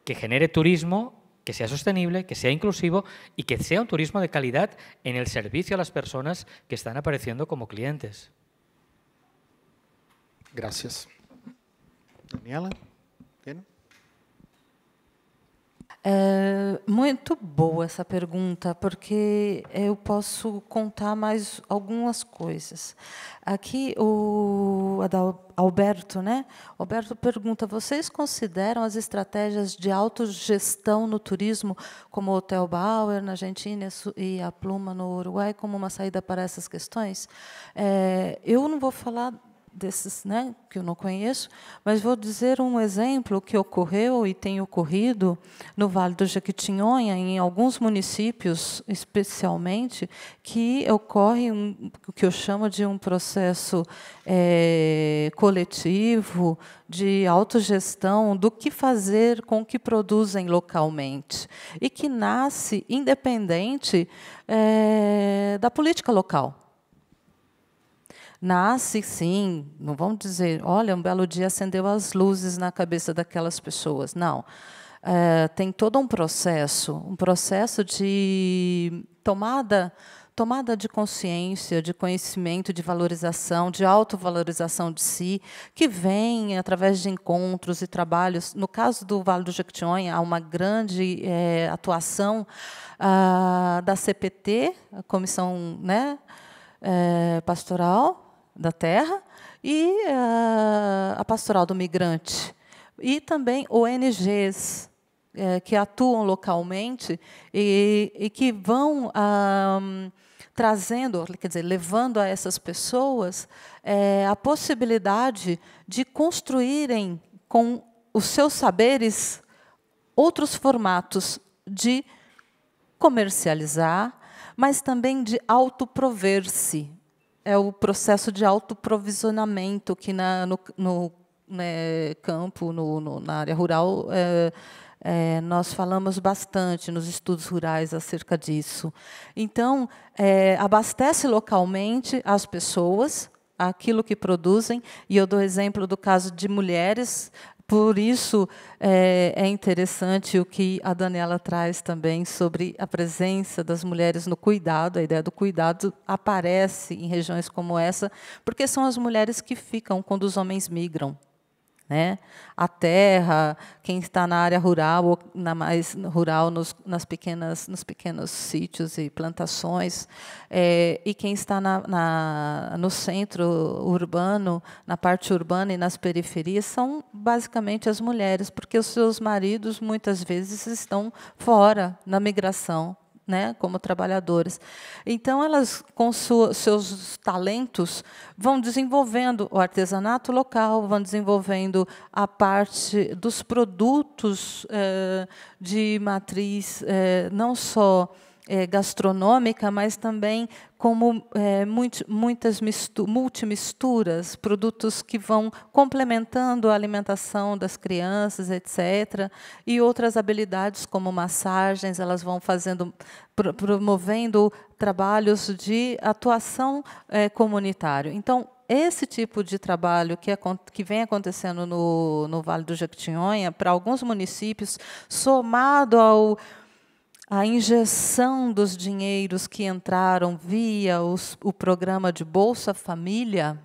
que genere turismo que sea sostenible, que sea inclusivo y que sea un turismo de calidad en el servicio a las personas que están apareciendo como clientes. Gracias. Daniela, É muito boa essa pergunta, porque eu posso contar mais algumas coisas. Aqui o Alberto, né? Alberto pergunta: vocês consideram as estratégias de autogestão no turismo, como o Hotel Bauer na Argentina e a Pluma no Uruguai, como uma saída para essas questões? É, eu não vou falar desses né, que eu não conheço, mas vou dizer um exemplo que ocorreu e tem ocorrido no Vale do Jequitinhonha, em alguns municípios especialmente, que ocorre um, o que eu chamo de um processo é, coletivo de autogestão do que fazer com o que produzem localmente e que nasce independente é, da política local. Nasce, sim, não vamos dizer, olha, um belo dia acendeu as luzes na cabeça daquelas pessoas. Não. É, tem todo um processo, um processo de tomada tomada de consciência, de conhecimento, de valorização, de autovalorização de si, que vem através de encontros e trabalhos. No caso do Vale do Jequitinhonha, há uma grande é, atuação ah, da CPT, a Comissão né, é, Pastoral, da terra, e eh, a Pastoral do Migrante. E também ONGs é, eh, que atuam localmente e, e que vão um, trazendo, quer dizer, levando a essas pessoas é, a possibilidade de construírem com os seus saberes outros formatos de comercializar, mas também de autoprover-se, é o processo de autoprovisionamento, que na, no, no né, campo, no, no, na área rural, é, é, nós falamos bastante nos estudos rurais acerca disso. Então, é, abastece localmente as pessoas aquilo que produzem, e eu dou exemplo do caso de mulheres por isso é, é, interessante o que a Daniela traz também sobre a presença das mulheres no cuidado. A ideia do cuidado aparece em regiões como essa, porque são as mulheres que ficam quando os homens migram. Né? A terra, quem está na área rural ou na mais rural nos, nas pequenas, nos pequenos sítios e plantações, é, e quem está na, na, no centro urbano, na parte urbana e nas periferias são basicamente as mulheres, porque os seus maridos muitas vezes estão fora na migração, né, como trabalhadoras. Então, elas, com sua, seus talentos, vão desenvolvendo o artesanato local, vão desenvolvendo a parte dos produtos eh, de matriz, eh, não só é, gastronômica, mas também como é, muito, muitas mistu, multimisturas, produtos que vão complementando a alimentação das crianças, etc. E outras habilidades, como massagens, elas vão fazendo, promovendo trabalhos de atuação é, comunitário. Então, esse tipo de trabalho que, é, que vem acontecendo no, no Vale do Jequitinhonha, para alguns municípios, somado ao a injeção dos dinheiros que entraram via os, o programa de Bolsa Família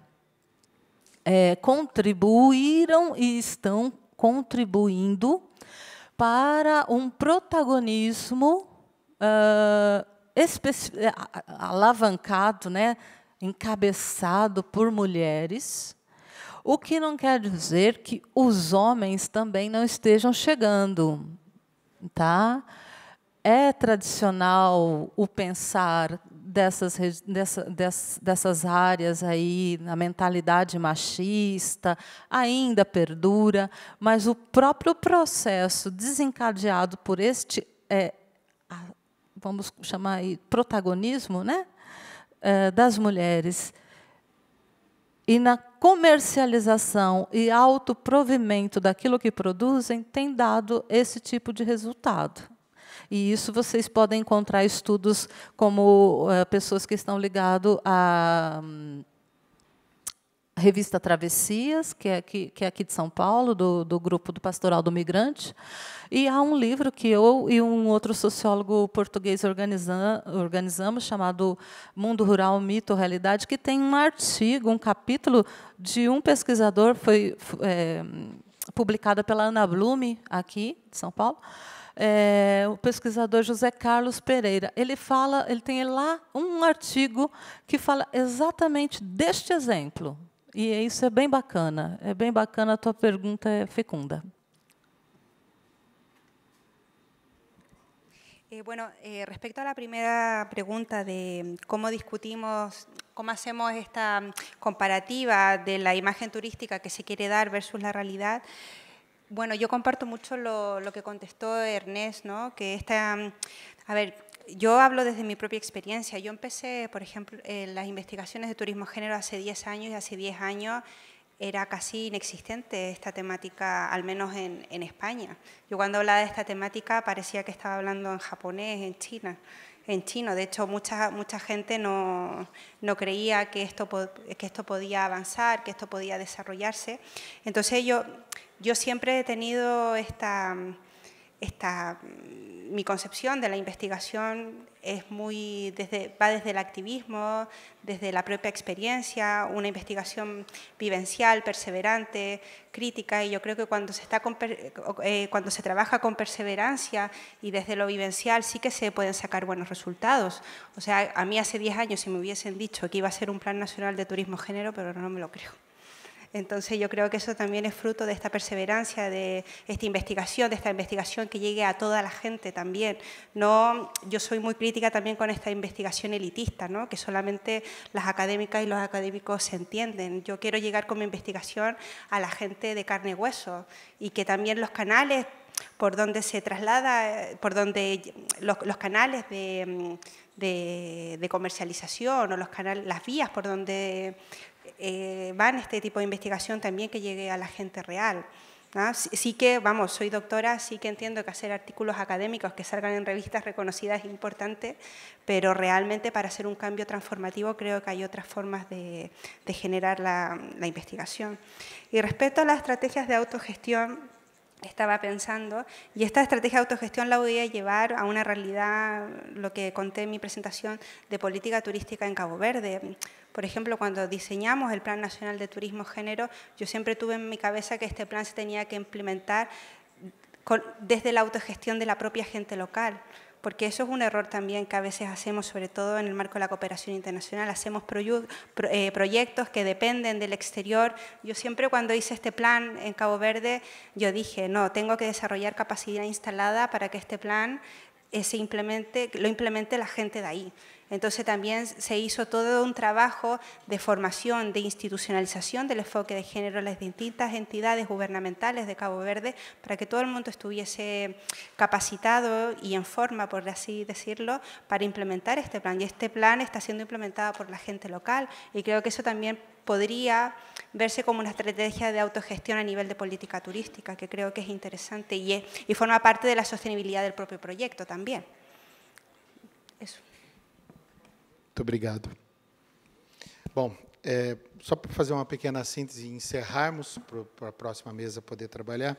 é, contribuíram e estão contribuindo para um protagonismo uh, alavancado, né, encabeçado por mulheres, o que não quer dizer que os homens também não estejam chegando, tá? é tradicional o pensar dessas, dessa, dessas, dessas áreas aí, na mentalidade machista ainda perdura, mas o próprio processo desencadeado por este, é, vamos chamar aí, protagonismo né? É, das mulheres e na comercialização e autoprovimento daquilo que produzem, tem dado esse tipo de resultado. E isso vocês podem encontrar estudos como eh, pessoas que estão ligadas à hum, revista Travessias, que é aqui, que é aqui de São Paulo, do, do grupo do Pastoral do Migrante. E há um livro que eu e um outro sociólogo português organizamos, chamado Mundo Rural, Mito, Realidade, que tem um artigo, um capítulo de um pesquisador, foi é, publicada pela Ana Blume, aqui de São Paulo, é, o pesquisador José Carlos Pereira. Ele fala, ele tem lá um artigo que fala exatamente deste exemplo. E isso é bem bacana. É bem bacana a tua pergunta é fecunda. Eh, bueno, eh, respecto a la primera pregunta de cómo discutimos, cómo hacemos esta comparativa de la imagen turística que se quiere dar versus la realidad, Bueno, yo comparto mucho lo, que contestó Ernest, ¿no? que esta, mm, a ver, yo hablo desde mi propia experiencia. Yo empecé, por ejemplo, en las investigaciones de turismo género hace 10 años y hace 10 años era casi inexistente esta temática, al menos en, España. Yo cuando hablaba de esta temática parecía que estaba hablando en japonés, en China, en chino. De hecho, mucha, mucha gente no, creía que esto, que esto podía avanzar, que esto podía desarrollarse. Entonces yo yo siempre he tenido esta, esta, mi concepción de la investigación es muy desde, va desde el activismo, desde la propia experiencia, una investigación vivencial, perseverante, crítica, y yo creo que cuando se, está eh, cuando se trabaja con perseverancia y desde lo vivencial sí que se pueden sacar buenos resultados. O sea, a mí hace 10 años si me hubiesen dicho que iba a ser un plan nacional de turismo género, pero no me lo creo. Entonces yo creo que eso también es fruto de esta perseverancia, de esta investigación, de esta investigación que llegue a toda la gente también. No, yo soy muy crítica también con esta investigación elitista, ¿no? que solamente las académicas y los académicos se entienden. Yo quiero llegar con mi investigación a la gente de carne y hueso y que también los canales por donde se traslada, eh, por donde los, canales mm, de, de, comercialización o los canales, las vías por donde eh, va en este tipo de investigación también que llegue a la gente real. Sí, que, vamos, soy doctora, sí que entiendo que hacer artículos académicos que salgan en revistas reconocidas es importante, pero realmente para hacer un cambio transformativo creo que hay otras formas de, generar la, la investigación. Y respecto a las estrategias de autogestión, estaba pensando, y esta estrategia de autogestión la voy a llevar a una realidad, lo que conté en mi presentación de política turística en Cabo Verde. Por ejemplo, cuando diseñamos el Plan Nacional de Turismo Género, yo siempre tuve en mi cabeza que este plan se tenía que implementar desde la autogestión de la propia gente local porque eso es un error también que a veces hacemos, sobre todo en el marco de la cooperación internacional. Hacemos eh, proyectos que dependen del exterior. Yo siempre cuando hice este plan en Cabo Verde, yo dije, no, tengo que desarrollar capacidad instalada para que este plan eh, se implemente, lo implemente la gente de ahí. Entonces también se hizo todo un trabajo de formación, de institucionalización del enfoque de género en las distintas entidades gubernamentales de Cabo Verde para que todo el mundo estuviese capacitado y en forma, por así decirlo, para implementar este plan. Y este plan está siendo implementado por la gente local y creo que eso también podría verse como una estrategia de autogestión a nivel de política turística, que creo que es interesante y, y forma parte de la sostenibilidad del propio proyecto también. Muito obrigado. Bom, é, só para fazer uma pequena síntese e encerrarmos para a próxima mesa poder trabalhar,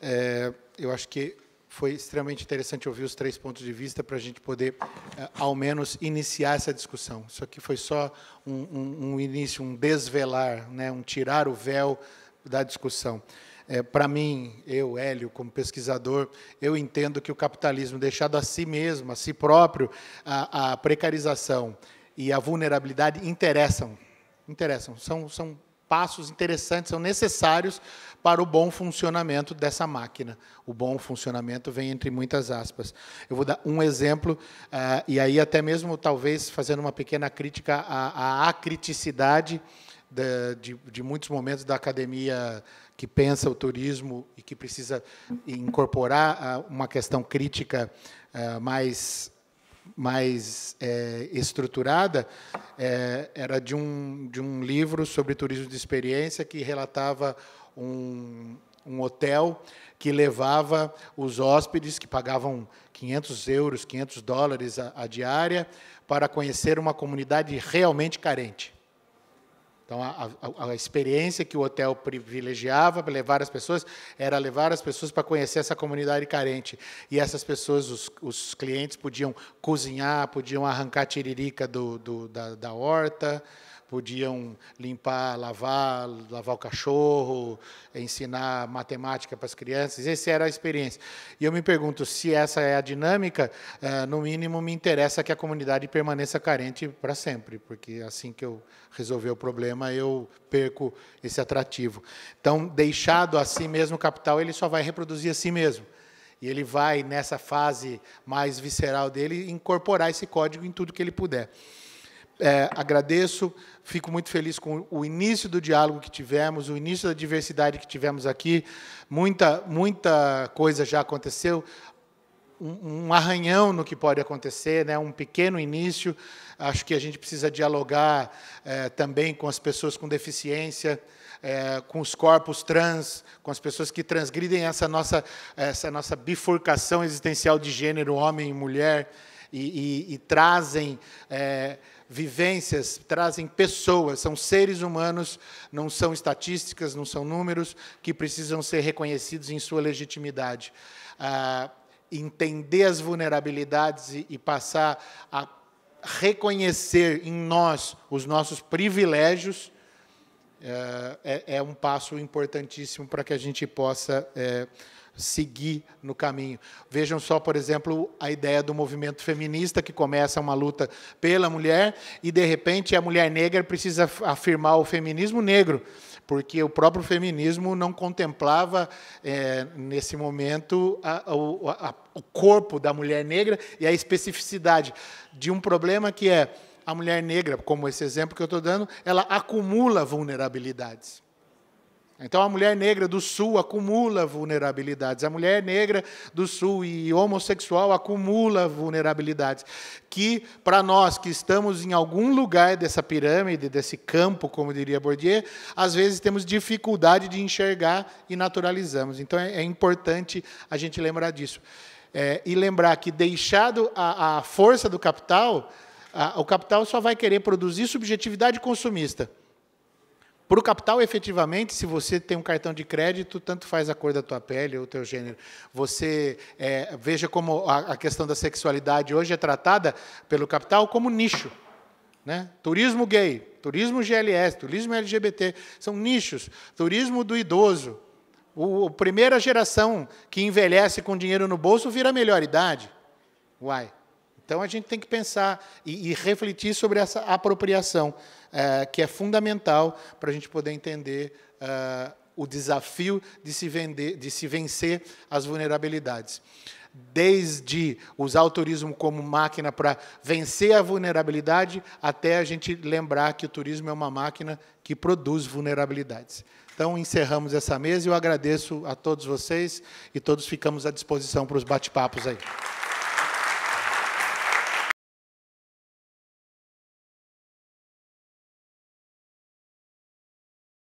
é, eu acho que foi extremamente interessante ouvir os três pontos de vista para a gente poder, é, ao menos, iniciar essa discussão. Isso aqui foi só um, um, um início, um desvelar, né, um tirar o véu da discussão. É, Para mim, eu, Hélio, como pesquisador, eu entendo que o capitalismo, deixado a si mesmo, a si próprio, a, a precarização e a vulnerabilidade interessam. Interessam. São, são passos interessantes, são necessários para o bom funcionamento dessa máquina. O bom funcionamento vem entre muitas aspas. Eu vou dar um exemplo, eh, e aí até mesmo talvez fazendo uma pequena crítica à, à acriticidade de, de, de, muitos momentos da academia que pensa o turismo e que precisa incorporar ah, uma questão crítica ah, mais, mais é, estruturada, é, era de um, de um livro sobre turismo de experiência que relatava um, um hotel que levava os hóspedes que pagavam 500 euros, 500 dólares a, a diária, para conhecer uma comunidade realmente carente. Então, a, a, a, experiência que o hotel privilegiava para levar as pessoas era levar as pessoas para conhecer essa comunidade carente. E essas pessoas, os, os clientes, podiam cozinhar, podiam arrancar tiririca do, do da, da horta, podiam limpar, lavar, lavar o cachorro, ensinar matemática para as crianças. Essa era a experiência. E eu me pergunto se essa é a dinâmica, eh, no mínimo me interessa que a comunidade permaneça carente para sempre, porque assim que eu resolver o problema, eu perco esse atrativo. Então, deixado a si mesmo o capital, ele só vai reproduzir a si mesmo. E ele vai, nessa fase mais visceral dele, incorporar esse código em tudo que ele puder. É, agradeço, fico muito feliz com o início do diálogo que tivemos, o início da diversidade que tivemos aqui. Muita, muita coisa já aconteceu, um, um arranhão no que pode acontecer, né? um pequeno início. Acho que a gente precisa dialogar é, também com as pessoas com deficiência. É, com os corpos trans, com as pessoas que transgridem essa nossa, essa nossa bifurcação existencial de gênero, homem e mulher, e, e, e trazem é, vivências, trazem pessoas, são seres humanos, não são estatísticas, não são números, que precisam ser reconhecidos em sua legitimidade. Ah, entender as vulnerabilidades e, e passar a reconhecer em nós os nossos privilégios eh, é, é um passo importantíssimo para que a gente possa é, seguir no caminho. Vejam só, por exemplo, a ideia do movimento feminista que começa uma luta pela mulher e de repente a mulher negra precisa afirmar o feminismo negro, porque o próprio feminismo não contemplava é, nesse momento a, a, a, o corpo da mulher negra e a especificidade de um problema que é a mulher negra, como esse exemplo que eu estou dando, ela acumula vulnerabilidades. Então, a mulher negra do Sul acumula vulnerabilidades, a mulher negra do Sul e homossexual acumula vulnerabilidades, que para nós que estamos em algum lugar dessa pirâmide, desse campo, como diria Bourdieu, às vezes temos dificuldade de enxergar e naturalizamos. Então, é, é, importante a gente lembrar disso. É, e lembrar que, deixado a, a força do capital, a, o capital só vai querer produzir subjetividade consumista. Para o capital, efetivamente, se você tem um cartão de crédito, tanto faz a cor da tua pele ou o teu gênero. Você é, veja como a, a questão da sexualidade hoje é tratada pelo capital como nicho. Né? Turismo gay, turismo GLS, turismo LGBT, são nichos. Turismo do idoso. O, a primeira geração que envelhece com dinheiro no bolso vira melhor idade. Uai. Então a gente tem que pensar e, e refletir sobre essa apropriação, é, que é fundamental para a gente poder entender é, o desafio de se, vender, de se vencer as vulnerabilidades. Desde usar o turismo como máquina para vencer a vulnerabilidade, até a gente lembrar que o turismo é uma máquina que produz vulnerabilidades. Então, encerramos essa mesa e eu agradeço a todos vocês e todos ficamos à disposição para os bate-papos aí.